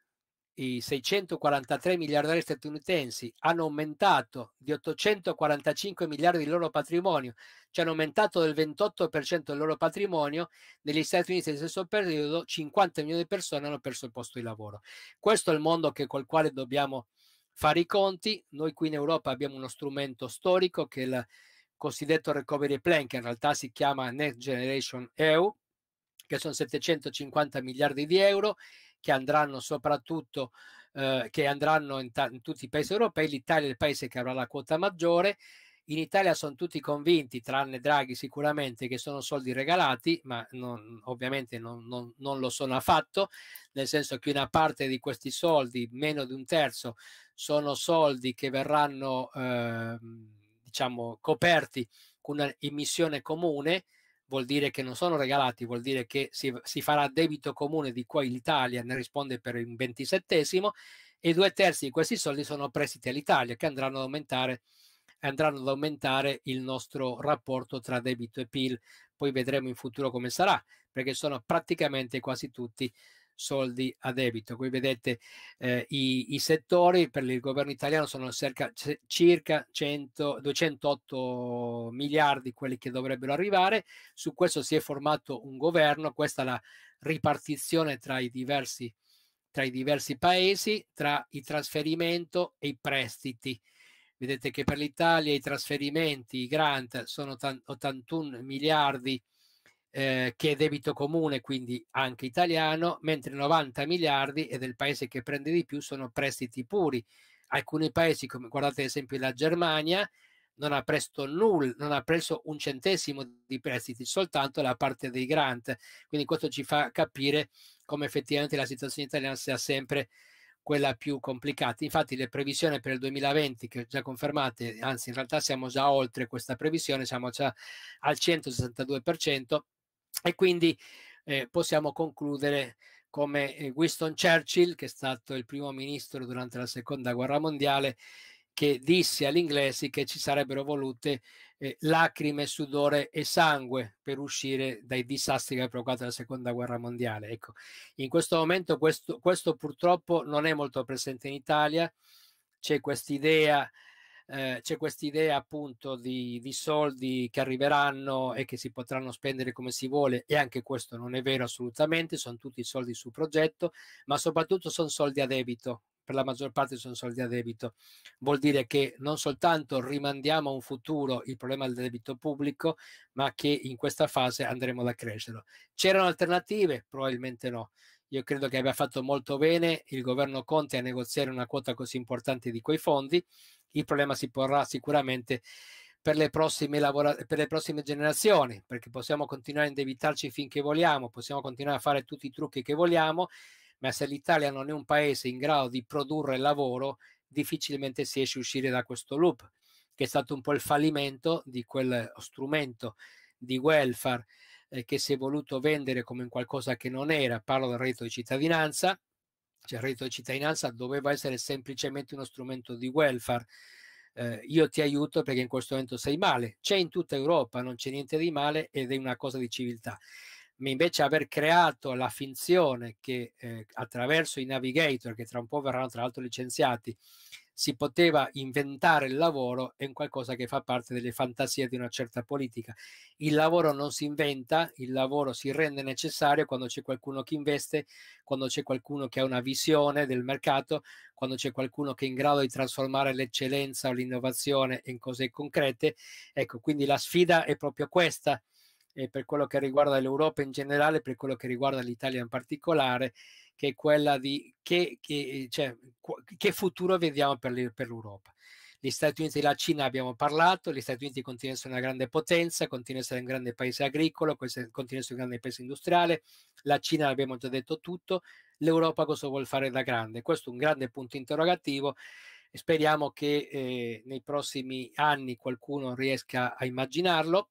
i 643 miliardari statunitensi hanno aumentato di 845 miliardi il loro patrimonio, cioè hanno aumentato del 28% il loro patrimonio, negli Stati Uniti nel stesso periodo 50 milioni di persone hanno perso il posto di lavoro. Questo è il mondo che, col quale dobbiamo fare i conti. Noi qui in Europa abbiamo uno strumento storico che è il cosiddetto Recovery Plan, che in realtà si chiama Next Generation EU, che sono 750 miliardi di euro che andranno soprattutto eh, che andranno in, in tutti i paesi europei, l'Italia è il paese che avrà la quota maggiore. In Italia sono tutti convinti, tranne Draghi sicuramente, che sono soldi regalati, ma non, ovviamente non, non, non, lo sono affatto, nel senso che una parte di questi soldi, meno di un terzo, sono soldi che verranno eh, diciamo, coperti con una emissione comune vuol dire che non sono regalati, vuol dire che si, si farà debito comune di cui l'Italia ne risponde per il ventisettesimo e due terzi di questi soldi sono prestiti all'Italia che andranno ad aumentare andranno ad aumentare il nostro rapporto tra debito e PIL. Poi vedremo in futuro come sarà, perché sono praticamente quasi tutti soldi a debito. Qui vedete eh, i, i, settori per il governo italiano sono circa, circa 100, 208 miliardi quelli che dovrebbero arrivare, su questo si è formato un governo, questa è la ripartizione tra i diversi, tra i diversi paesi, tra il trasferimento e i prestiti. Vedete che per l'Italia i trasferimenti, i grant sono 81 miliardi eh, che è debito comune, quindi anche italiano, mentre 90 miliardi è del paese che prende di più sono prestiti puri. Alcuni paesi, come guardate ad esempio la Germania, non ha preso nulla, non ha preso un centesimo di prestiti, soltanto la parte dei grant. Quindi questo ci fa capire come effettivamente la situazione italiana sia sempre quella più complicata. Infatti le previsioni per il 2020 che ho già confermate, anzi in realtà siamo già oltre questa previsione, siamo già al 162%, e quindi eh, possiamo concludere come eh, Winston Churchill, che è stato il primo ministro durante la seconda guerra mondiale, che disse agli inglesi che ci sarebbero volute eh, lacrime, sudore e sangue per uscire dai disastri che ha provocato la seconda guerra mondiale. Ecco, in questo momento questo, questo purtroppo non è molto presente in Italia, c'è quest'idea idea eh, c'è questa idea appunto di, di, soldi che arriveranno e che si potranno spendere come si vuole e anche questo non è vero assolutamente, sono tutti soldi sul progetto, ma soprattutto sono soldi a debito. Per la maggior parte sono soldi a debito, vuol dire che non soltanto rimandiamo a un futuro il problema del debito pubblico, ma che in questa fase andremo ad accrescerlo. C'erano alternative? Probabilmente no. Io credo che abbia fatto molto bene il governo Conte a negoziare una quota così importante di quei fondi. Il problema si porrà sicuramente per le, per le prossime, generazioni, perché possiamo continuare a indebitarci finché vogliamo, possiamo continuare a fare tutti i trucchi che vogliamo, ma se l'Italia non è un paese in grado di produrre lavoro, difficilmente si esce uscire da questo loop, che è stato un po' il fallimento di quel strumento di welfare eh, che si è voluto vendere come qualcosa che non era, parlo del reddito di cittadinanza, cioè il reddito di cittadinanza doveva essere semplicemente uno strumento di welfare. Eh, io ti aiuto perché in questo momento sei male. C'è in tutta Europa, non c'è niente di male ed è una cosa di civiltà. Ma invece aver creato la finzione che eh, attraverso i navigator, che tra un po' verranno tra l'altro licenziati, si poteva inventare il lavoro è qualcosa che fa parte delle fantasie di una certa politica. Il lavoro non si inventa, il lavoro si rende necessario quando c'è qualcuno che investe, quando c'è qualcuno che ha una visione del mercato, quando c'è qualcuno che è in grado di trasformare l'eccellenza o l'innovazione in cose concrete. Ecco, quindi la sfida è proprio questa eh, per quello che riguarda l'Europa in generale, per quello che riguarda l'Italia in particolare, che è quella di che, che, cioè, che futuro vediamo per l'Europa gli Stati Uniti e la Cina abbiamo parlato, gli Stati Uniti continuano a essere una grande potenza, continuano a essere un grande paese agricolo, continuano a essere un grande paese industriale, la Cina l'abbiamo già detto tutto, l'Europa cosa vuol fare da grande? Questo è un grande punto interrogativo e speriamo che eh, nei prossimi anni qualcuno riesca a immaginarlo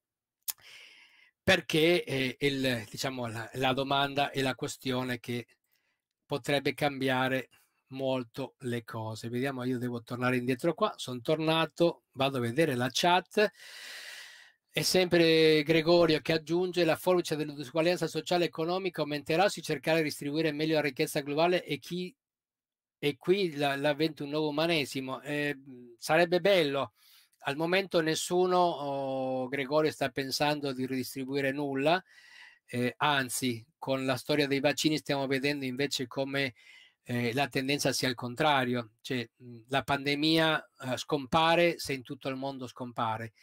perché eh, il, diciamo, la, la, domanda è la questione che potrebbe cambiare molto le cose. Vediamo, io devo tornare indietro qua, sono tornato, vado a vedere la chat. È sempre Gregorio che aggiunge la forbice dell'uguaglianza sociale e economica aumenterà si cercherà di distribuire meglio la ricchezza globale e chi e qui l'avvento un nuovo umanesimo. Eh, sarebbe bello al momento nessuno, oh, Gregorio, sta pensando di ridistribuire nulla, eh, anzi con la storia dei vaccini stiamo vedendo invece come eh, la tendenza sia il contrario, cioè mh, la pandemia eh, scompare se in tutto il mondo scompare.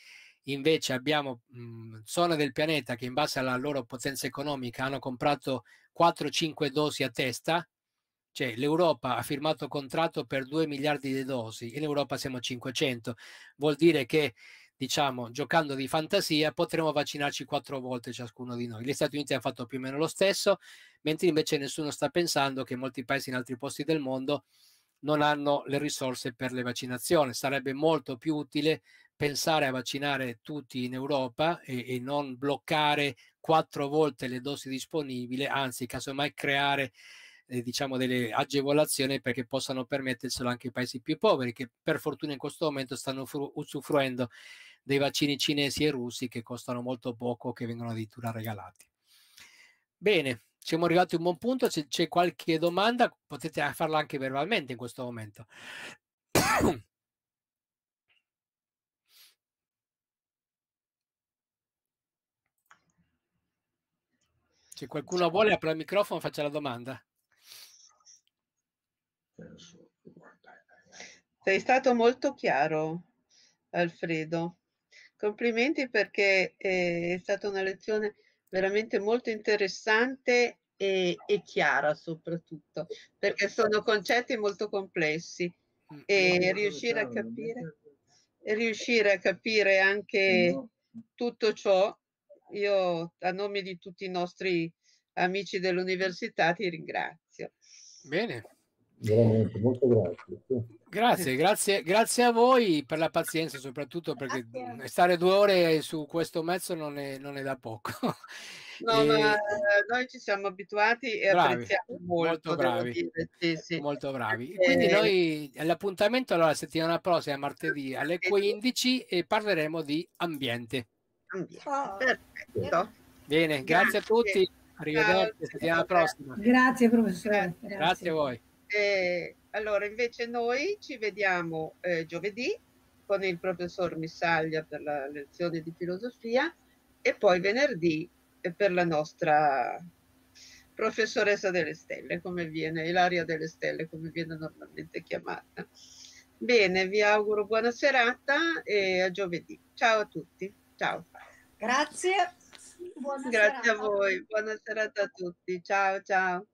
Invece abbiamo mh, zone del pianeta che in base alla loro potenza economica hanno comprato 4-5 dosi a testa cioè, l'Europa ha firmato contratto per 2 miliardi di dosi, in Europa siamo a 500, vuol dire che diciamo, giocando di fantasia, potremo vaccinarci quattro volte ciascuno di noi. Gli Stati Uniti hanno fatto più o meno lo stesso, mentre invece nessuno sta pensando che molti paesi in altri posti del mondo non hanno le risorse per le vaccinazioni. Sarebbe molto più utile pensare a vaccinare tutti in Europa e, e non bloccare quattro volte le dosi disponibili, anzi, casomai creare eh, diciamo delle agevolazioni perché possano permetterselo anche i paesi più poveri che per fortuna in questo momento stanno usufruendo dei vaccini cinesi e russi che costano molto poco, che vengono addirittura regalati. Bene, siamo arrivati a un buon punto, se c'è qualche domanda potete farla anche verbalmente in questo momento. Se qualcuno vuole aprire il microfono, e faccia la domanda. Oh, Sei stato molto chiaro, Alfredo. Complimenti perché eh, è stata una lezione veramente molto interessante e, e chiara soprattutto, perché sono concetti molto complessi mm, e riuscire a capire, riuscire a capire anche tutto ciò, io a nome di tutti i nostri amici dell'università ti ringrazio. Bene, veramente molto grazie. Grazie, grazie, grazie a voi per la pazienza, soprattutto perché grazie. stare due ore su questo mezzo non è, non è da poco. No, e... ma eh, noi ci siamo abituati e bravi, apprezziamo molto, molto bravi. Sì, sì. Molto bravi. E... Eh, Quindi noi l'appuntamento allora settimana prossima, martedì alle 15 e parleremo di ambiente. ambiente. Oh. Bene, grazie, grazie a tutti. Arrivederci, settimana prossima. Grazie professore. Grazie. grazie a voi. E eh, allora, invece noi ci vediamo eh, giovedì con il professor Missaglia per la lezione di filosofia e poi venerdì eh, per la nostra professoressa delle stelle, come viene, Ilaria delle stelle, come viene normalmente chiamata. Bene, vi auguro buona serata e a giovedì. Ciao a tutti. Ciao. Grazie. Buona Grazie serata. a voi. Buona serata a tutti. Ciao ciao.